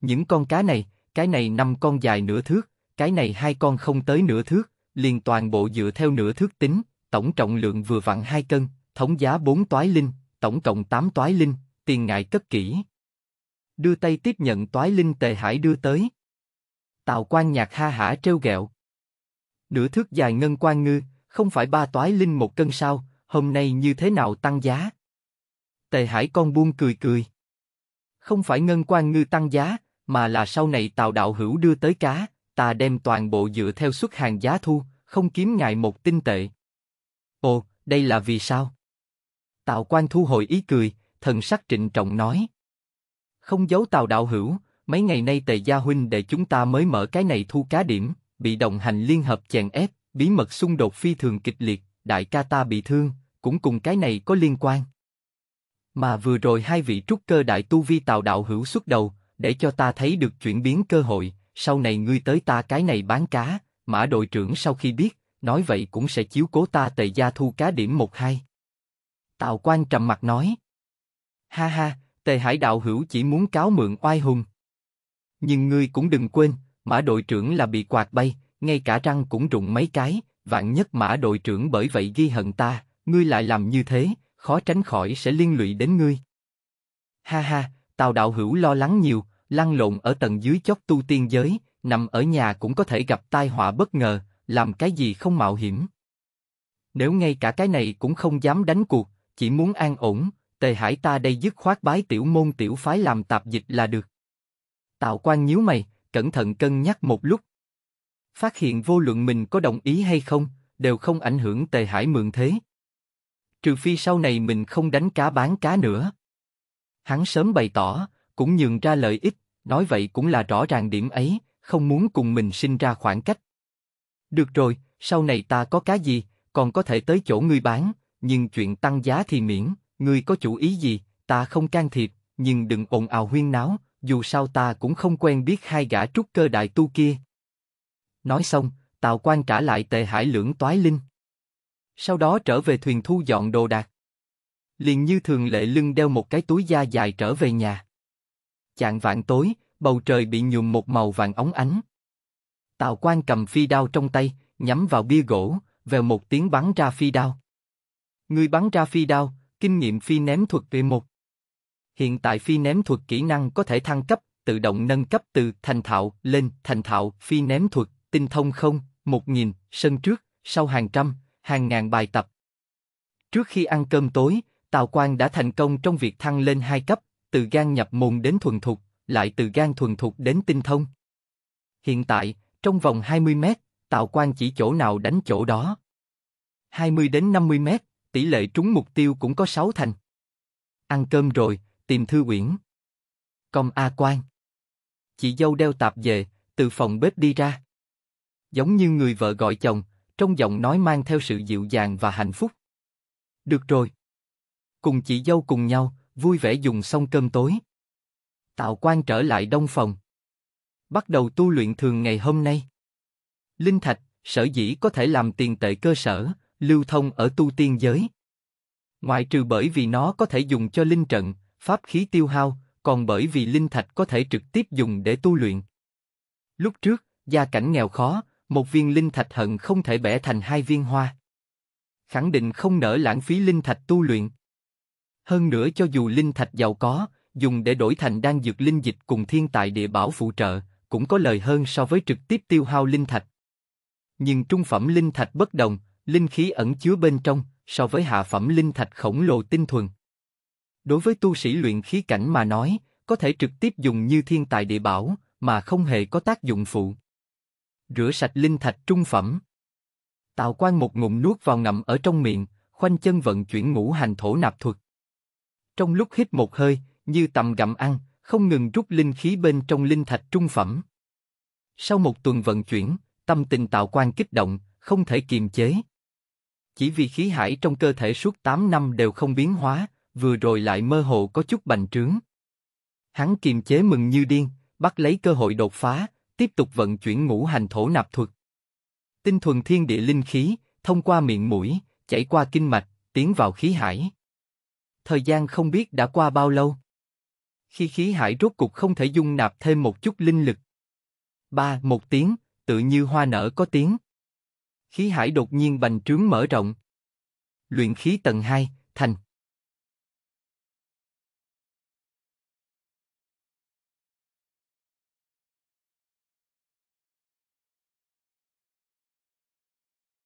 Những con cá này, cái này năm con dài nửa thước, cái này hai con không tới nửa thước, liền toàn bộ dựa theo nửa thước tính, tổng trọng lượng vừa vặn hai cân, thống giá bốn toái linh, tổng cộng tám toái linh, tiền ngại cất kỹ. Đưa tay tiếp nhận toái linh tề hải đưa tới. Tào quan nhạc ha hả treo gẹo. Nửa thước dài ngân quan ngư, không phải ba toái linh một cân sao, hôm nay như thế nào tăng giá? Tề Hải con buông cười cười. Không phải ngân quan ngư tăng giá, mà là sau này Tào Đạo Hữu đưa tới cá, ta đem toàn bộ dựa theo xuất hàng giá thu, không kiếm ngại một tinh tệ. Ồ, đây là vì sao? Tào Quan thu hồi ý cười, thần sắc trịnh trọng nói. Không giấu Tào Đạo Hữu, mấy ngày nay Tề Gia Huynh để chúng ta mới mở cái này thu cá điểm, bị đồng hành liên hợp chèn ép, bí mật xung đột phi thường kịch liệt, đại ca ta bị thương, cũng cùng cái này có liên quan. Mà vừa rồi hai vị trúc cơ đại tu vi tào đạo hữu xuất đầu, để cho ta thấy được chuyển biến cơ hội, sau này ngươi tới ta cái này bán cá, mã đội trưởng sau khi biết, nói vậy cũng sẽ chiếu cố ta tề gia thu cá điểm một hai. Tào quan trầm mặt nói. Ha ha, tề hải đạo hữu chỉ muốn cáo mượn oai hùng. Nhưng ngươi cũng đừng quên, Mã đội trưởng là bị quạt bay, ngay cả răng cũng rụng mấy cái, vạn nhất mã đội trưởng bởi vậy ghi hận ta, ngươi lại làm như thế, khó tránh khỏi sẽ liên lụy đến ngươi. Ha ha, Tào đạo hữu lo lắng nhiều, lăn lộn ở tầng dưới chót tu tiên giới, nằm ở nhà cũng có thể gặp tai họa bất ngờ, làm cái gì không mạo hiểm. Nếu ngay cả cái này cũng không dám đánh cuộc, chỉ muốn an ổn, tề hải ta đây dứt khoát bái tiểu môn tiểu phái làm tạp dịch là được. Tào quan nhíu mày, cẩn thận cân nhắc một lúc. Phát hiện vô luận mình có đồng ý hay không, đều không ảnh hưởng tề hải mượn thế. Trừ phi sau này mình không đánh cá bán cá nữa. Hắn sớm bày tỏ, cũng nhường ra lợi ích, nói vậy cũng là rõ ràng điểm ấy, không muốn cùng mình sinh ra khoảng cách. Được rồi, sau này ta có cá gì, còn có thể tới chỗ ngươi bán, nhưng chuyện tăng giá thì miễn, ngươi có chủ ý gì, ta không can thiệp, nhưng đừng ồn ào huyên náo, dù sao ta cũng không quen biết hai gã trúc cơ đại tu kia. Nói xong, Tào quang trả lại tề hải lưỡng toái linh. Sau đó trở về thuyền thu dọn đồ đạc. Liền như thường lệ lưng đeo một cái túi da dài trở về nhà. Chạng vạn tối, bầu trời bị nhùm một màu vàng óng ánh. Tào quang cầm phi đao trong tay, nhắm vào bia gỗ, vèo một tiếng bắn ra phi đao. Người bắn ra phi đao, kinh nghiệm phi ném thuật về một. Hiện tại phi ném thuật kỹ năng có thể thăng cấp, tự động nâng cấp từ thành thạo lên thành thạo phi ném thuật, tinh thông không, một nghìn, sân trước, sau hàng trăm, hàng ngàn bài tập. Trước khi ăn cơm tối, Tào Quang đã thành công trong việc thăng lên hai cấp, từ gan nhập môn đến thuần thục, lại từ gan thuần thục đến tinh thông. Hiện tại, trong vòng 20 mét, Tào Quang chỉ chỗ nào đánh chỗ đó. 20 đến 50 mét, tỷ lệ trúng mục tiêu cũng có 6 thành. Ăn cơm rồi, tìm thư quyển. Công A Quan. Chị dâu đeo tạp về, từ phòng bếp đi ra. Giống như người vợ gọi chồng, trong giọng nói mang theo sự dịu dàng và hạnh phúc. Được rồi. Cùng chị dâu cùng nhau, vui vẻ dùng xong cơm tối. Tạo quan trở lại đông phòng. Bắt đầu tu luyện thường ngày hôm nay. Linh Thạch, sở dĩ có thể làm tiền tệ cơ sở, lưu thông ở tu tiên giới. Ngoại trừ bởi vì nó có thể dùng cho linh trận, pháp khí tiêu hao, còn bởi vì linh thạch có thể trực tiếp dùng để tu luyện. Lúc trước, gia cảnh nghèo khó, một viên linh thạch hận không thể bẻ thành hai viên hoa. Khẳng định không nỡ lãng phí linh thạch tu luyện. Hơn nữa cho dù linh thạch giàu có, dùng để đổi thành đan dược linh dịch cùng thiên tài địa bảo phụ trợ, cũng có lời hơn so với trực tiếp tiêu hao linh thạch. Nhưng trung phẩm linh thạch bất đồng, linh khí ẩn chứa bên trong, so với hạ phẩm linh thạch khổng lồ tinh thuần. Đối với tu sĩ luyện khí cảnh mà nói, có thể trực tiếp dùng như thiên tài địa bảo, mà không hề có tác dụng phụ. Rửa sạch linh thạch trung phẩm. Tào quan một ngụm nuốt vào ngậm ở trong miệng, khoanh chân vận chuyển ngũ hành thổ nạp thuật. Trong lúc hít một hơi, như tầm gặm ăn, không ngừng rút linh khí bên trong linh thạch trung phẩm. Sau một tuần vận chuyển, tâm tình tạo quan kích động, không thể kiềm chế. Chỉ vì khí hải trong cơ thể suốt 8 năm đều không biến hóa, vừa rồi lại mơ hồ có chút bành trướng. Hắn kiềm chế mừng như điên, bắt lấy cơ hội đột phá, tiếp tục vận chuyển ngũ hành thổ nạp thuật. Tinh thuần thiên địa linh khí, thông qua miệng mũi, chảy qua kinh mạch, tiến vào khí hải. Thời gian không biết đã qua bao lâu. Khi khí hải rốt cục không thể dung nạp thêm một chút linh lực. Ba, một tiếng, tự như hoa nở có tiếng. Khí hải đột nhiên bành trướng mở rộng. Luyện khí tầng 2, thành.